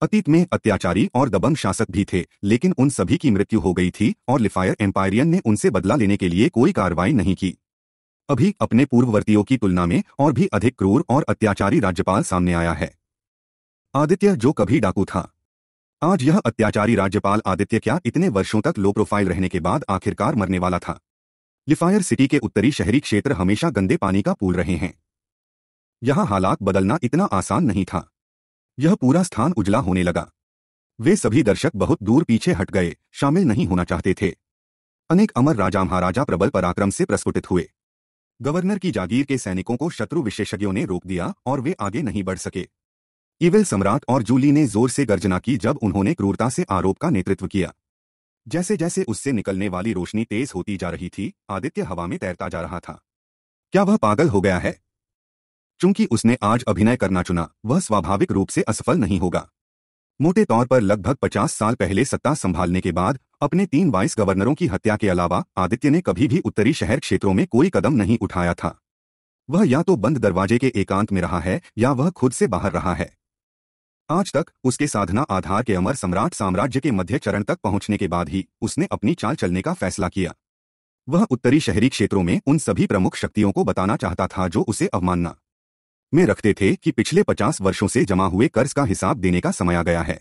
अतीत में अत्याचारी और दबंग शासक भी थे लेकिन उन सभी की मृत्यु हो गई थी और लिफायर एम्पायरियन ने उनसे बदला लेने के लिए कोई कार्रवाई नहीं की अभी अपने पूर्ववर्तियों की तुलना में और भी अधिक क्रूर और अत्याचारी राज्यपाल सामने आया है आदित्य जो कभी डाकू था आज यह अत्याचारी राज्यपाल आदित्य क्या इतने वर्षों तक लो प्रोफाइल रहने के बाद आखिरकार मरने वाला था लिफायर सिटी के उत्तरी शहरी क्षेत्र हमेशा गंदे पानी का पूल रहे हैं यहां हालात बदलना इतना आसान नहीं था यह पूरा स्थान उजला होने लगा वे सभी दर्शक बहुत दूर पीछे हट गए शामिल नहीं होना चाहते थे अनेक अमर राजा महाराजा प्रबल पराक्रम से प्रस्फुटित हुए गवर्नर की जागीर के सैनिकों को शत्रु विशेषज्ञों ने रोक दिया और वे आगे नहीं बढ़ सके इविल सम्राट और जूली ने जोर से गर्जना की जब उन्होंने क्रूरता से आरोप का नेतृत्व किया जैसे जैसे उससे निकलने वाली रोशनी तेज होती जा रही थी आदित्य हवा में तैरता जा रहा था क्या वह पागल हो गया है चूंकि उसने आज अभिनय करना चुना वह स्वाभाविक रूप से असफल नहीं होगा मोटे तौर पर लगभग पचास साल पहले सत्ता संभालने के बाद अपने तीन वाइस गवर्नरों की हत्या के अलावा आदित्य ने कभी भी उत्तरी शहर क्षेत्रों में कोई कदम नहीं उठाया था वह या तो बंद दरवाजे के एकांत में रहा है या वह खुद से बाहर रहा है आज तक उसके साधना आधार के अमर सम्राट साम्राज्य के मध्य चरण तक पहुंचने के बाद ही उसने अपनी चाल चलने का फैसला किया वह उत्तरी शहरी क्षेत्रों में उन सभी प्रमुख शक्तियों को बताना चाहता था जो उसे अवमानना में रखते थे कि पिछले पचास वर्षों से जमा हुए कर्ज का हिसाब देने का समय आ गया है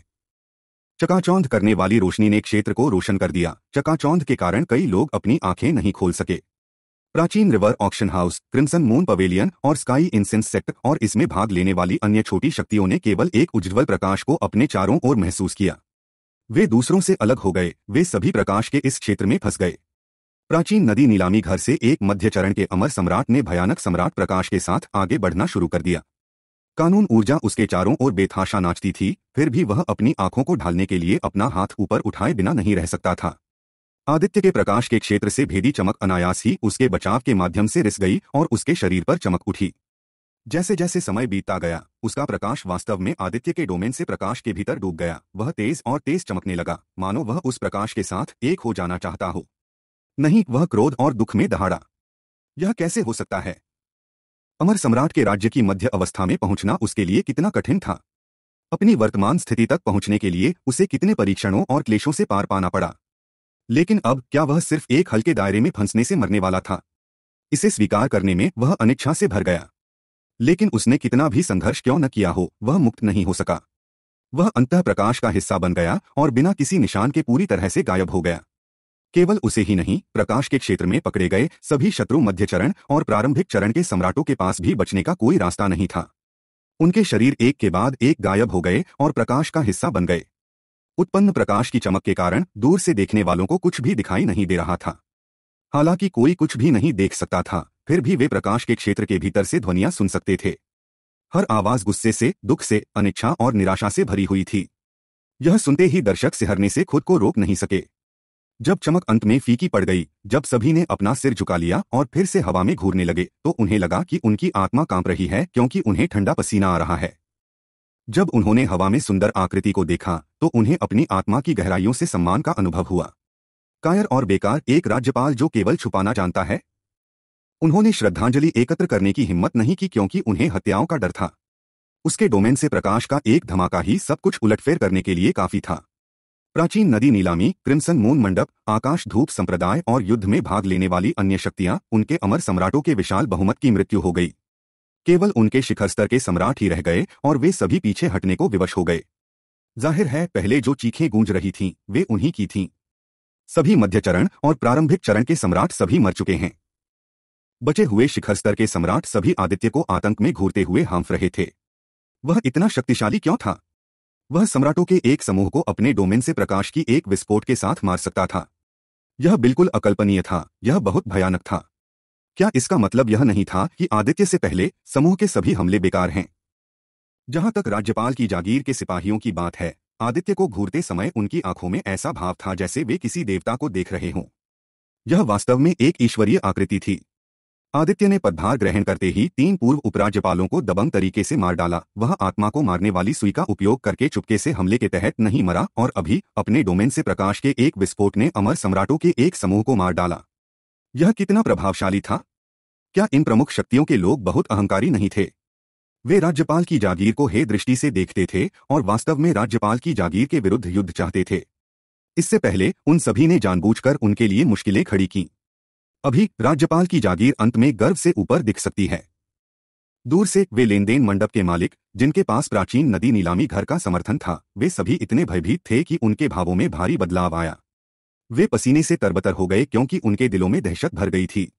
चकाचौंध करने वाली रोशनी ने क्षेत्र को रोशन कर दिया चकाचौंध के कारण कई लोग अपनी आंखें नहीं खोल सके प्राचीन river auction house crimson moon pavilion और स्काई इंसेंस सेक्ट और इसमें भाग लेने वाली अन्य छोटी शक्तियों ने केवल एक उज्ज्वल प्रकाश को अपने चारों ओर महसूस किया वे दूसरों से अलग हो गए वे सभी प्रकाश के इस क्षेत्र में फंस गए प्राचीन नदी नीलामी घर से एक मध्य चरण के अमर सम्राट ने भयानक सम्राट प्रकाश के साथ आगे बढ़ना शुरू कर दिया कानून ऊर्जा उसके चारों ओर बेथाशा नाचती थी फिर भी वह अपनी आंखों को ढालने के लिए अपना हाथ ऊपर उठाए बिना नहीं रह सकता था आदित्य के प्रकाश के क्षेत्र से भेदी चमक अनायास ही उसके बचाव के माध्यम से रिस गई और उसके शरीर पर चमक उठी जैसे जैसे समय बीतता गया उसका प्रकाश वास्तव में आदित्य के डोमेन से प्रकाश के भीतर डूब गया वह तेज और तेज चमकने लगा मानो वह उस प्रकाश के साथ एक हो जाना चाहता हो नहीं वह क्रोध और दुख में दहाड़ा यह कैसे हो सकता है अमर सम्राट के राज्य की मध्य अवस्था में पहुंचना उसके लिए कितना कठिन था अपनी वर्तमान स्थिति तक पहुंचने के लिए उसे कितने परीक्षणों और क्लेशों से पार पाना पड़ा लेकिन अब क्या वह सिर्फ एक हल्के दायरे में फंसने से मरने वाला था इसे स्वीकार करने में वह अनिच्छा से भर गया लेकिन उसने कितना भी संघर्ष क्यों न किया हो वह मुक्त नहीं हो सका वह अंतः प्रकाश का हिस्सा बन गया और बिना किसी निशान के पूरी तरह से गायब हो गया केवल उसे ही नहीं प्रकाश के क्षेत्र में पकड़े गए सभी शत्रु मध्य चरण और प्रारंभिक चरण के सम्राटों के पास भी बचने का कोई रास्ता नहीं था उनके शरीर एक के बाद एक गायब हो गए और प्रकाश का हिस्सा बन गए उत्पन्न प्रकाश की चमक के कारण दूर से देखने वालों को कुछ भी दिखाई नहीं दे रहा था हालांकि कोई कुछ भी नहीं देख सकता था फिर भी वे प्रकाश के क्षेत्र के भीतर से ध्वनियां सुन सकते थे हर आवाज गुस्से से दुख से अनिच्छा और निराशा से भरी हुई थी यह सुनते ही दर्शक सिहरने से खुद को रोक नहीं सके जब चमक अंत में फीकी पड़ गई जब सभी ने अपना सिर झुका लिया और फिर से हवा में घूरने लगे तो उन्हें लगा कि उनकी आत्मा कांप रही है क्योंकि उन्हें ठंडा पसीना आ रहा है जब उन्होंने हवा में सुंदर आकृति को देखा तो उन्हें अपनी आत्मा की गहराइयों से सम्मान का अनुभव हुआ कायर और बेकार एक राज्यपाल जो केवल छुपाना जानता है उन्होंने श्रद्धांजलि एकत्र करने की हिम्मत नहीं की क्योंकि उन्हें हत्याओं का डर था उसके डोमेन से प्रकाश का एक धमाका ही सब कुछ उलटफेर करने के लिए काफी था प्राचीन नदी नीलामी क्रिमसन मून मंडप आकाश धूप संप्रदाय और युद्ध में भाग लेने वाली अन्य शक्तियां उनके अमर सम्राटों के विशाल बहुमत की मृत्यु हो गई केवल उनके शिखर स्तर के सम्राट ही रह गए और वे सभी पीछे हटने को विवश हो गए जाहिर है पहले जो चीखें गूंज रही थीं वे उन्हीं की थीं सभी मध्य चरण और प्रारंभिक चरण के सम्राट सभी मर चुके हैं बचे हुए शिखर स्तर के सम्राट सभी आदित्य को आतंक में घूरते हुए हांफ रहे थे वह इतना शक्तिशाली क्यों था वह सम्राटों के एक समूह को अपने डोमेन से प्रकाश की एक विस्फोट के साथ मार सकता था यह बिल्कुल अकल्पनीय था यह बहुत भयानक था क्या इसका मतलब यह नहीं था कि आदित्य से पहले समूह के सभी हमले बेकार हैं जहां तक राज्यपाल की जागीर के सिपाहियों की बात है आदित्य को घूरते समय उनकी आंखों में ऐसा भाव था जैसे वे किसी देवता को देख रहे हों यह वास्तव में एक ईश्वरीय आकृति थी आदित्य ने पदभार ग्रहण करते ही तीन पूर्व उपराज्यपालों को दबंग तरीके से मार डाला वह आत्मा को मारने वाली सुई का उपयोग करके चुपके से हमले के तहत नहीं मरा और अभी अपने डोमेन से प्रकाश के एक विस्फोट ने अमर सम्राटों के एक समूह को मार डाला यह कितना प्रभावशाली था क्या इन प्रमुख शक्तियों के लोग बहुत अहंकारी नहीं थे वे राज्यपाल की जागीर को हे दृष्टि से देखते थे और वास्तव में राज्यपाल की जागीर के विरुद्ध युद्ध चाहते थे इससे पहले उन सभी ने जानबूझकर उनके लिए मुश्किलें खड़ी की अभी राज्यपाल की जागीर अंत में गर्व से ऊपर दिख सकती है दूर से वे लेनदेन मंडप के मालिक जिनके पास प्राचीन नदी नीलामी घर का समर्थन था वे सभी इतने भयभीत थे कि उनके भावों में भारी बदलाव आया वे पसीने से तरबतर हो गए क्योंकि उनके दिलों में दहशत भर गई थी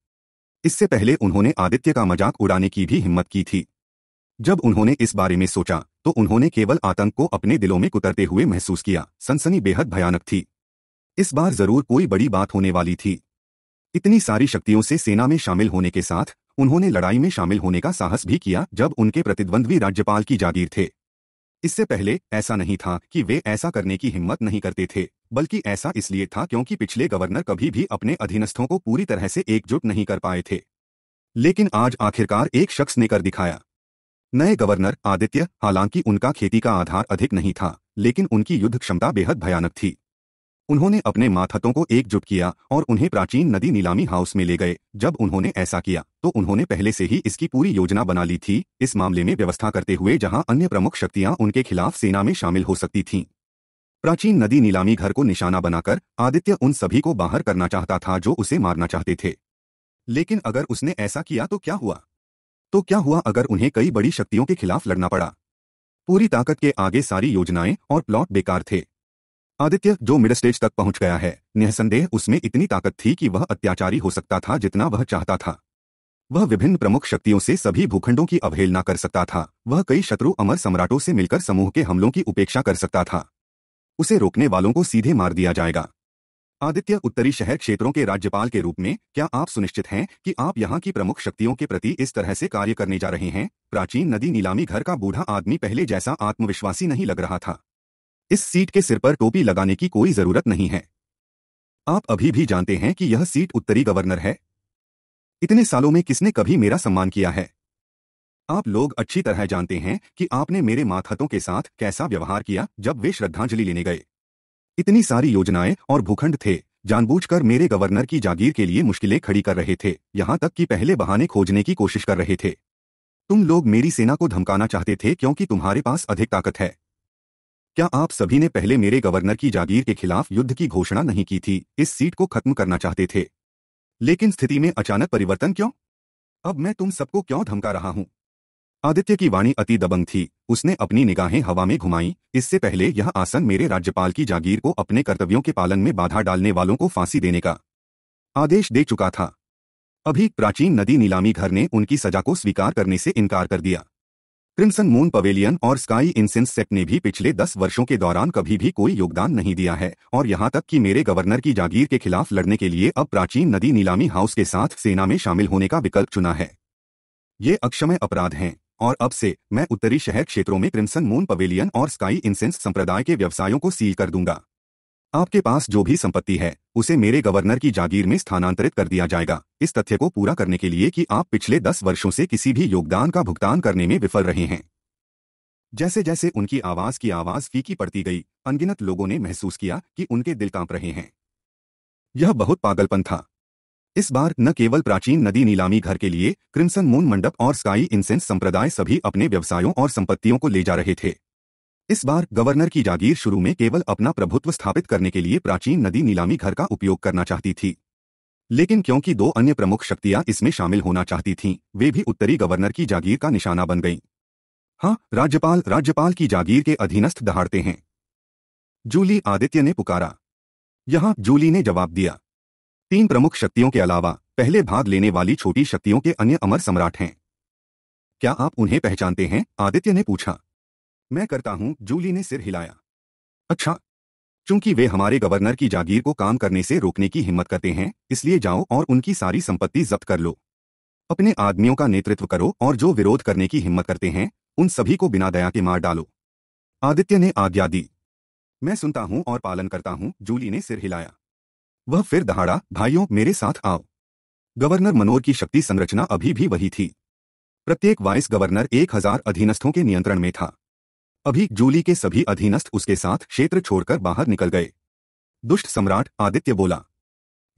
इससे पहले उन्होंने आदित्य का मजाक उड़ाने की भी हिम्मत की थी जब उन्होंने इस बारे में सोचा तो उन्होंने केवल आतंक को अपने दिलों में कुतरते हुए महसूस किया सनसनी बेहद भयानक थी इस बार जरूर कोई बड़ी बात होने वाली थी इतनी सारी शक्तियों से सेना में शामिल होने के साथ उन्होंने लड़ाई में शामिल होने का साहस भी किया जब उनके प्रतिद्वंद्वी राज्यपाल की जागीर थे इससे पहले ऐसा नहीं था कि वे ऐसा करने की हिम्मत नहीं करते थे बल्कि ऐसा इसलिए था क्योंकि पिछले गवर्नर कभी भी अपने अधीनस्थों को पूरी तरह से एकजुट नहीं कर पाए थे लेकिन आज आखिरकार एक शख्स ने कर दिखाया नए गवर्नर आदित्य हालांकि उनका खेती का आधार अधिक नहीं था लेकिन उनकी युद्ध क्षमता बेहद भयानक थी उन्होंने अपने माथतों को एकजुट किया और उन्हें प्राचीन नदी नीलामी हाउस में ले गए जब उन्होंने ऐसा किया तो उन्होंने पहले से ही इसकी पूरी योजना बना ली थी इस मामले में व्यवस्था करते हुए जहां अन्य प्रमुख शक्तियां उनके खिलाफ सेना में शामिल हो सकती थीं प्राचीन नदी नीलामी घर को निशाना बनाकर आदित्य उन सभी को बाहर करना चाहता था जो उसे मारना चाहते थे लेकिन अगर उसने ऐसा किया तो क्या हुआ तो क्या हुआ अगर उन्हें कई बड़ी शक्तियों के खिलाफ लड़ना पड़ा पूरी ताकत के आगे सारी योजनाएं और प्लॉट बेकार थे आदित्य जो मिड स्टेज तक पहुंच गया है निःसंदेह उसमें इतनी ताकत थी कि वह अत्याचारी हो सकता था जितना वह चाहता था वह विभिन्न प्रमुख शक्तियों से सभी भूखंडों की अवहेलना कर सकता था वह कई शत्रु अमर सम्राटों से मिलकर समूह के हमलों की उपेक्षा कर सकता था उसे रोकने वालों को सीधे मार दिया जाएगा आदित्य उत्तरी शहर क्षेत्रों के राज्यपाल के रूप में क्या आप सुनिश्चित हैं कि आप यहाँ की प्रमुख शक्तियों के प्रति इस तरह से कार्य करने जा रहे हैं प्राचीन नदी नीलामी घर का बूढ़ा आदमी पहले जैसा आत्मविश्वासी नहीं लग रहा था इस सीट के सिर पर टोपी लगाने की कोई जरूरत नहीं है आप अभी भी जानते हैं कि यह सीट उत्तरी गवर्नर है इतने सालों में किसने कभी मेरा सम्मान किया है आप लोग अच्छी तरह जानते हैं कि आपने मेरे माथहतों के साथ कैसा व्यवहार किया जब वे श्रद्धांजलि लेने गए इतनी सारी योजनाएं और भूखंड थे जानबूझकर मेरे गवर्नर की जागीर के लिए मुश्किलें खड़ी कर रहे थे यहां तक कि पहले बहाने खोजने की कोशिश कर रहे थे तुम लोग मेरी सेना को धमकाना चाहते थे क्योंकि तुम्हारे पास अधिक ताकत है क्या आप सभी ने पहले मेरे गवर्नर की जागीर के खिलाफ युद्ध की घोषणा नहीं की थी इस सीट को खत्म करना चाहते थे लेकिन स्थिति में अचानक परिवर्तन क्यों अब मैं तुम सबको क्यों धमका रहा हूं आदित्य की वाणी अति दबंग थी उसने अपनी निगाहें हवा में घुमाई इससे पहले यह आसन मेरे राज्यपाल की जागीर को अपने कर्तव्यों के पालन में बाधा डालने वालों को फांसी देने का आदेश दे चुका था अभी प्राचीन नदी नीलामी घर ने उनकी सजा को स्वीकार करने से इनकार कर दिया क्रिम्सन मून पवेलियन और स्काई इंसेंस सेट ने भी पिछले दस वर्षों के दौरान कभी भी कोई योगदान नहीं दिया है और यहाँ तक कि मेरे गवर्नर की जागीर के खिलाफ लड़ने के लिए अब प्राचीन नदी नीलामी हाउस के साथ सेना में शामिल होने का विकल्प चुना है ये अक्षमय अपराध हैं और अब से मैं उत्तरी शहर क्षेत्रों में क्रिम्सन मून पवेलियन और स्काई इंसेंस संप्रदाय के व्यवसायों को सील कर दूंगा आपके पास जो भी संपत्ति है उसे मेरे गवर्नर की जागीर में स्थानांतरित कर दिया जाएगा इस तथ्य को पूरा करने के लिए कि आप पिछले दस वर्षों से किसी भी योगदान का भुगतान करने में विफल रहे हैं जैसे जैसे उनकी आवाज की आवाज फीकी पड़ती गई अनगिनत लोगों ने महसूस किया कि उनके दिल कांप रहे हैं यह बहुत पागलपन था इस बार न केवल प्राचीन नदी नीलामी घर के लिए क्रिमसन मून मंडप और स्काई इंसेंस संप्रदाय सभी अपने व्यवसायों और संपत्तियों को ले जा रहे थे इस बार गवर्नर की जागीर शुरू में केवल अपना प्रभुत्व स्थापित करने के लिए प्राचीन नदी नीलामी घर का उपयोग करना चाहती थी लेकिन क्योंकि दो अन्य प्रमुख शक्तियां इसमें शामिल होना चाहती थीं, वे भी उत्तरी गवर्नर की जागीर का निशाना बन गईं। हां राज्यपाल राज्यपाल की जागीर के अधीनस्थ दहाड़ते हैं जूली आदित्य ने पुकारा यहां जूली ने जवाब दिया तीन प्रमुख शक्तियों के अलावा पहले भाग लेने वाली छोटी शक्तियों के अन्य अमर सम्राट हैं क्या आप उन्हें पहचानते हैं आदित्य ने पूछा मैं करता हूं जूली ने सिर हिलाया अच्छा चूंकि वे हमारे गवर्नर की जागीर को काम करने से रोकने की हिम्मत करते हैं इसलिए जाओ और उनकी सारी संपत्ति जब्त कर लो अपने आदमियों का नेतृत्व करो और जो विरोध करने की हिम्मत करते हैं उन सभी को बिना दया के मार डालो आदित्य ने आज्ञा दी मैं सुनता हूं और पालन करता हूं जूली ने सिर हिलाया वह फिर दहाड़ा भाइयों मेरे साथ आओ गवर्नर मनोर की शक्ति संरचना अभी भी वही थी प्रत्येक वाइस गवर्नर एक हजार अधीनस्थों के नियंत्रण में था अभी जूली के सभी अधीनस्थ उसके साथ क्षेत्र छोड़कर बाहर निकल गए दुष्ट सम्राट आदित्य बोला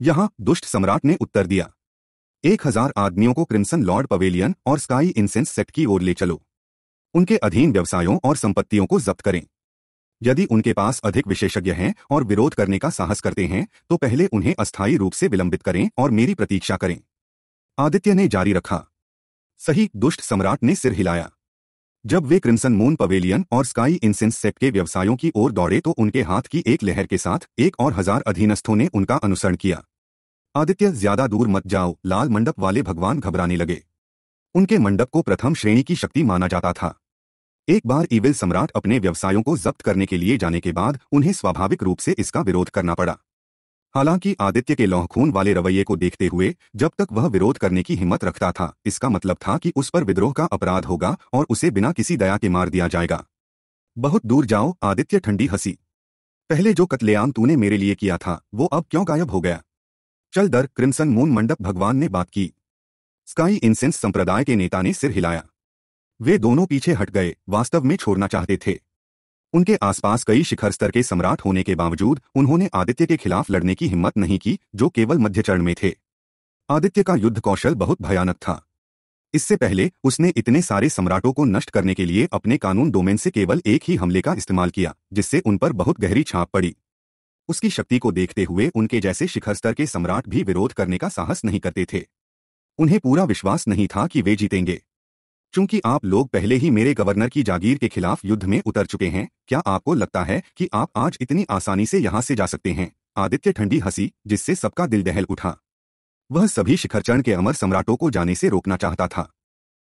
यहां दुष्ट सम्राट ने उत्तर दिया एक हजार आदमियों को क्रिम्सन लॉर्ड पवेलियन और स्काई इंसेंस सेट की ओर ले चलो उनके अधीन व्यवसायों और संपत्तियों को जब्त करें यदि उनके पास अधिक विशेषज्ञ हैं और विरोध करने का साहस करते हैं तो पहले उन्हें अस्थायी रूप से विलंबित करें और मेरी प्रतीक्षा करें आदित्य ने जारी रखा सही दुष्ट सम्राट ने सिर हिलाया जब वे क्रिमसन मून पवेलियन और स्काई इंसेंस सेट के व्यवसायों की ओर दौड़े तो उनके हाथ की एक लहर के साथ एक और हजार अधीनस्थों ने उनका अनुसरण किया आदित्य ज्यादा दूर मत जाओ लाल मंडप वाले भगवान घबराने लगे उनके मंडप को प्रथम श्रेणी की शक्ति माना जाता था एक बार ईविल सम्राट अपने व्यवसायों को जब्त करने के लिए जाने के बाद उन्हें स्वाभाविक रूप से इसका विरोध करना पड़ा हालांकि आदित्य के लौहखून वाले रवैये को देखते हुए जब तक वह विरोध करने की हिम्मत रखता था इसका मतलब था कि उस पर विद्रोह का अपराध होगा और उसे बिना किसी दया के मार दिया जाएगा बहुत दूर जाओ आदित्य ठंडी हंसी पहले जो कतलेआम तूने मेरे लिए किया था वो अब क्यों गायब हो गया चल दर क्रिमसन मून मंडप भगवान ने बात की स्काई इंसेंस संप्रदाय के नेता ने सिर हिलाया वे दोनों पीछे हट गए वास्तव में छोड़ना चाहते थे उनके आसपास कई शिखर स्तर के सम्राट होने के बावजूद उन्होंने आदित्य के खिलाफ लड़ने की हिम्मत नहीं की जो केवल मध्य चरण में थे आदित्य का युद्ध कौशल बहुत भयानक था इससे पहले उसने इतने सारे सम्राटों को नष्ट करने के लिए अपने कानून डोमेन से केवल एक ही हमले का इस्तेमाल किया जिससे उन पर बहुत गहरी छाप पड़ी उसकी शक्ति को देखते हुए उनके जैसे शिखर स्तर के सम्राट भी विरोध करने का साहस नहीं करते थे उन्हें पूरा विश्वास नहीं था कि वे जीतेंगे चूंकि आप लोग पहले ही मेरे गवर्नर की जागीर के खिलाफ युद्ध में उतर चुके हैं क्या आपको लगता है कि आप आज इतनी आसानी से यहाँ से जा सकते हैं आदित्य ठंडी हंसी जिससे सबका दिल दहल उठा वह सभी शिखरचरण के अमर सम्राटों को जाने से रोकना चाहता था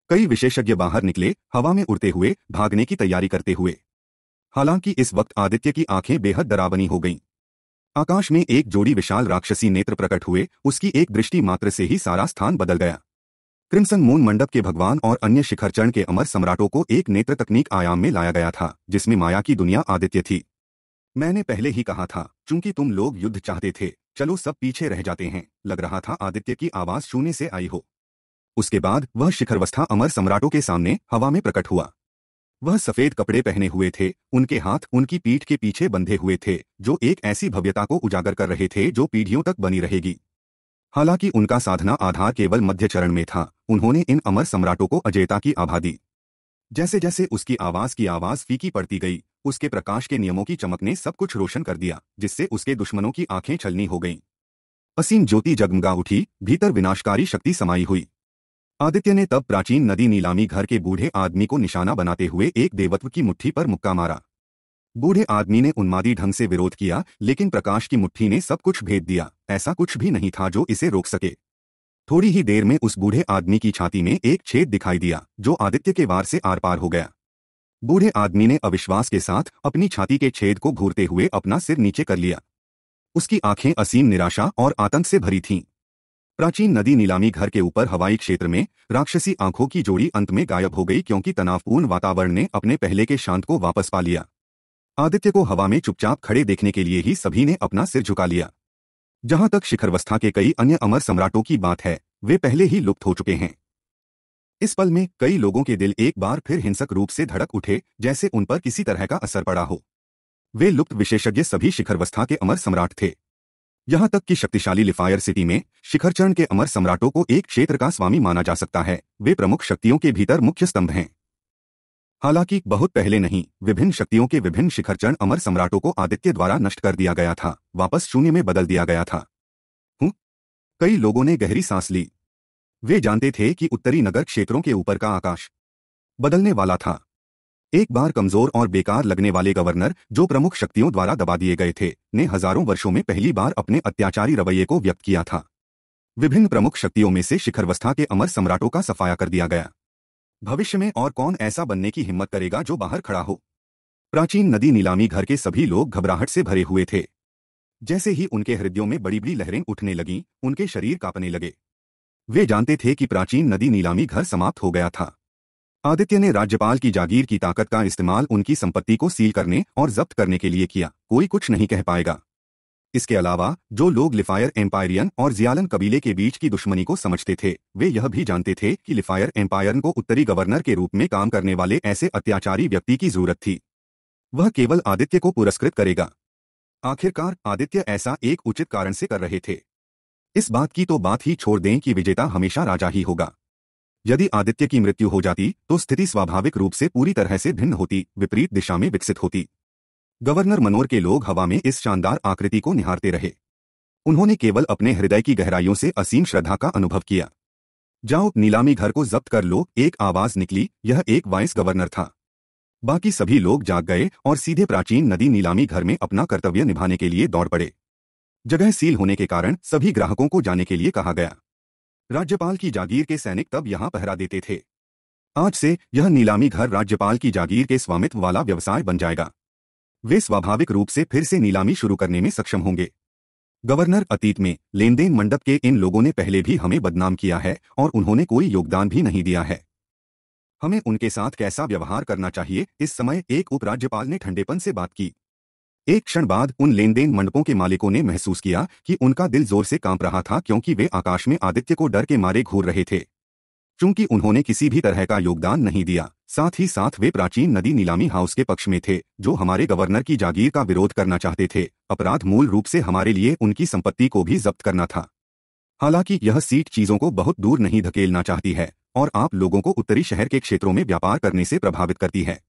कई विशेषज्ञ बाहर निकले हवा में उड़ते हुए भागने की तैयारी करते हुए हालांकि इस वक्त आदित्य की आंखें बेहद डरावनी हो गईं। आकाश में एक जोड़ी विशाल राक्षसी नेत्र प्रकट हुए उसकी एक दृष्टि मात्र से ही सारा स्थान बदल गया क्रिमसन मून मंडप के भगवान और अन्य शिखर चरण के अमर सम्राटों को एक नेत्र तकनीक आयाम में लाया गया था जिसमें माया की दुनिया आदित्य थी मैंने पहले ही कहा था चूंकि तुम लोग युद्ध चाहते थे चलो सब पीछे रह जाते हैं लग रहा था आदित्य की आवाज शून्य से आई हो उसके बाद वह शिखरवस्था अमर सम्राटों के सामने हवा में प्रकट हुआ वह सफेद कपड़े पहने हुए थे उनके हाथ उनकी पीठ के पीछे बंधे हुए थे जो एक ऐसी भव्यता को उजागर कर रहे थे जो पीढ़ियों तक बनी रहेगी हालांकि उनका साधना आधार केवल मध्य चरण में था उन्होंने इन अमर सम्राटों को अजेता की आभा दी जैसे जैसे उसकी आवाज की आवाज फीकी पड़ती गई उसके प्रकाश के नियमों की चमक ने सब कुछ रोशन कर दिया जिससे उसके दुश्मनों की आंखें छलनी हो गईं असीम ज्योति जगमगा उठी भीतर विनाशकारी शक्ति समाई हुई आदित्य ने तब प्राचीन नदी नीलामी घर के बूढ़े आदमी को निशाना बनाते हुए एक देवत्व की मुट्ठी पर मुक्का मारा बूढ़े आदमी ने उन्मादी ढंग से विरोध किया लेकिन प्रकाश की मुट्ठी ने सब कुछ भेद दिया ऐसा कुछ भी नहीं था जो इसे रोक सके थोड़ी ही देर में उस बूढ़े आदमी की छाती में एक छेद दिखाई दिया जो आदित्य के वार से आर पार हो गया बूढ़े आदमी ने अविश्वास के साथ अपनी छाती के छेद को घूरते हुए अपना सिर नीचे कर लिया उसकी आंखें असीम निराशा और आतंक से भरी थीं प्राचीन नदी नीलामी घर के ऊपर हवाई क्षेत्र में राक्षसी आंखों की जोड़ी अंत में गायब हो गई क्योंकि तनावपूर्ण वातावरण ने अपने पहले के शांत को वापस पा लिया आदित्य को हवा में चुपचाप खड़े देखने के लिए ही सभी ने अपना सिर झुका लिया जहां तक शिखरवस्था के कई अन्य अमर सम्राटों की बात है वे पहले ही लुप्त हो चुके हैं इस पल में कई लोगों के दिल एक बार फिर हिंसक रूप से धड़क उठे जैसे उन पर किसी तरह का असर पड़ा हो वे लुप्त विशेषज्ञ सभी शिखरवस्था के अमर सम्राट थे यहां तक कि शक्तिशाली लिफायर सिटी में शिखरचरण के अमर सम्राटों को एक क्षेत्र का स्वामी माना जा सकता है वे प्रमुख शक्तियों के भीतर मुख्य स्तंभ हैं हालांकि बहुत पहले नहीं विभिन्न शक्तियों के विभिन्न शिखरचरण अमर सम्राटों को आदित्य द्वारा नष्ट कर दिया गया था वापस शून्य में बदल दिया गया था हुँ? कई लोगों ने गहरी सांस ली वे जानते थे कि उत्तरी नगर क्षेत्रों के ऊपर का आकाश बदलने वाला था एक बार कमजोर और बेकार लगने वाले गवर्नर जो प्रमुख शक्तियों द्वारा दबा दिए गए थे ने हजारों वर्षों में पहली बार अपने अत्याचारी रवैये को व्यक्त किया था विभिन्न प्रमुख शक्तियों में से शिखरवस्था के अमर सम्राटों का सफाया कर दिया गया भविष्य में और कौन ऐसा बनने की हिम्मत करेगा जो बाहर खड़ा हो प्राचीन नदी नीलामी घर के सभी लोग घबराहट से भरे हुए थे जैसे ही उनके हृदयों में बड़ी बड़ी लहरें उठने लगीं उनके शरीर कांपने लगे वे जानते थे कि प्राचीन नदी नीलामी घर समाप्त हो गया था आदित्य ने राज्यपाल की जागीर की ताकत का इस्तेमाल उनकी संपत्ति को सील करने और जब्त करने के लिए किया कोई कुछ नहीं कह पाएगा इसके अलावा जो लोग लिफायर एम्पायरियन और जियालन कबीले के बीच की दुश्मनी को समझते थे वे यह भी जानते थे कि लिफायर एम्पायरन को उत्तरी गवर्नर के रूप में काम करने वाले ऐसे अत्याचारी व्यक्ति की जरूरत थी वह केवल आदित्य को पुरस्कृत करेगा आखिरकार आदित्य ऐसा एक उचित कारण से कर रहे थे इस बात की तो बात ही छोड़ दें कि विजेता हमेशा राजा ही होगा यदि आदित्य की मृत्यु हो जाती तो स्थिति स्वाभाविक रूप से पूरी तरह से भिन्न होती विपरीत दिशा में विकसित होती गवर्नर मनोर के लोग हवा में इस शानदार आकृति को निहारते रहे उन्होंने केवल अपने हृदय की गहराइयों से असीम श्रद्धा का अनुभव किया जाओ नीलामी घर को जब्त कर लो एक आवाज निकली यह एक वाइस गवर्नर था बाकी सभी लोग जाग गए और सीधे प्राचीन नदी नीलामी घर में अपना कर्तव्य निभाने के लिए दौड़ पड़े जगह सील होने के कारण सभी ग्राहकों को जाने के लिए कहा गया राज्यपाल की जागीर के सैनिक तब यहां पहरा देते थे आज से यह नीलामी घर राज्यपाल की जागीर के स्वामित्व वाला व्यवसाय बन जाएगा वे स्वाभाविक रूप से फिर से नीलामी शुरू करने में सक्षम होंगे गवर्नर अतीत में लेनदेन मंडप के इन लोगों ने पहले भी हमें बदनाम किया है और उन्होंने कोई योगदान भी नहीं दिया है हमें उनके साथ कैसा व्यवहार करना चाहिए इस समय एक उपराज्यपाल ने ठंडेपन से बात की एक क्षण बाद उन लेनदेन मंडपों के मालिकों ने महसूस किया कि उनका दिल जोर से कांप रहा था क्योंकि वे आकाश में आदित्य को डर के मारे घूर रहे थे चूंकि उन्होंने किसी भी तरह का योगदान नहीं दिया साथ ही साथ वे प्राचीन नदी नीलामी हाउस के पक्ष में थे जो हमारे गवर्नर की जागीर का विरोध करना चाहते थे अपराध मूल रूप से हमारे लिए उनकी संपत्ति को भी जब्त करना था हालांकि यह सीट चीजों को बहुत दूर नहीं धकेलना चाहती है और आप लोगों को उत्तरी शहर के क्षेत्रों में व्यापार करने से प्रभावित करती है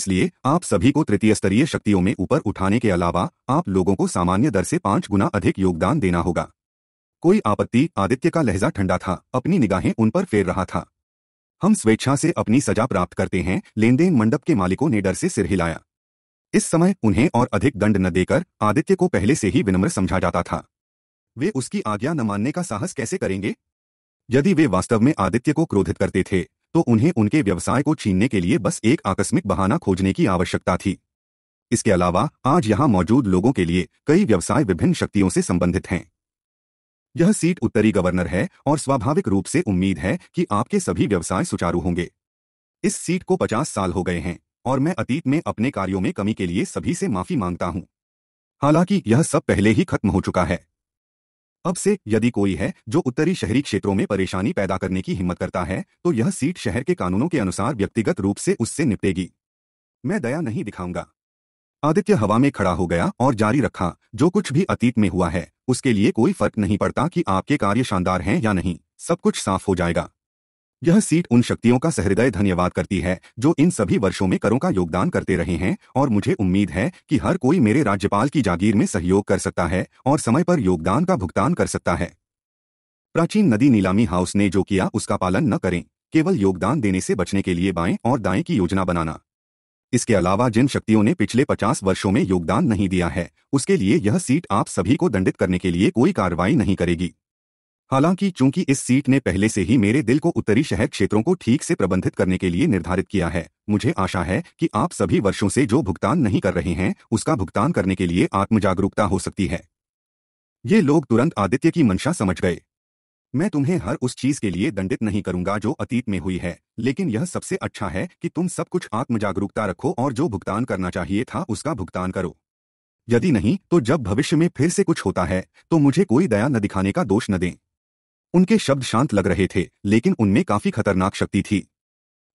इसलिए आप सभी को तृतीय स्तरीय शक्तियों में ऊपर उठाने के अलावा आप लोगों को सामान्य दर से पांच गुना अधिक योगदान देना होगा कोई आपत्ति आदित्य का लहजा ठंडा था अपनी निगाहें उन पर फेर रहा था हम स्वेच्छा से अपनी सजा प्राप्त करते हैं लेनदेन मंडप के मालिकों ने डर से सिर हिलाया इस समय उन्हें और अधिक दंड न देकर आदित्य को पहले से ही विनम्र समझा जाता था वे उसकी आज्ञा न मानने का साहस कैसे करेंगे यदि वे वास्तव में आदित्य को क्रोधित करते थे तो उन्हें उनके व्यवसाय को छीनने के लिए बस एक आकस्मिक बहाना खोजने की आवश्यकता थी इसके अलावा आज यहां मौजूद लोगों के लिए कई व्यवसाय विभिन्न शक्तियों से संबंधित हैं यह सीट उत्तरी गवर्नर है और स्वाभाविक रूप से उम्मीद है कि आपके सभी व्यवसाय सुचारू होंगे इस सीट को 50 साल हो गए हैं और मैं अतीत में अपने कार्यों में कमी के लिए सभी से माफी मांगता हूं हालांकि यह सब पहले ही खत्म हो चुका है अब से यदि कोई है जो उत्तरी शहरी क्षेत्रों में परेशानी पैदा करने की हिम्मत करता है तो यह सीट शहर के कानूनों के अनुसार व्यक्तिगत रूप से उससे निपटेगी मैं दया नहीं दिखाऊंगा आदित्य हवा में खड़ा हो गया और जारी रखा जो कुछ भी अतीत में हुआ है उसके लिए कोई फर्क नहीं पड़ता कि आपके कार्य शानदार हैं या नहीं सब कुछ साफ हो जाएगा यह सीट उन शक्तियों का सहृदय धन्यवाद करती है जो इन सभी वर्षों में करों का योगदान करते रहे हैं और मुझे उम्मीद है कि हर कोई मेरे राज्यपाल की जागीर में सहयोग कर सकता है और समय पर योगदान का भुगतान कर सकता है प्राचीन नदी नीलामी हाउस ने जो किया उसका पालन न करें केवल योगदान देने से बचने के लिए बाएं और दाएं की योजना बनाना इसके अलावा जिन शक्तियों ने पिछले 50 वर्षों में योगदान नहीं दिया है उसके लिए यह सीट आप सभी को दंडित करने के लिए कोई कार्रवाई नहीं करेगी हालांकि चूंकि इस सीट ने पहले से ही मेरे दिल को उत्तरी शहर क्षेत्रों को ठीक से प्रबंधित करने के लिए निर्धारित किया है मुझे आशा है कि आप सभी वर्षों से जो भुगतान नहीं कर रहे हैं उसका भुगतान करने के लिए जागरूकता हो सकती है ये लोग तुरंत आदित्य की मंशा समझ गए मैं तुम्हें हर उस चीज के लिए दंडित नहीं करूंगा जो अतीत में हुई है लेकिन यह सबसे अच्छा है कि तुम सब कुछ आत्म जागरूकता रखो और जो भुगतान करना चाहिए था उसका भुगतान करो यदि नहीं तो जब भविष्य में फिर से कुछ होता है तो मुझे कोई दया न दिखाने का दोष न दें उनके शब्द शांत लग रहे थे लेकिन उनमें काफी खतरनाक शक्ति थी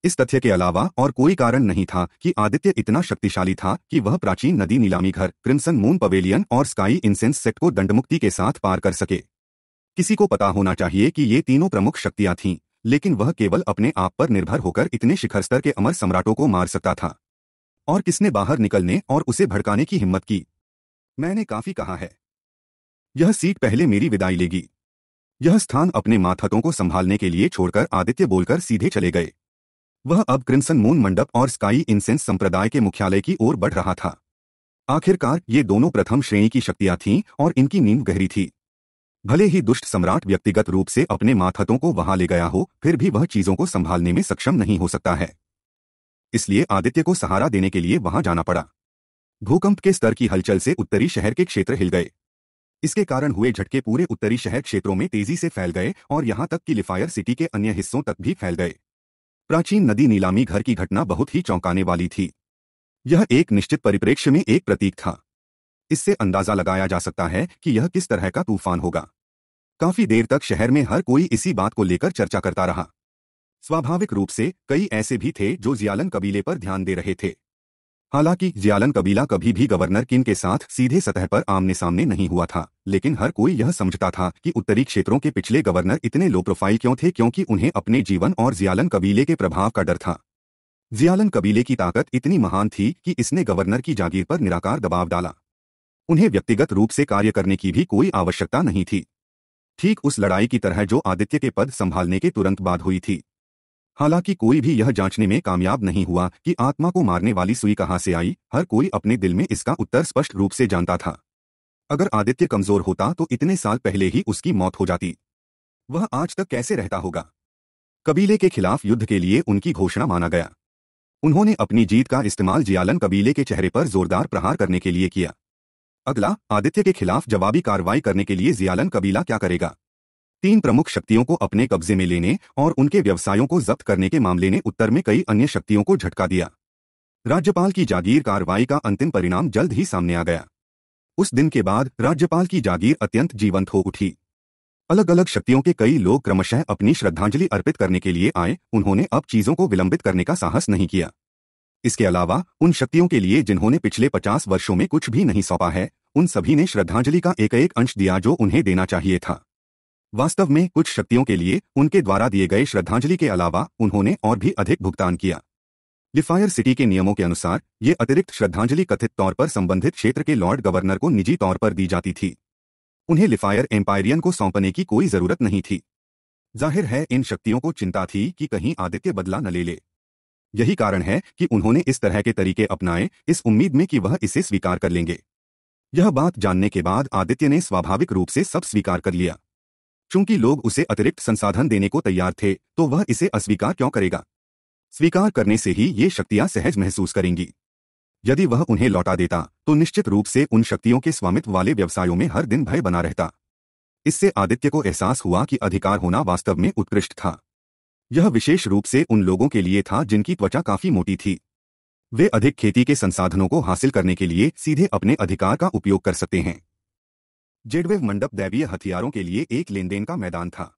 इस तथ्य के अलावा और कोई कारण नहीं था कि आदित्य इतना शक्तिशाली था कि वह प्राचीन नदी नीलामी घर क्रिमसन मून पवेलियन और स्काई इंसेंस सेट को दंडमुक्ति के साथ पार कर सके किसी को पता होना चाहिए कि ये तीनों प्रमुख शक्तियां थीं लेकिन वह केवल अपने आप पर निर्भर होकर इतने शिखर स्तर के अमर सम्राटों को मार सकता था और किसने बाहर निकलने और उसे भड़काने की हिम्मत की मैंने काफी कहा है यह सीट पहले मेरी विदाई लेगी यह स्थान अपने माथकों को संभालने के लिए छोड़कर आदित्य बोलकर सीधे चले गए वह अब क्रिमसन मून मंडप और स्काई इंसेंस संप्रदाय के मुख्यालय की ओर बढ़ रहा था आखिरकार ये दोनों प्रथम श्रेणी की शक्तियां थीं और इनकी नींव गहरी थी भले ही दुष्ट सम्राट व्यक्तिगत रूप से अपने माथतों को वहां ले गया हो फिर भी वह चीजों को संभालने में सक्षम नहीं हो सकता है इसलिए आदित्य को सहारा देने के लिए वहां जाना पड़ा भूकंप के स्तर की हलचल से उत्तरी शहर के क्षेत्र हिल गए इसके कारण हुए झटके पूरे उत्तरी शहर क्षेत्रों में तेजी से फैल गए और यहां तक कि लिफायर सिटी के अन्य हिस्सों तक भी फैल गए प्राचीन नदी नीलामी घर की घटना बहुत ही चौंकाने वाली थी यह एक निश्चित परिप्रेक्ष्य में एक प्रतीक था इससे अंदाजा लगाया जा सकता है कि यह किस तरह का तूफान होगा काफी देर तक शहर में हर कोई इसी बात को लेकर चर्चा करता रहा स्वाभाविक रूप से कई ऐसे भी थे जो जियालन कबीले पर ध्यान दे रहे थे हालांकि जियालन कबीला कभी भी गवर्नर किन के साथ सीधे सतह पर आमने सामने नहीं हुआ था लेकिन हर कोई यह समझता था कि उत्तरी क्षेत्रों के पिछले गवर्नर इतने लो प्रोफाइल क्यों थे क्योंकि उन्हें अपने जीवन और जियालन कबीले के प्रभाव का डर था जियालन कबीले की ताकत इतनी महान थी कि इसने गवर्नर की जागीर पर निराकार दबाव डाला उन्हें व्यक्तिगत रूप से कार्य करने की भी कोई आवश्यकता नहीं थी ठीक उस लड़ाई की तरह जो आदित्य के पद संभालने के तुरंत बाद हुई थी हालांकि कोई भी यह जांचने में कामयाब नहीं हुआ कि आत्मा को मारने वाली सुई कहां से आई हर कोई अपने दिल में इसका उत्तर स्पष्ट रूप से जानता था अगर आदित्य कमजोर होता तो इतने साल पहले ही उसकी मौत हो जाती वह आज तक कैसे रहता होगा कबीले के खिलाफ युद्ध के लिए उनकी घोषणा माना गया उन्होंने अपनी जीत का इस्तेमाल जियालन कबीले के चेहरे पर जोरदार प्रहार करने के लिए किया अगला आदित्य के खिलाफ जवाबी कार्रवाई करने के लिए जियालन कबीला क्या करेगा तीन प्रमुख शक्तियों को अपने कब्जे में लेने और उनके व्यवसायों को जब्त करने के मामले ने उत्तर में कई अन्य शक्तियों को झटका दिया राज्यपाल की जागीर कार्रवाई का अंतिम परिणाम जल्द ही सामने आ गया उस दिन के बाद राज्यपाल की जागीर अत्यंत जीवंत हो उठी अलग अलग शक्तियों के कई लोग क्रमशः अपनी श्रद्धांजलि अर्पित करने के लिए आए उन्होंने अब चीजों को विलंबित करने का साहस नहीं किया इसके अलावा उन शक्तियों के लिए जिन्होंने पिछले पचास वर्षों में कुछ भी नहीं सौंपा है उन सभी ने श्रद्धांजलि का एक एक अंश दिया जो उन्हें देना चाहिए था वास्तव में कुछ शक्तियों के लिए उनके द्वारा दिए गए श्रद्धांजलि के अलावा उन्होंने और भी अधिक भुगतान किया डिफायर सिटी के नियमों के अनुसार ये अतिरिक्त श्रद्धांजलि कथित तौर पर संबंधित क्षेत्र के लॉर्ड गवर्नर को निजी तौर पर दी जाती थी उन्हें लिफायर एम्पायरियन को सौंपने की कोई जरूरत नहीं थी जाहिर है इन शक्तियों को चिंता थी कि कहीं आदित्य बदला न ले ले यही कारण है कि उन्होंने इस तरह के तरीके अपनाए इस उम्मीद में कि वह इसे स्वीकार कर लेंगे यह बात जानने के बाद आदित्य ने स्वाभाविक रूप से सब स्वीकार कर लिया चूंकि लोग उसे अतिरिक्त संसाधन देने को तैयार थे तो वह इसे अस्वीकार क्यों करेगा स्वीकार करने से ही ये शक्तियां सहज महसूस करेंगी यदि वह उन्हें लौटा देता तो निश्चित रूप से उन शक्तियों के स्वामित्व वाले व्यवसायों में हर दिन भय बना रहता इससे आदित्य को एहसास हुआ कि अधिकार होना वास्तव में उत्कृष्ट था यह विशेष रूप से उन लोगों के लिए था जिनकी त्वचा काफी मोटी थी वे अधिक खेती के संसाधनों को हासिल करने के लिए सीधे अपने अधिकार का उपयोग कर सकते हैं जेडवेव मंडप दैवीय हथियारों के लिए एक लेनदेन का मैदान था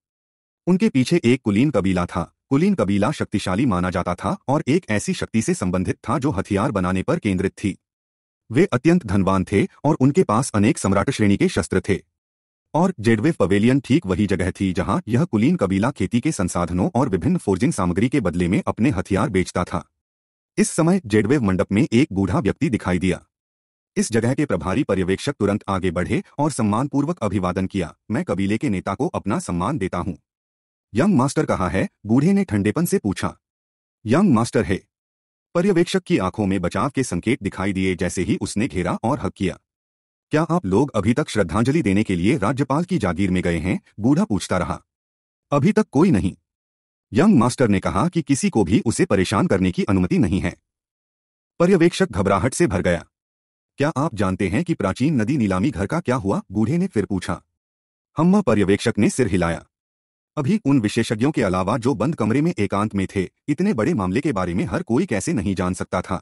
उनके पीछे एक कुलीन कबीला था कुलीन कबीला शक्तिशाली माना जाता था और एक ऐसी शक्ति से संबंधित था जो हथियार बनाने पर केंद्रित थी वे अत्यंत धनवान थे और उनके पास अनेक सम्राट श्रेणी के शस्त्र थे और जेडवे पवेलियन ठीक वही जगह थी जहां यह कुलीन कबीला खेती के संसाधनों और विभिन्न फोर्जिंग सामग्री के बदले में अपने हथियार बेचता था इस समय जेडवेव मंडप में एक बूढ़ा व्यक्ति दिखाई दिया इस जगह के प्रभारी पर्यवेक्षक तुरंत आगे बढ़े और सम्मानपूर्वक अभिवादन किया मैं कबीले के नेता को अपना सम्मान देता हूं यंग मास्टर कहा है बूढ़े ने ठंडेपन से पूछा यंग मास्टर है पर्यवेक्षक की आंखों में बचाव के संकेत दिखाई दिए जैसे ही उसने घेरा और हक किया क्या आप लोग अभी तक श्रद्धांजलि देने के लिए राज्यपाल की जागीर में गए हैं बूढ़ा पूछता रहा अभी तक कोई नहीं यंग मास्टर ने कहा कि किसी को भी उसे परेशान करने की अनुमति नहीं है पर्यवेक्षक घबराहट से भर गया क्या आप जानते हैं कि प्राचीन नदी नीलामी घर का क्या हुआ बूढ़े ने फिर पूछा हम्मा पर्यवेक्षक ने सिर हिलाया अभी उन विशेषज्ञों के अलावा जो बंद कमरे में एकांत में थे इतने बड़े मामले के बारे में हर कोई कैसे नहीं जान सकता था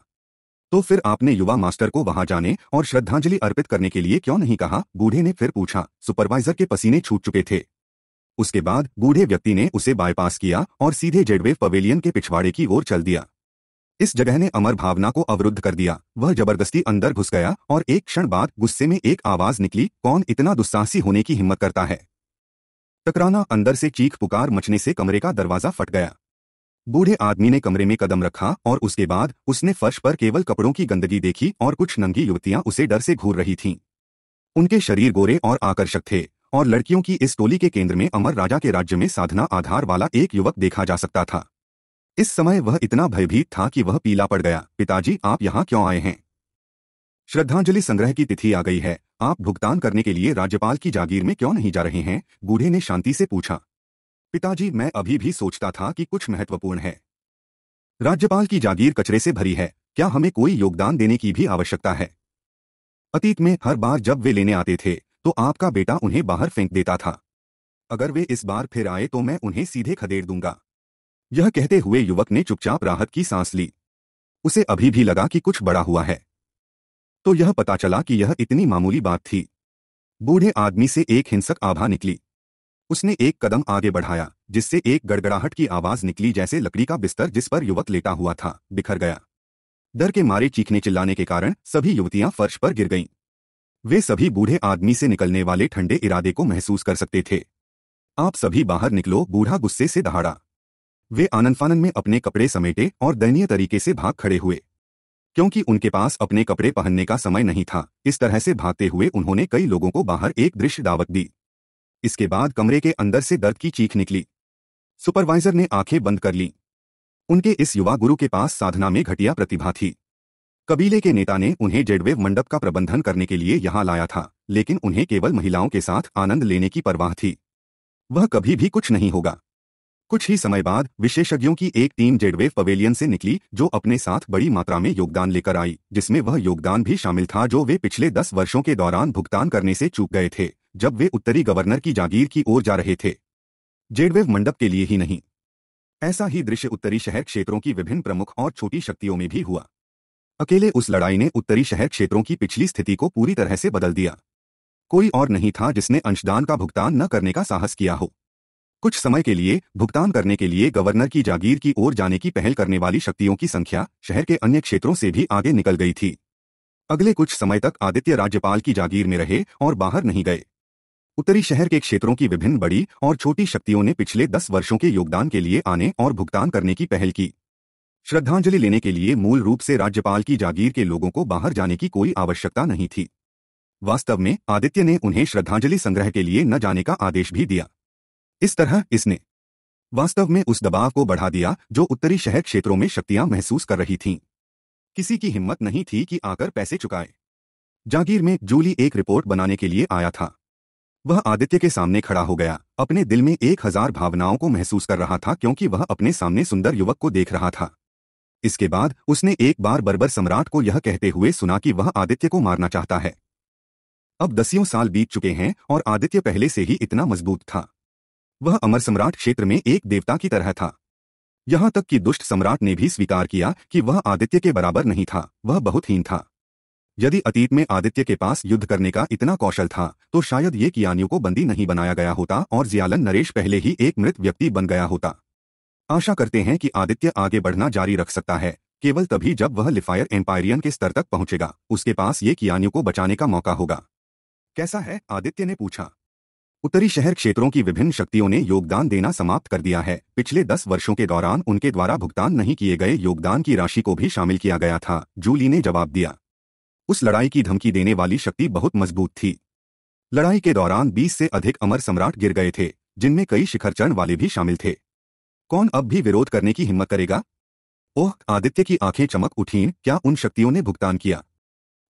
तो फिर आपने युवा मास्टर को वहां जाने और श्रद्धांजलि अर्पित करने के लिए क्यों नहीं कहा बूढ़े ने फिर पूछा सुपरवाइजर के पसीने छूट चुके थे उसके बाद बूढ़े व्यक्ति ने उसे बायपास किया और सीधे जेडवे पवेलियन के पिछवाड़े की ओर चल दिया इस जगह ने अमर भावना को अवरुद्ध कर दिया वह जबरदस्ती अंदर घुस गया और एक क्षण बाद गुस्से में एक आवाज निकली कौन इतना दुस्साहसी होने की हिम्मत करता है टकराना अंदर से चीख पुकार मचने से कमरे का दरवाजा फट गया बूढ़े आदमी ने कमरे में कदम रखा और उसके बाद उसने फर्श पर केवल कपड़ों की गंदगी देखी और कुछ नंगी युवतियां उसे डर से घूर रही थीं। उनके शरीर गोरे और आकर्षक थे और लड़कियों की इस टोली के केंद्र में अमर राजा के राज्य में साधना आधार वाला एक युवक देखा जा सकता था इस समय वह इतना भयभीत था कि वह पीला पड़ गया पिताजी आप यहाँ क्यों आए हैं श्रद्धांजलि संग्रह की तिथि आ गई है आप भुगतान करने के लिए राज्यपाल की जागीर में क्यों नहीं जा रहे हैं बूढ़े ने शांति से पूछा पिताजी मैं अभी भी सोचता था कि कुछ महत्वपूर्ण है राज्यपाल की जागीर कचरे से भरी है क्या हमें कोई योगदान देने की भी आवश्यकता है अतीत में हर बार जब वे लेने आते थे तो आपका बेटा उन्हें बाहर फेंक देता था अगर वे इस बार फिर आए तो मैं उन्हें सीधे खदेड़ दूंगा यह कहते हुए युवक ने चुपचाप राहत की सांस ली उसे अभी भी लगा कि कुछ बड़ा हुआ है तो यह पता चला कि यह इतनी मामूली बात थी बूढ़े आदमी से एक हिंसक आभा निकली उसने एक कदम आगे बढ़ाया जिससे एक गड़गड़ाहट की आवाज निकली जैसे लकड़ी का बिस्तर जिस पर युवक लेटा हुआ था बिखर गया डर के मारे चीखने चिल्लाने के कारण सभी युवतियां फर्श पर गिर गईं वे सभी बूढ़े आदमी से निकलने वाले ठंडे इरादे को महसूस कर सकते थे आप सभी बाहर निकलो बूढ़ा गुस्से से दहाड़ा वे आनंद फानंद में अपने कपड़े समेटे और दयनीय तरीके से भाग खड़े हुए क्योंकि उनके पास अपने कपड़े पहनने का समय नहीं था इस तरह से भागते हुए उन्होंने कई लोगों को बाहर एक दृश्य दावत दी इसके बाद कमरे के अंदर से दर्द की चीख निकली सुपरवाइजर ने आंखें बंद कर ली उनके इस युवा गुरु के पास साधना में घटिया प्रतिभा थी कबीले के नेता ने उन्हें जेडवेव मंडप का प्रबंधन करने के लिए यहां लाया था लेकिन उन्हें केवल महिलाओं के साथ आनंद लेने की परवाह थी वह कभी भी कुछ नहीं होगा कुछ ही समय बाद विशेषज्ञों की एक टीम जेडवेव पवेलियन से निकली जो अपने साथ बड़ी मात्रा में योगदान लेकर आई जिसमें वह योगदान भी शामिल था जो वे पिछले दस वर्षों के दौरान भुगतान करने से चूक गए थे जब वे उत्तरी गवर्नर की जागीर की ओर जा रहे थे जेडवेव मंडप के लिए ही नहीं ऐसा ही दृश्य उत्तरी शहर क्षेत्रों की विभिन्न प्रमुख और छोटी शक्तियों में भी हुआ अकेले उस लड़ाई ने उत्तरी शहर क्षेत्रों की पिछली स्थिति को पूरी तरह से बदल दिया कोई और नहीं था जिसने अंशदान का भुगतान न करने का साहस किया हो कुछ समय के लिए भुगतान करने के लिए गवर्नर की जागीर की ओर जाने की पहल करने वाली शक्तियों की संख्या शहर के अन्य क्षेत्रों से भी आगे निकल गई थी अगले कुछ समय तक आदित्य राज्यपाल की जागीर में रहे और बाहर नहीं गए उत्तरी शहर के क्षेत्रों की विभिन्न बड़ी और छोटी शक्तियों ने पिछले दस वर्षों के योगदान के लिए आने और भुगतान करने की पहल की श्रद्धांजलि लेने के लिए मूल रूप से राज्यपाल की जागीर के लोगों को बाहर जाने की कोई आवश्यकता नहीं थी वास्तव में आदित्य ने उन्हें श्रद्धांजलि संग्रह के लिए न जाने का आदेश भी दिया इस तरह इसने वास्तव में उस दबाव को बढ़ा दिया जो उत्तरी शहर क्षेत्रों में शक्तियां महसूस कर रही थीं किसी की हिम्मत नहीं थी कि आकर पैसे चुकाए जागीर में जूली एक रिपोर्ट बनाने के लिए आया था वह आदित्य के सामने खड़ा हो गया अपने दिल में एक हजार भावनाओं को महसूस कर रहा था क्योंकि वह अपने सामने सुंदर युवक को देख रहा था इसके बाद उसने एक बार बर्बर सम्राट को यह कहते हुए सुना कि वह आदित्य को मारना चाहता है अब दसियों साल बीत चुके हैं और आदित्य पहले से ही इतना मजबूत था वह अमर सम्राट क्षेत्र में एक देवता की तरह था यहां तक कि दुष्ट सम्राट ने भी स्वीकार किया कि वह आदित्य के बराबर नहीं था वह बहुत हीन था यदि अतीत में आदित्य के पास युद्ध करने का इतना कौशल था तो शायद ये कियानियों को बंदी नहीं बनाया गया होता और जियालन नरेश पहले ही एक मृत व्यक्ति बन गया होता आशा करते हैं कि आदित्य आगे बढ़ना जारी रख सकता है केवल तभी जब वह लिफायर एम्पायरियन के स्तर तक पहुंचेगा उसके पास ये कियानियों को बचाने का मौका होगा कैसा है आदित्य ने पूछा उत्तरी शहर क्षेत्रों की विभिन्न शक्तियों ने योगदान देना समाप्त कर दिया है पिछले दस वर्षों के दौरान उनके द्वारा भुगतान नहीं किए गए योगदान की राशि को भी शामिल किया गया था जूली ने जवाब दिया उस लड़ाई की धमकी देने वाली शक्ति बहुत मजबूत थी लड़ाई के दौरान 20 से अधिक अमर सम्राट गिर गए थे जिनमें कई शिखर चरण वाले भी शामिल थे कौन अब भी विरोध करने की हिम्मत करेगा ओह आदित्य की आंखें चमक उठीं क्या उन शक्तियों ने भुगतान किया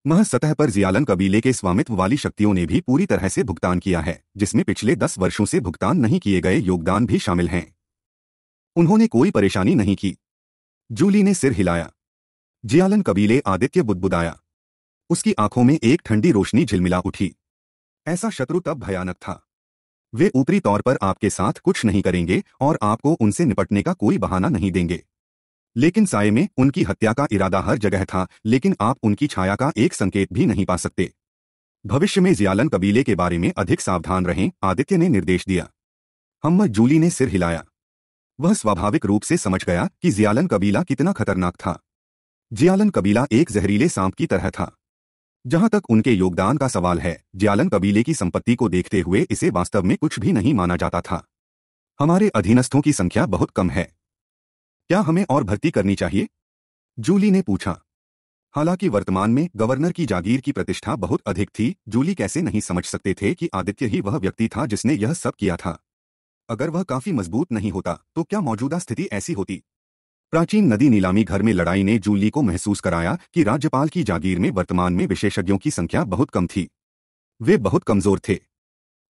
मह सतह पर जियालन कबीले के स्वामित्व वाली शक्तियों ने भी पूरी तरह से भुगतान किया है जिसमें पिछले दस वर्षों से भुगतान नहीं किए गए योगदान भी शामिल हैं उन्होंने कोई परेशानी नहीं की जूली ने सिर हिलाया जियालन कबीले आदित्य बुदबुदाया उसकी आंखों में एक ठंडी रोशनी झिलमिला उठी ऐसा शत्रु तब भयानक था वे ऊपरी तौर पर आपके साथ कुछ नहीं करेंगे और आपको उनसे निपटने का कोई बहाना नहीं देंगे लेकिन साय में उनकी हत्या का इरादा हर जगह था लेकिन आप उनकी छाया का एक संकेत भी नहीं पा सकते भविष्य में जियालन कबीले के बारे में अधिक सावधान रहें आदित्य ने निर्देश दिया हम्मद जूली ने सिर हिलाया वह स्वाभाविक रूप से समझ गया कि जियालन कबीला कितना खतरनाक था जियालन कबीला एक जहरीले सांप की तरह था जहां तक उनके योगदान का सवाल है ज्यालन कबीले की संपत्ति को देखते हुए इसे वास्तव में कुछ भी नहीं माना जाता था हमारे अधीनस्थों की संख्या बहुत कम है क्या हमें और भर्ती करनी चाहिए जूली ने पूछा हालांकि वर्तमान में गवर्नर की जागीर की प्रतिष्ठा बहुत अधिक थी जूली कैसे नहीं समझ सकते थे कि आदित्य ही वह व्यक्ति था जिसने यह सब किया था अगर वह काफी मजबूत नहीं होता तो क्या मौजूदा स्थिति ऐसी होती प्राचीन नदी नीलामी घर में लड़ाई ने जूली को महसूस कराया कि राज्यपाल की जागीर में वर्तमान में विशेषज्ञों की संख्या बहुत कम थी वे बहुत कमजोर थे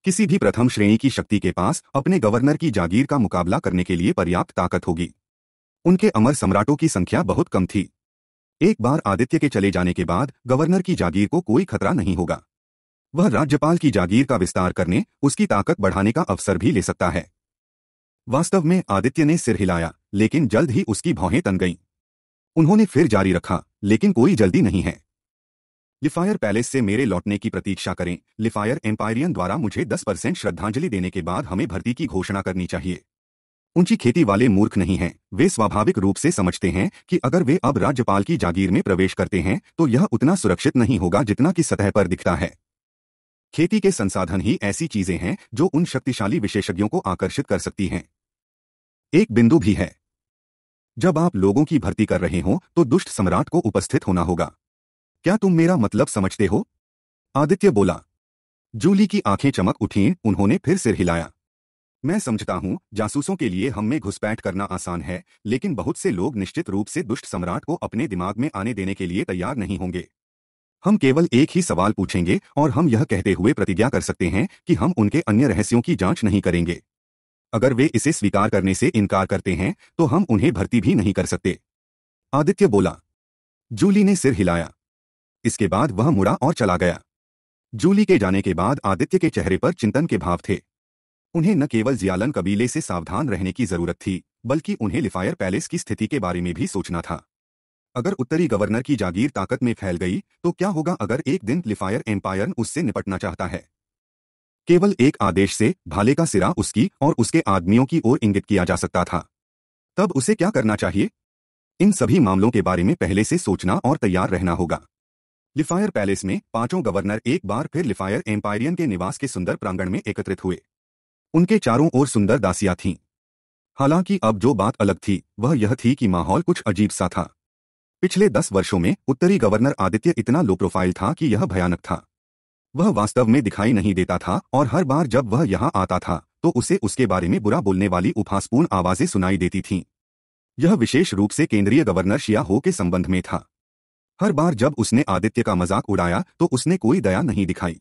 किसी भी प्रथम श्रेणी की शक्ति के पास अपने गवर्नर की जागीर का मुकाबला करने के लिए पर्याप्त ताकत होगी उनके अमर सम्राटों की संख्या बहुत कम थी एक बार आदित्य के चले जाने के बाद गवर्नर की जागीर को कोई खतरा नहीं होगा वह राज्यपाल की जागीर का विस्तार करने उसकी ताकत बढ़ाने का अवसर भी ले सकता है वास्तव में आदित्य ने सिर हिलाया लेकिन जल्द ही उसकी भौहें तन गईं उन्होंने फिर जारी रखा लेकिन कोई जल्दी नहीं है लिफायर पैलेस से मेरे लौटने की प्रतीक्षा करें लिफायर एम्पायरियन द्वारा मुझे 10 परसेंट श्रद्धांजलि देने के बाद हमें भर्ती की घोषणा करनी चाहिए ऊंची खेती वाले मूर्ख नहीं हैं वे स्वाभाविक रूप से समझते हैं कि अगर वे अब राज्यपाल की जागीर में प्रवेश करते हैं तो यह उतना सुरक्षित नहीं होगा जितना कि सतह पर दिखता है खेती के संसाधन ही ऐसी चीजें हैं जो उन शक्तिशाली विशेषज्ञों को आकर्षित कर सकती हैं एक बिंदु भी है जब आप लोगों की भर्ती कर रहे हो तो दुष्ट सम्राट को उपस्थित होना होगा क्या तुम मेरा मतलब समझते हो आदित्य बोला जूली की आंखें चमक उठी उन्होंने फिर सिर हिलाया मैं समझता हूं जासूसों के लिए हम में घुसपैठ करना आसान है लेकिन बहुत से लोग निश्चित रूप से दुष्ट सम्राट को अपने दिमाग में आने देने के लिए तैयार नहीं होंगे हम केवल एक ही सवाल पूछेंगे और हम यह कहते हुए प्रतिज्ञा कर सकते हैं कि हम उनके अन्य रहस्यों की जांच नहीं करेंगे अगर वे इसे स्वीकार करने से इनकार करते हैं तो हम उन्हें भर्ती भी नहीं कर सकते आदित्य बोला जूली ने सिर हिलाया इसके बाद वह मुड़ा और चला गया जूली के जाने के बाद आदित्य के चेहरे पर चिंतन के भाव थे उन्हें न केवल जियालन कबीले से सावधान रहने की जरूरत थी बल्कि उन्हें लिफायर पैलेस की स्थिति के बारे में भी सोचना था अगर उत्तरी गवर्नर की जागीर ताकत में फैल गई तो क्या होगा अगर एक दिन लिफायर एम्पायर उससे निपटना चाहता है केवल एक आदेश से भाले का सिरा उसकी और उसके आदमियों की ओर इंगित किया जा सकता था तब उसे क्या करना चाहिए इन सभी मामलों के बारे में पहले से सोचना और तैयार रहना होगा लिफायर पैलेस में पांचों गवर्नर एक बार फिर लिफायर एम्पायरियन के निवास के सुंदर प्रांगण में एकत्रित हुए उनके चारों ओर सुंदर दासियां थीं हालांकि अब जो बात अलग थी वह यह थी कि माहौल कुछ अजीब सा था पिछले दस वर्षों में उत्तरी गवर्नर आदित्य इतना लो प्रोफाइल था कि यह भयानक था वह वास्तव में दिखाई नहीं देता था और हर बार जब वह यहाँ आता था तो उसे उसके बारे में बुरा बोलने वाली उपहासपूर्ण आवाजें सुनाई देती थीं यह विशेष रूप से केंद्रीय गवर्नर शिया हो के संबंध में था हर बार जब उसने आदित्य का मजाक उड़ाया तो उसने कोई दया नहीं दिखाई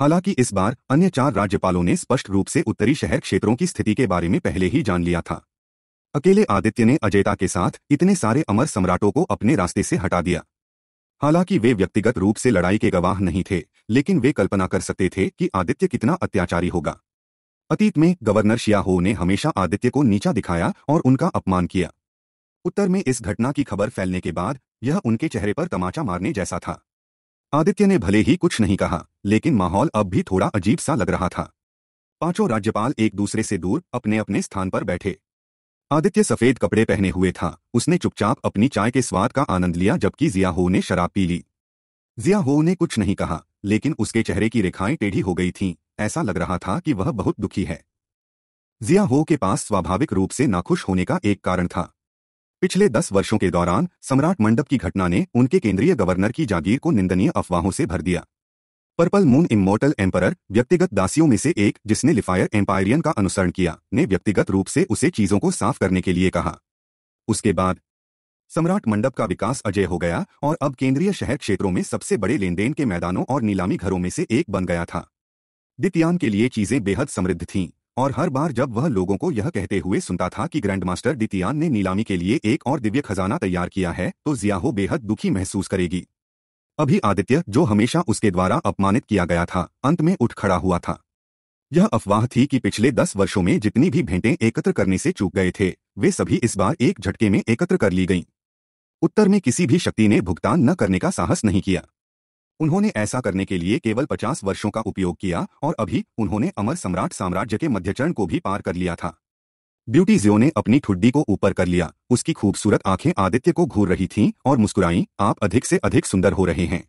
हालांकि इस बार अन्य चार राज्यपालों ने स्पष्ट रूप से उत्तरी शहर क्षेत्रों की स्थिति के बारे में पहले ही जान लिया था अकेले आदित्य ने अजेता के साथ इतने सारे अमर सम्राटों को अपने रास्ते से हटा दिया हालांकि वे व्यक्तिगत रूप से लड़ाई के गवाह नहीं थे लेकिन वे कल्पना कर सकते थे कि आदित्य कितना अत्याचारी होगा अतीत में गवर्नर शियाहो ने हमेशा आदित्य को नीचा दिखाया और उनका अपमान किया उत्तर में इस घटना की खबर फैलने के बाद यह उनके चेहरे पर तमाचा मारने जैसा था आदित्य ने भले ही कुछ नहीं कहा लेकिन माहौल अब भी थोड़ा अजीब सा लग रहा था पांचों राज्यपाल एक दूसरे से दूर अपने अपने स्थान पर बैठे आदित्य सफेद कपड़े पहने हुए था उसने चुपचाप अपनी चाय के स्वाद का आनंद लिया जबकि जिया हो ने शराब पी ली जिया हो ने कुछ नहीं कहा लेकिन उसके चेहरे की रेखाएं टेढ़ी हो गई थीं ऐसा लग रहा था कि वह बहुत दुखी है जिया हो के पास स्वाभाविक रूप से नाखुश होने का एक कारण था पिछले दस वर्षों के दौरान सम्राट मंडप की घटना ने उनके केंद्रीय गवर्नर की जागीर को निंदनीय अफवाहों से भर दिया पर्पल मून इमोटल एम्परर व्यक्तिगत दासियों में से एक जिसने लिफायर एम्पायरियन का अनुसरण किया ने व्यक्तिगत रूप से उसे चीजों को साफ करने के लिए कहा उसके बाद सम्राट मंडप का विकास अजय हो गया और अब केंद्रीय शहर क्षेत्रों में सबसे बड़े लेनदेन के मैदानों और नीलामी घरों में से एक बन गया था दित्यान के लिए चीजें बेहद समृद्ध थीं और हर बार जब वह लोगों को यह कहते हुए सुनता था कि ग्रैंडमास्टर दितियान ने नीलामी के लिए एक और दिव्य खजाना तैयार किया है तो जियाहो बेहद दुखी महसूस करेगी अभी आदित्य जो हमेशा उसके द्वारा अपमानित किया गया था अंत में उठ खड़ा हुआ था यह अफवाह थी कि पिछले दस वर्षों में जितनी भी भेंटें एकत्र करने से चूक गए थे वे सभी इस बार एक झटके में एकत्र कर ली गईं। उत्तर में किसी भी शक्ति ने भुगतान न करने का साहस नहीं किया उन्होंने ऐसा करने के लिए केवल पचास वर्षों का उपयोग किया और अभी उन्होंने अमर सम्राट साम्राज्य के मध्यचरण को भी पार कर लिया था ब्यूटी जियो ने अपनी ठुड्डी को ऊपर कर लिया उसकी खूबसूरत आंखें आदित्य को घूर रही थीं और मुस्कुराई आप अधिक से अधिक सुंदर हो रहे हैं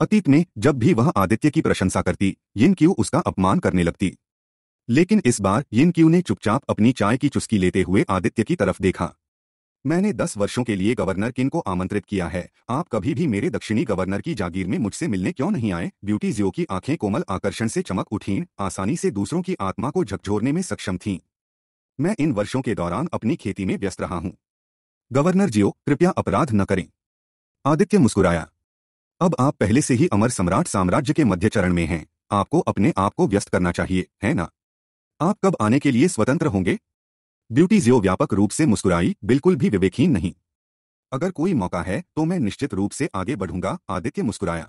अतीत में जब भी वह आदित्य की प्रशंसा करती यिन क्यू उसका अपमान करने लगती लेकिन इस बार यिन क्यू ने चुपचाप अपनी चाय की चुस्की लेते हुए आदित्य की तरफ देखा मैंने दस वर्षों के लिए गवर्नर किन को आमंत्रित किया है आप कभी भी मेरे दक्षिणी गवर्नर की जागीर में मुझसे मिलने क्यों नहीं आए ब्यूटी जियो की आंखें कोमल आकर्षण से चमक उठीं आसानी से दूसरों की आत्मा को झकझोरने में सक्षम थीं मैं इन वर्षों के दौरान अपनी खेती में व्यस्त रहा हूं गवर्नर जियो कृपया अपराध न करें आदित्य मुस्कुराया अब आप पहले से ही अमर सम्राट साम्राज्य के मध्य चरण में हैं आपको अपने आप को व्यस्त करना चाहिए है ना आप कब आने के लिए स्वतंत्र होंगे ब्यूटी जियो व्यापक रूप से मुस्कुराई बिल्कुल भी विवेकहीन नहीं अगर कोई मौका है तो मैं निश्चित रूप से आगे बढ़ूंगा आदित्य मुस्कुराया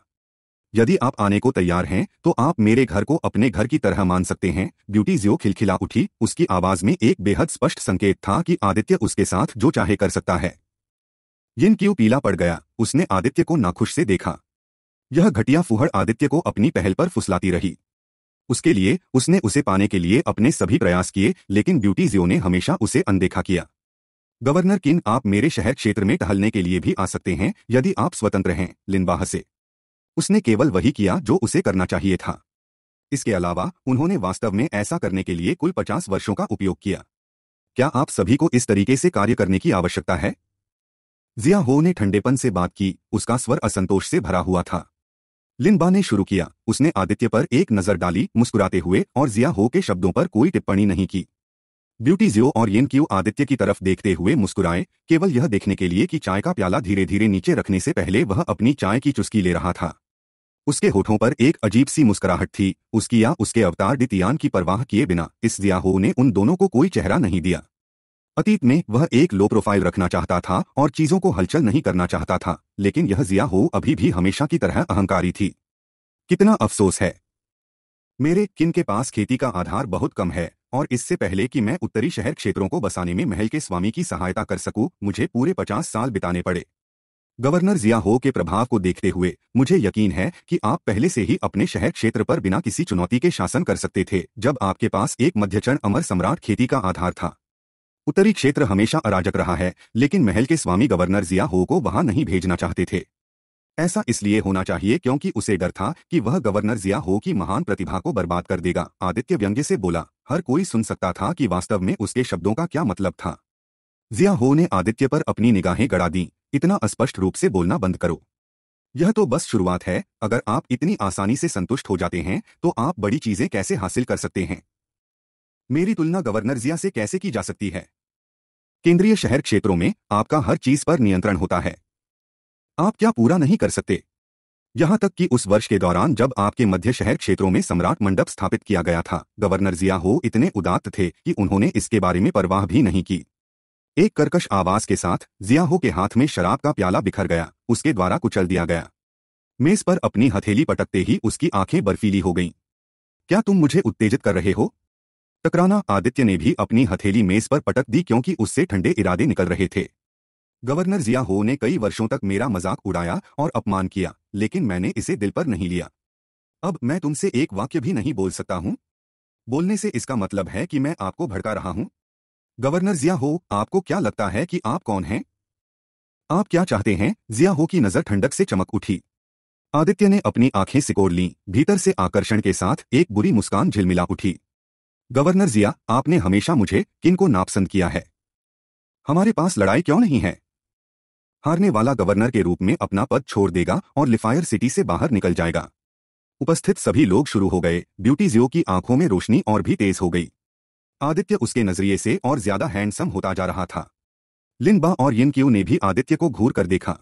यदि आप आने को तैयार हैं तो आप मेरे घर को अपने घर की तरह मान सकते हैं ब्यूटी जियो खिलखिला उठी उसकी आवाज में एक बेहद स्पष्ट संकेत था कि आदित्य उसके साथ जो चाहे कर सकता है यिन क्यों पीला पड़ गया उसने आदित्य को नाखुश से देखा यह घटिया फुहड़ आदित्य को अपनी पहल पर फुसलाती रही उसके लिए उसने उसे पाने के लिए अपने सभी प्रयास किए लेकिन ब्यूटी जियो ने हमेशा उसे अनदेखा किया गवर्नर किन आप मेरे शहर क्षेत्र में टहलने के लिए भी आ सकते हैं यदि आप स्वतंत्र हैं लिनबाह से उसने केवल वही किया जो उसे करना चाहिए था इसके अलावा उन्होंने वास्तव में ऐसा करने के लिए कुल पचास वर्षों का उपयोग किया क्या आप सभी को इस तरीके से कार्य करने की आवश्यकता है जिया हो ने ठंडेपन से बात की उसका स्वर असंतोष से भरा हुआ था लिनबा ने शुरू किया उसने आदित्य पर एक नजर डाली मुस्कुराते हुए और जिया हो के शब्दों पर कोई टिप्पणी नहीं की ब्यूटी जियो और येन क्यू आदित्य की तरफ देखते हुए मुस्कुराए केवल यह देखने के लिए कि चाय का प्याला धीरे धीरे नीचे रखने से पहले वह अपनी चाय की चुस्की ले रहा था उसके होठों पर एक अजीब सी मुस्कुराहट थी उसकी या उसके अवतार दितियान की परवाह किए बिना इस जियाहो ने उन दोनों को कोई चेहरा नहीं दिया अतीत में वह एक लो प्रोफाइल रखना चाहता था और चीजों को हलचल नहीं करना चाहता था लेकिन यह जिया हो अभी भी हमेशा की तरह अहंकारी थी कितना अफसोस है मेरे किन के पास खेती का आधार बहुत कम है और इससे पहले कि मैं उत्तरी शहर क्षेत्रों को बसाने में महल के स्वामी की सहायता कर सकूं मुझे पूरे पचास साल बिताने पड़े गवर्नर जिया हो के प्रभाव को देखते हुए मुझे यकीन है कि आप पहले से ही अपने शहर क्षेत्र पर बिना किसी चुनौती के शासन कर सकते थे जब आपके पास एक मध्यचरण अमर सम्राट खेती का आधार था उत्तरी क्षेत्र हमेशा अराजक रहा है लेकिन महल के स्वामी गवर्नर जिया हो को वहां नहीं भेजना चाहते थे ऐसा इसलिए होना चाहिए क्योंकि उसे डर था कि वह गवर्नर जिया हो की महान प्रतिभा को बर्बाद कर देगा आदित्य व्यंग्य से बोला हर कोई सुन सकता था कि वास्तव में उसके शब्दों का क्या मतलब था जिया हो ने आदित्य पर अपनी निगाहें गड़ा दी इतना अस्पष्ट रूप से बोलना बंद करो यह तो बस शुरुआत है अगर आप इतनी आसानी से संतुष्ट हो जाते हैं तो आप बड़ी चीजें कैसे हासिल कर सकते हैं मेरी तुलना गवर्नर जिया से कैसे की जा सकती है केंद्रीय शहर क्षेत्रों में आपका हर चीज पर नियंत्रण होता है आप क्या पूरा नहीं कर सकते यहां तक कि उस वर्ष के दौरान जब आपके मध्य शहर क्षेत्रों में सम्राट मंडप स्थापित किया गया था गवर्नर जिया हो इतने उदात्त थे कि उन्होंने इसके बारे में परवाह भी नहीं की एक कर्कश आवाज के साथ जियाहो के हाथ में शराब का प्याला बिखर गया उसके द्वारा कुचल दिया गया मेज पर अपनी हथेली पटकते ही उसकी आंखें बर्फीली हो गईं क्या तुम मुझे उत्तेजित कर रहे हो टकराना आदित्य ने भी अपनी हथेली मेज पर पटक दी क्योंकि उससे ठंडे इरादे निकल रहे थे गवर्नर जिया हो ने कई वर्षों तक मेरा मजाक उड़ाया और अपमान किया लेकिन मैंने इसे दिल पर नहीं लिया अब मैं तुमसे एक वाक्य भी नहीं बोल सकता हूं बोलने से इसका मतलब है कि मैं आपको भड़का रहा हूं गवर्नर जिया हो आपको क्या लगता है कि आप कौन हैं आप क्या चाहते हैं जिया हो की नजर ठंडक से चमक उठी आदित्य ने अपनी आंखें सिकोड़ ली भीतर से आकर्षण के साथ एक बुरी मुस्कान झिलमिला उठी गवर्नर जिया आपने हमेशा मुझे किनको नापसंद किया है हमारे पास लड़ाई क्यों नहीं है हारने वाला गवर्नर के रूप में अपना पद छोड़ देगा और लिफायर सिटी से बाहर निकल जाएगा उपस्थित सभी लोग शुरू हो गए ब्यूटी जियो की आंखों में रोशनी और भी तेज हो गई आदित्य उसके नजरिए से और ज्यादा हैंडसम होता जा रहा था लिनबा और यिनक्यू ने भी आदित्य को घूर कर देखा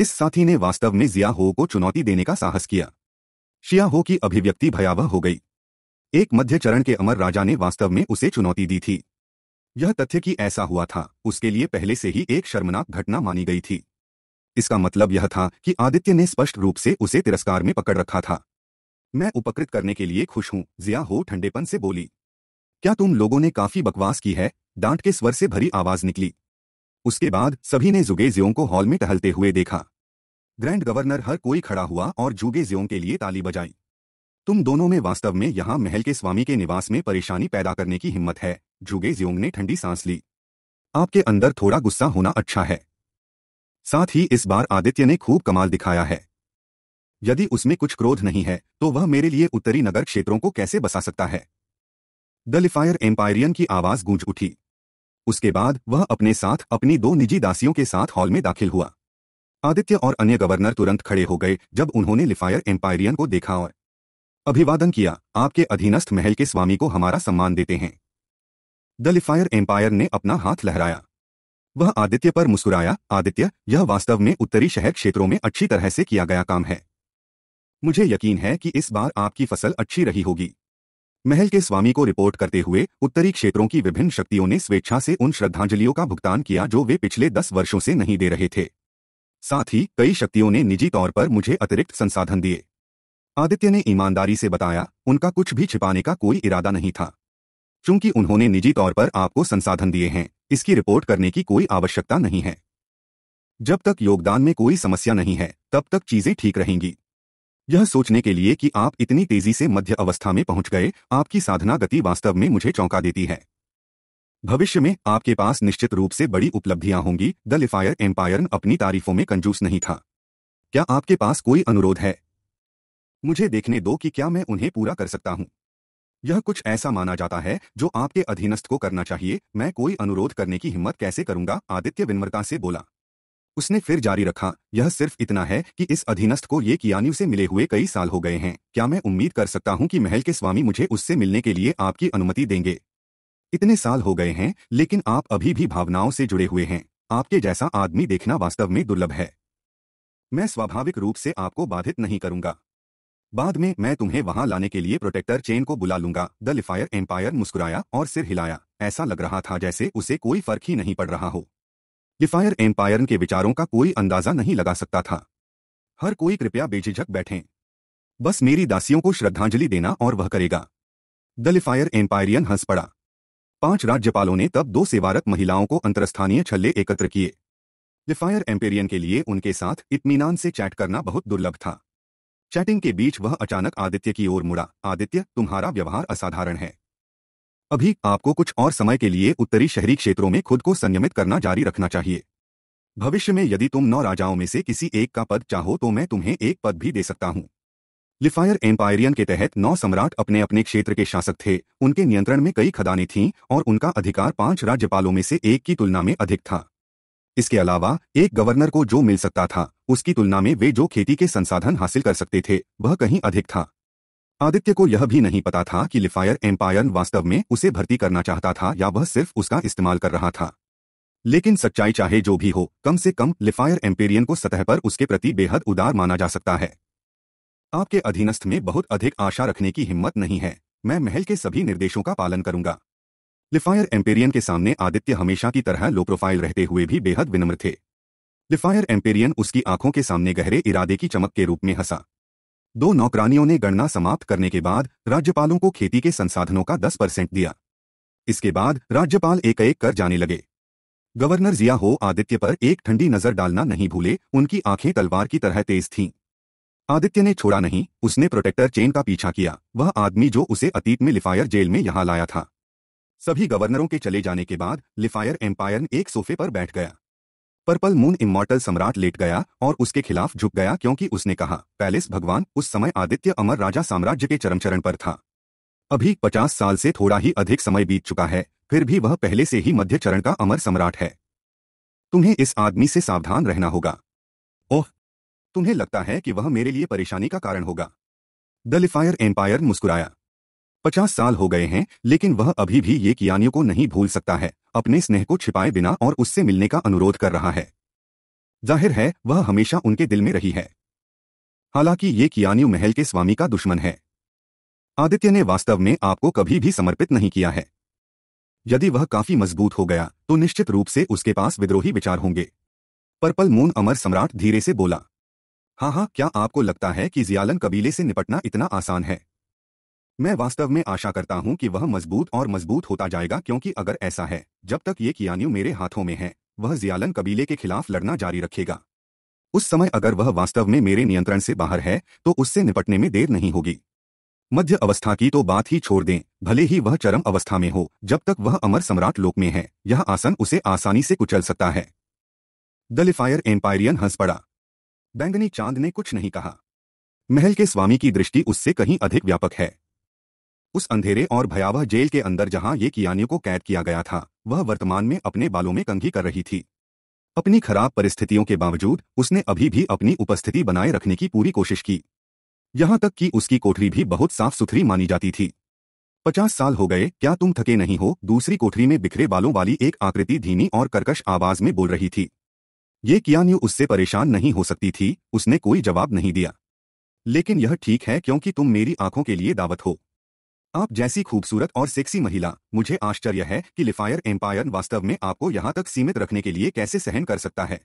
इस साथी ने वास्तव में जिया हो को चुनौती देने का साहस किया शिया हो की अभिव्यक्ति भयावह हो गई एक मध्य चरण के अमर राजा ने वास्तव में उसे चुनौती दी थी यह तथ्य कि ऐसा हुआ था उसके लिए पहले से ही एक शर्मनाक घटना मानी गई थी इसका मतलब यह था कि आदित्य ने स्पष्ट रूप से उसे तिरस्कार में पकड़ रखा था मैं उपकृत करने के लिए खुश हूं जिया हो ठंडेपन से बोली क्या तुम लोगों ने काफी बकवास की है डांट के स्वर से भरी आवाज निकली उसके बाद सभी ने जुगे ज्योंग को हॉल में टहलते हुए देखा ग्रैंड गवर्नर हर कोई खड़ा हुआ और जुगे ज्योंग के लिए ताली बजाई तुम दोनों में वास्तव में यहां महल के स्वामी के निवास में परेशानी पैदा करने की हिम्मत है जुगे ज्योंग ने ठंडी सांस ली आपके अंदर थोड़ा गुस्सा होना अच्छा है साथ ही इस बार आदित्य ने खूब कमाल दिखाया है यदि उसमें कुछ क्रोध नहीं है तो वह मेरे लिए उत्तरी नगर क्षेत्रों को कैसे बसा सकता है डलिफायर एम्पायरियन की आवाज गूंज उठी उसके बाद वह अपने साथ अपनी दो निजी दासियों के साथ हॉल में दाखिल हुआ आदित्य और अन्य गवर्नर तुरंत खड़े हो गए जब उन्होंने लिफायर एम्पायरियन को देखा और अभिवादन किया आपके अधीनस्थ महल के स्वामी को हमारा सम्मान देते हैं द लिफायर एम्पायर ने अपना हाथ लहराया वह आदित्य पर मुस्कुराया आदित्य यह वास्तव में उत्तरी शहर क्षेत्रों में अच्छी तरह से किया गया काम है मुझे यकीन है कि इस बार आपकी फसल अच्छी रही होगी महल के स्वामी को रिपोर्ट करते हुए उत्तरी क्षेत्रों की विभिन्न शक्तियों ने स्वेच्छा से उन श्रद्धांजलियों का भुगतान किया जो वे पिछले दस वर्षों से नहीं दे रहे थे साथ ही कई शक्तियों ने निजी तौर पर मुझे अतिरिक्त संसाधन दिए आदित्य ने ईमानदारी से बताया उनका कुछ भी छिपाने का कोई इरादा नहीं था चूंकि उन्होंने निजी तौर पर आपको संसाधन दिए हैं इसकी रिपोर्ट करने की कोई आवश्यकता नहीं है जब तक योगदान में कोई समस्या नहीं है तब तक चीजें ठीक रहेंगी यह सोचने के लिए कि आप इतनी तेजी से मध्य अवस्था में पहुंच गए आपकी साधना गति वास्तव में मुझे चौंका देती है भविष्य में आपके पास निश्चित रूप से बड़ी उपलब्धियां होंगी द लिफायर एम्पायर अपनी तारीफों में कंजूस नहीं था क्या आपके पास कोई अनुरोध है मुझे देखने दो कि क्या मैं उन्हें पूरा कर सकता हूं यह कुछ ऐसा माना जाता है जो आपके अधीनस्थ को करना चाहिए मैं कोई अनुरोध करने की हिम्मत कैसे करूंगा आदित्य विनम्रता से बोला उसने फिर जारी रखा यह सिर्फ इतना है कि इस अधीनस्थ को ये कियानिव से मिले हुए कई साल हो गए हैं क्या मैं उम्मीद कर सकता हूँ कि महल के स्वामी मुझे उससे मिलने के लिए आपकी अनुमति देंगे इतने साल हो गए हैं लेकिन आप अभी भी भावनाओं से जुड़े हुए हैं आपके जैसा आदमी देखना वास्तव में दुर्लभ है मैं स्वाभाविक रूप से आपको बाधित नहीं करूंगा बाद में मैं तुम्हें वहां लाने के लिए प्रोटेक्टर चेन को बुला लूंगा द लिफायर एम्पायर मुस्कुराया और सिर हिलाया ऐसा लग रहा था जैसे उसे कोई फर्क ही नहीं पड़ रहा हो डिफायर एम्पायर के विचारों का कोई अंदाजा नहीं लगा सकता था हर कोई कृपया बेझिझक बैठें बस मेरी दासियों को श्रद्धांजलि देना और वह करेगा द लिफायर एम्पायरियन हंस पड़ा पांच राज्यपालों ने तब दो सेवारत महिलाओं को अंतरस्थानीय छल्ले एकत्र किए लिफायर एम्पेरियन के लिए उनके साथ इतमीनान से चैट करना बहुत दुर्लभ था चैटिंग के बीच वह अचानक आदित्य की ओर मुड़ा आदित्य तुम्हारा व्यवहार असाधारण है अभी आपको कुछ और समय के लिए उत्तरी शहरी क्षेत्रों में खुद को संयमित करना जारी रखना चाहिए भविष्य में यदि तुम नौ राजाओं में से किसी एक का पद चाहो तो मैं तुम्हें एक पद भी दे सकता हूँ लिफायर एम्पायरियन के तहत नौ सम्राट अपने अपने क्षेत्र के शासक थे उनके नियंत्रण में कई खदानें थीं और उनका अधिकार पांच राज्यपालों में से एक की तुलना में अधिक था इसके अलावा एक गवर्नर को जो मिल सकता था उसकी तुलना में वे जो खेती के संसाधन हासिल कर सकते थे वह कहीं अधिक था आदित्य को यह भी नहीं पता था कि लिफायर एम्पायर वास्तव में उसे भर्ती करना चाहता था या वह सिर्फ उसका इस्तेमाल कर रहा था लेकिन सच्चाई चाहे जो भी हो कम से कम लिफायर एम्पेरियन को सतह पर उसके प्रति बेहद उदार माना जा सकता है आपके अधीनस्थ में बहुत अधिक आशा रखने की हिम्मत नहीं है मैं महल के सभी निर्देशों का पालन करूंगा लिफायर एम्पेरियन के सामने आदित्य हमेशा की तरह लो प्रोफाइल रहते हुए भी बेहद विनम्र थे लिफायर एम्पेरियन उसकी आंखों के सामने गहरे इरादे की चमक के रूप में हंसा दो नौकरानियों ने गणना समाप्त करने के बाद राज्यपालों को खेती के संसाधनों का 10 परसेंट दिया इसके बाद राज्यपाल एक एक कर जाने लगे गवर्नर जिया हो आदित्य पर एक ठंडी नजर डालना नहीं भूले उनकी आंखें तलवार की तरह तेज थीं आदित्य ने छोड़ा नहीं उसने प्रोटेक्टर चेन का पीछा किया वह आदमी जो उसे अतीत में लिफायर जेल में यहां लाया था सभी गवर्नरों के चले जाने के बाद लिफायर एम्पायर एक सोफे पर बैठ गया पर्पल मून इमोर्टल सम्राट लेट गया और उसके खिलाफ झुक गया क्योंकि उसने कहा पैलेस भगवान उस समय आदित्य अमर राजा साम्राज्य के चरमचरण पर था अभी पचास साल से थोड़ा ही अधिक समय बीत चुका है फिर भी वह पहले से ही मध्य चरण का अमर सम्राट है तुम्हें इस आदमी से सावधान रहना होगा ओह तुम्हें लगता है कि वह मेरे लिए परेशानी का कारण होगा द लिफायर एम्पायर मुस्कुराया पचास साल हो गए हैं लेकिन वह अभी भी ये कियानियों को नहीं भूल सकता है अपने स्नेह को छिपाए बिना और उससे मिलने का अनुरोध कर रहा है जाहिर है वह हमेशा उनके दिल में रही है हालांकि ये कियानियों महल के स्वामी का दुश्मन है आदित्य ने वास्तव में आपको कभी भी समर्पित नहीं किया है यदि वह काफी मजबूत हो गया तो निश्चित रूप से उसके पास विद्रोही विचार होंगे पर्पल मून अमर सम्राट धीरे से बोला हाँ हाँ क्या आपको लगता है कि जियालन कबीले से निपटना इतना आसान है मैं वास्तव में आशा करता हूं कि वह मजबूत और मजबूत होता जाएगा क्योंकि अगर ऐसा है जब तक ये कियानियों मेरे हाथों में है वह जियालन कबीले के खिलाफ लड़ना जारी रखेगा उस समय अगर वह वास्तव में मेरे नियंत्रण से बाहर है तो उससे निपटने में देर नहीं होगी मध्य अवस्था की तो बात ही छोड़ दें भले ही वह चरम अवस्था में हो जब तक वह अमर सम्राट लोक में है यह आसन उसे आसानी से कुचल सकता है दलिफायर एम्पायरियन हंस पड़ा बैंगनी चांद ने कुछ नहीं कहा महल के स्वामी की दृष्टि उससे कहीं अधिक व्यापक है उस अंधेरे और भयावह जेल के अंदर जहां ये कियानियों को कैद किया गया था वह वर्तमान में अपने बालों में कंघी कर रही थी अपनी खराब परिस्थितियों के बावजूद उसने अभी भी अपनी उपस्थिति बनाए रखने की पूरी कोशिश की यहां तक कि उसकी कोठरी भी बहुत साफ सुथरी मानी जाती थी पचास साल हो गए क्या तुम थके नहीं हो दूसरी कोठरी में बिखरे बालों वाली एक आकृति धीमी और कर्कश आवाज में बोल रही थी ये कियान्यू उससे परेशान नहीं हो सकती थी उसने कोई जवाब नहीं दिया लेकिन यह ठीक है क्योंकि तुम मेरी आंखों के लिए दावत हो आप जैसी खूबसूरत और सेक्सी महिला मुझे आश्चर्य है कि लिफायर एम्पायर वास्तव में आपको यहां तक सीमित रखने के लिए कैसे सहन कर सकता है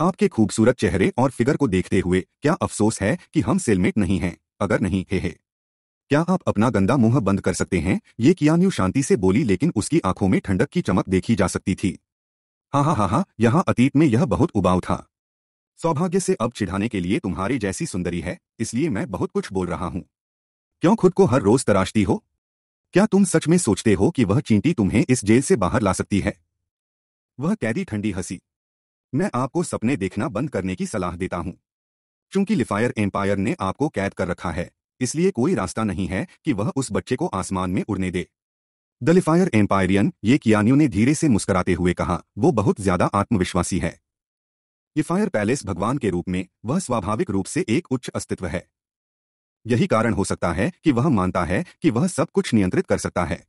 आपके खूबसूरत चेहरे और फिगर को देखते हुए क्या अफसोस है कि हम सेलमेट नहीं हैं अगर नहीं हे हे क्या आप अपना गंदा मुंह बंद कर सकते हैं ये कियान्यू शांति से बोली लेकिन उसकी आंखों में ठंडक की चमक देखी जा सकती थी हाँ हाँ हाँ हाँ यहाँ अतीत में यह बहुत उबाऊ था सौभाग्य से अब चिढ़ाने के लिए तुम्हारी जैसी सुंदरी है इसलिए मैं बहुत कुछ बोल रहा हूँ क्यों खुद को हर रोज तराशती हो क्या तुम सच में सोचते हो कि वह चींटी तुम्हें इस जेल से बाहर ला सकती है वह कैदी ठंडी हंसी मैं आपको सपने देखना बंद करने की सलाह देता हूं चूंकि लिफायर एम्पायर ने आपको कैद कर रखा है इसलिए कोई रास्ता नहीं है कि वह उस बच्चे को आसमान में उड़ने दे द लिफायर एम्पायरियन ये कियानियों ने धीरे से मुस्कराते हुए कहा वो बहुत ज्यादा आत्मविश्वासी है लिफायर पैलेस भगवान के रूप में वह स्वाभाविक रूप से एक उच्च अस्तित्व है यही कारण हो सकता है कि वह मानता है कि वह सब कुछ नियंत्रित कर सकता है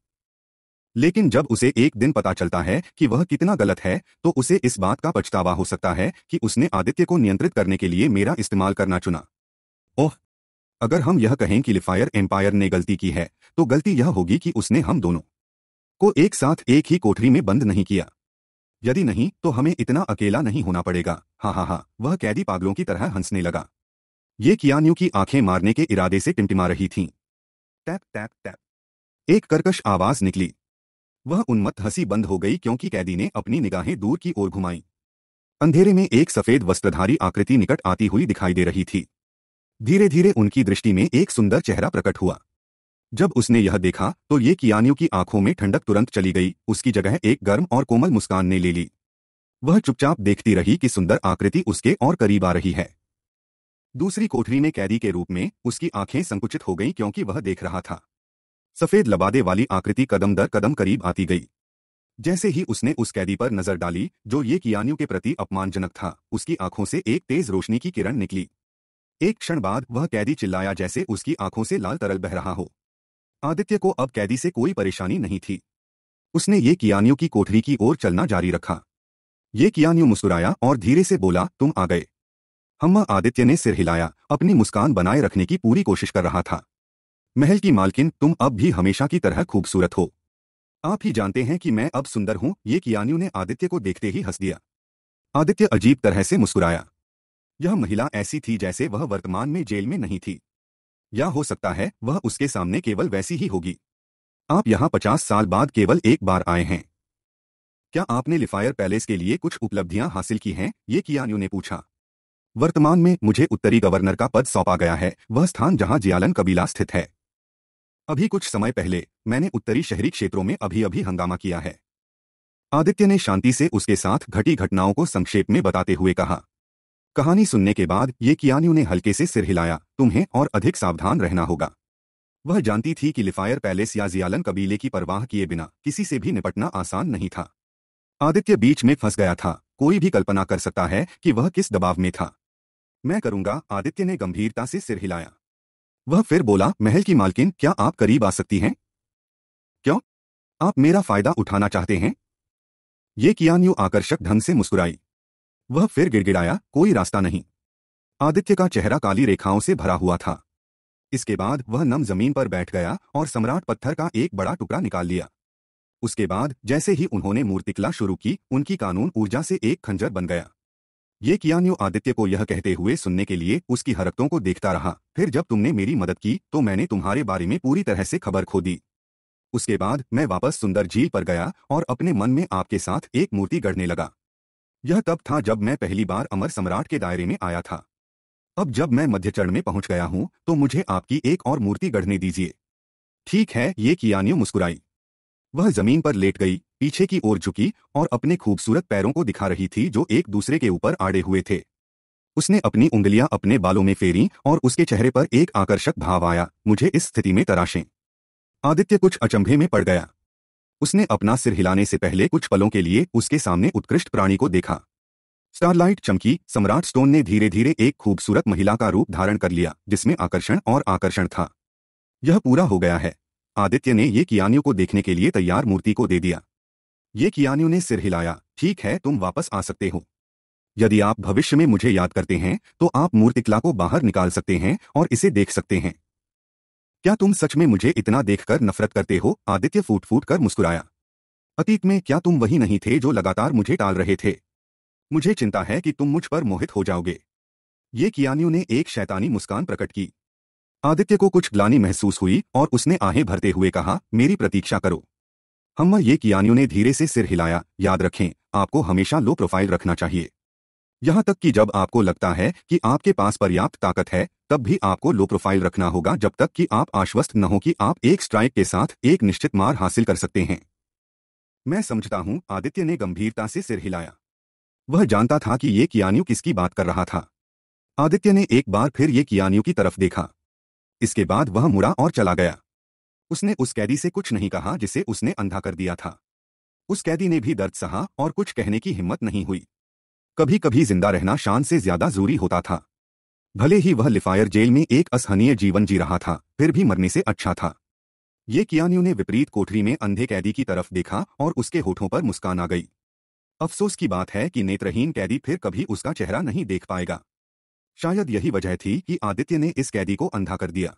लेकिन जब उसे एक दिन पता चलता है कि वह कितना गलत है तो उसे इस बात का पछतावा हो सकता है कि उसने आदित्य को नियंत्रित करने के लिए मेरा इस्तेमाल करना चुना ओह अगर हम यह कहें कि लिफायर एम्पायर ने गलती की है तो गलती यह होगी कि उसने हम दोनों को एक साथ एक ही कोठरी में बंद नहीं किया यदि नहीं तो हमें इतना अकेला नहीं होना पड़ेगा हाँ हाँ हाँ वह कैदी पागलों की तरह हंसने लगा ये कियान्यू की आंखें मारने के इरादे से टिमटिमा रही थीं टैप टैप टैप एक कर्कश आवाज निकली वह उन्मत्त हंसी बंद हो गई क्योंकि कैदी ने अपनी निगाहें दूर की ओर घुमाई अंधेरे में एक सफेद वस्त्रधारी आकृति निकट आती हुई दिखाई दे रही थी धीरे धीरे उनकी दृष्टि में एक सुंदर चेहरा प्रकट हुआ जब उसने यह देखा तो ये कियानियों की आंखों में ठंडक तुरंत चली गई उसकी जगह एक गर्म और कोमल मुस्कान ने ले ली वह चुपचाप देखती रही कि सुंदर आकृति उसके और करीब आ रही है दूसरी कोठरी में कैदी के रूप में उसकी आंखें संकुचित हो गईं क्योंकि वह देख रहा था सफेद लबादे वाली आकृति कदम दर कदम करीब आती गई जैसे ही उसने उस कैदी पर नजर डाली जो ये कियानियों के प्रति अपमानजनक था उसकी आंखों से एक तेज रोशनी की किरण निकली एक क्षण बाद वह कैदी चिल्लाया जैसे उसकी आंखों से लाल तरल बह रहा हो आदित्य को अब कैदी से कोई परेशानी नहीं थी उसने ये कियानियों की कोठरी की ओर चलना जारी रखा ये कियानियों मुस्कुराया और धीरे से बोला तुम आ गए अम्मा आदित्य ने सिर हिलाया अपनी मुस्कान बनाए रखने की पूरी कोशिश कर रहा था महल की मालकिन तुम अब भी हमेशा की तरह खूबसूरत हो आप ही जानते हैं कि मैं अब सुंदर हूं ये कियानियों ने आदित्य को देखते ही हंस दिया आदित्य अजीब तरह से मुस्कुराया यह महिला ऐसी थी जैसे वह वर्तमान में जेल में नहीं थी या हो सकता है वह उसके सामने केवल वैसी ही होगी आप यहाँ पचास साल बाद केवल एक बार आए हैं क्या आपने लिफायर पैलेस के लिए कुछ उपलब्धियां हासिल की हैं ये कियानियों ने पूछा वर्तमान में मुझे उत्तरी गवर्नर का पद सौंपा गया है वह स्थान जहां जियालन कबीला स्थित है अभी कुछ समय पहले मैंने उत्तरी शहरी क्षेत्रों में अभी अभी हंगामा किया है आदित्य ने शांति से उसके साथ घटी घटनाओं को संक्षेप में बताते हुए कहा कहानी सुनने के बाद ये कियान्यू ने हल्के से सिर हिलाया तुम्हें और अधिक सावधान रहना होगा वह जानती थी कि लिफायर पैलेस या जियालन कबीले की परवाह किए बिना किसी से भी निपटना आसान नहीं था आदित्य बीच में फंस गया था कोई भी कल्पना कर सकता है कि वह किस दबाव में था मैं करूंगा आदित्य ने गंभीरता से सिर हिलाया वह फिर बोला महल की मालकिन क्या आप करीब आ सकती हैं क्यों आप मेरा फायदा उठाना चाहते हैं ये कियान्यू आकर्षक ढंग से मुस्कुराई वह फिर गिड़गिड़ाया कोई रास्ता नहीं आदित्य का चेहरा काली रेखाओं से भरा हुआ था इसके बाद वह नम जमीन पर बैठ गया और सम्राट पत्थर का एक बड़ा टुकड़ा निकाल लिया उसके बाद जैसे ही उन्होंने मूर्तिकला शुरू की उनकी कानून ऊर्जा से एक खंजर बन गया ये कियान्यू आदित्य को यह कहते हुए सुनने के लिए उसकी हरकतों को देखता रहा फिर जब तुमने मेरी मदद की तो मैंने तुम्हारे बारे में पूरी तरह से खबर खो दी उसके बाद मैं वापस सुंदर झील पर गया और अपने मन में आपके साथ एक मूर्ति गढ़ने लगा यह तब था जब मैं पहली बार अमर सम्राट के दायरे में आया था अब जब मैं मध्यचरण में पहुंच गया हूं तो मुझे आपकी एक और मूर्ति गढ़ने दीजिए ठीक है ये कियानियो मुस्कुराई वह जमीन पर लेट गई पीछे की ओर झुकी और अपने खूबसूरत पैरों को दिखा रही थी जो एक दूसरे के ऊपर आड़े हुए थे उसने अपनी उंगलियां अपने बालों में फेरी और उसके चेहरे पर एक आकर्षक भाव आया मुझे इस स्थिति में तराशें आदित्य कुछ अचंभे में पड़ गया उसने अपना सिर हिलाने से पहले कुछ पलों के लिए उसके सामने उत्कृष्ट प्राणी को देखा स्टारलाइट चमकी सम्राट स्टोन ने धीरे धीरे एक खूबसूरत महिला का रूप धारण कर लिया जिसमें आकर्षण और आकर्षण था यह पूरा हो गया है आदित्य ने ये कियानियों को देखने के लिए तैयार मूर्ति को दे दिया ये कियानियों ने सिर हिलाया ठीक है तुम वापस आ सकते हो यदि आप भविष्य में मुझे याद करते हैं तो आप मूर्तिकला को बाहर निकाल सकते हैं और इसे देख सकते हैं क्या तुम सच में मुझे इतना देखकर नफरत करते हो आदित्य फूट फूट कर मुस्कुराया अतीत में क्या तुम वही नहीं थे जो लगातार मुझे टाल रहे थे मुझे चिंता है कि तुम मुझ पर मोहित हो जाओगे ये कियानियों ने एक शैतानी मुस्कान प्रकट की आदित्य को कुछ ग्लानी महसूस हुई और उसने आहें भरते हुए कहा मेरी प्रतीक्षा करो हम्मर ये कियानियों ने धीरे से सिर हिलाया याद रखें आपको हमेशा लो प्रोफाइल रखना चाहिए यहां तक कि जब आपको लगता है कि आपके पास पर्याप्त ताकत है तब भी आपको लो प्रोफाइल रखना होगा जब तक कि आप आश्वस्त न हो कि आप एक स्ट्राइक के साथ एक निश्चित मार हासिल कर सकते हैं मैं समझता हूँ आदित्य ने गंभीरता से सिर हिलाया वह जानता था कि ये कियानियों किसकी बात कर रहा था आदित्य ने एक बार फिर ये कियानियों की तरफ देखा इसके बाद वह मुड़ा और चला गया उसने उस कैदी से कुछ नहीं कहा जिसे उसने अंधा कर दिया था उस कैदी ने भी दर्द सहा और कुछ कहने की हिम्मत नहीं हुई कभी कभी जिंदा रहना शान से ज्यादा जरूरी होता था भले ही वह लिफायर जेल में एक असहनीय जीवन जी रहा था फिर भी मरने से अच्छा था ये कियान्यू ने विपरीत कोठरी में अंधे कैदी की तरफ देखा और उसके होठों पर मुस्कान आ गई अफसोस की बात है कि नेत्रहीन कैदी फिर कभी उसका चेहरा नहीं देख पाएगा शायद यही वजह थी कि आदित्य ने इस कैदी को अंधा कर दिया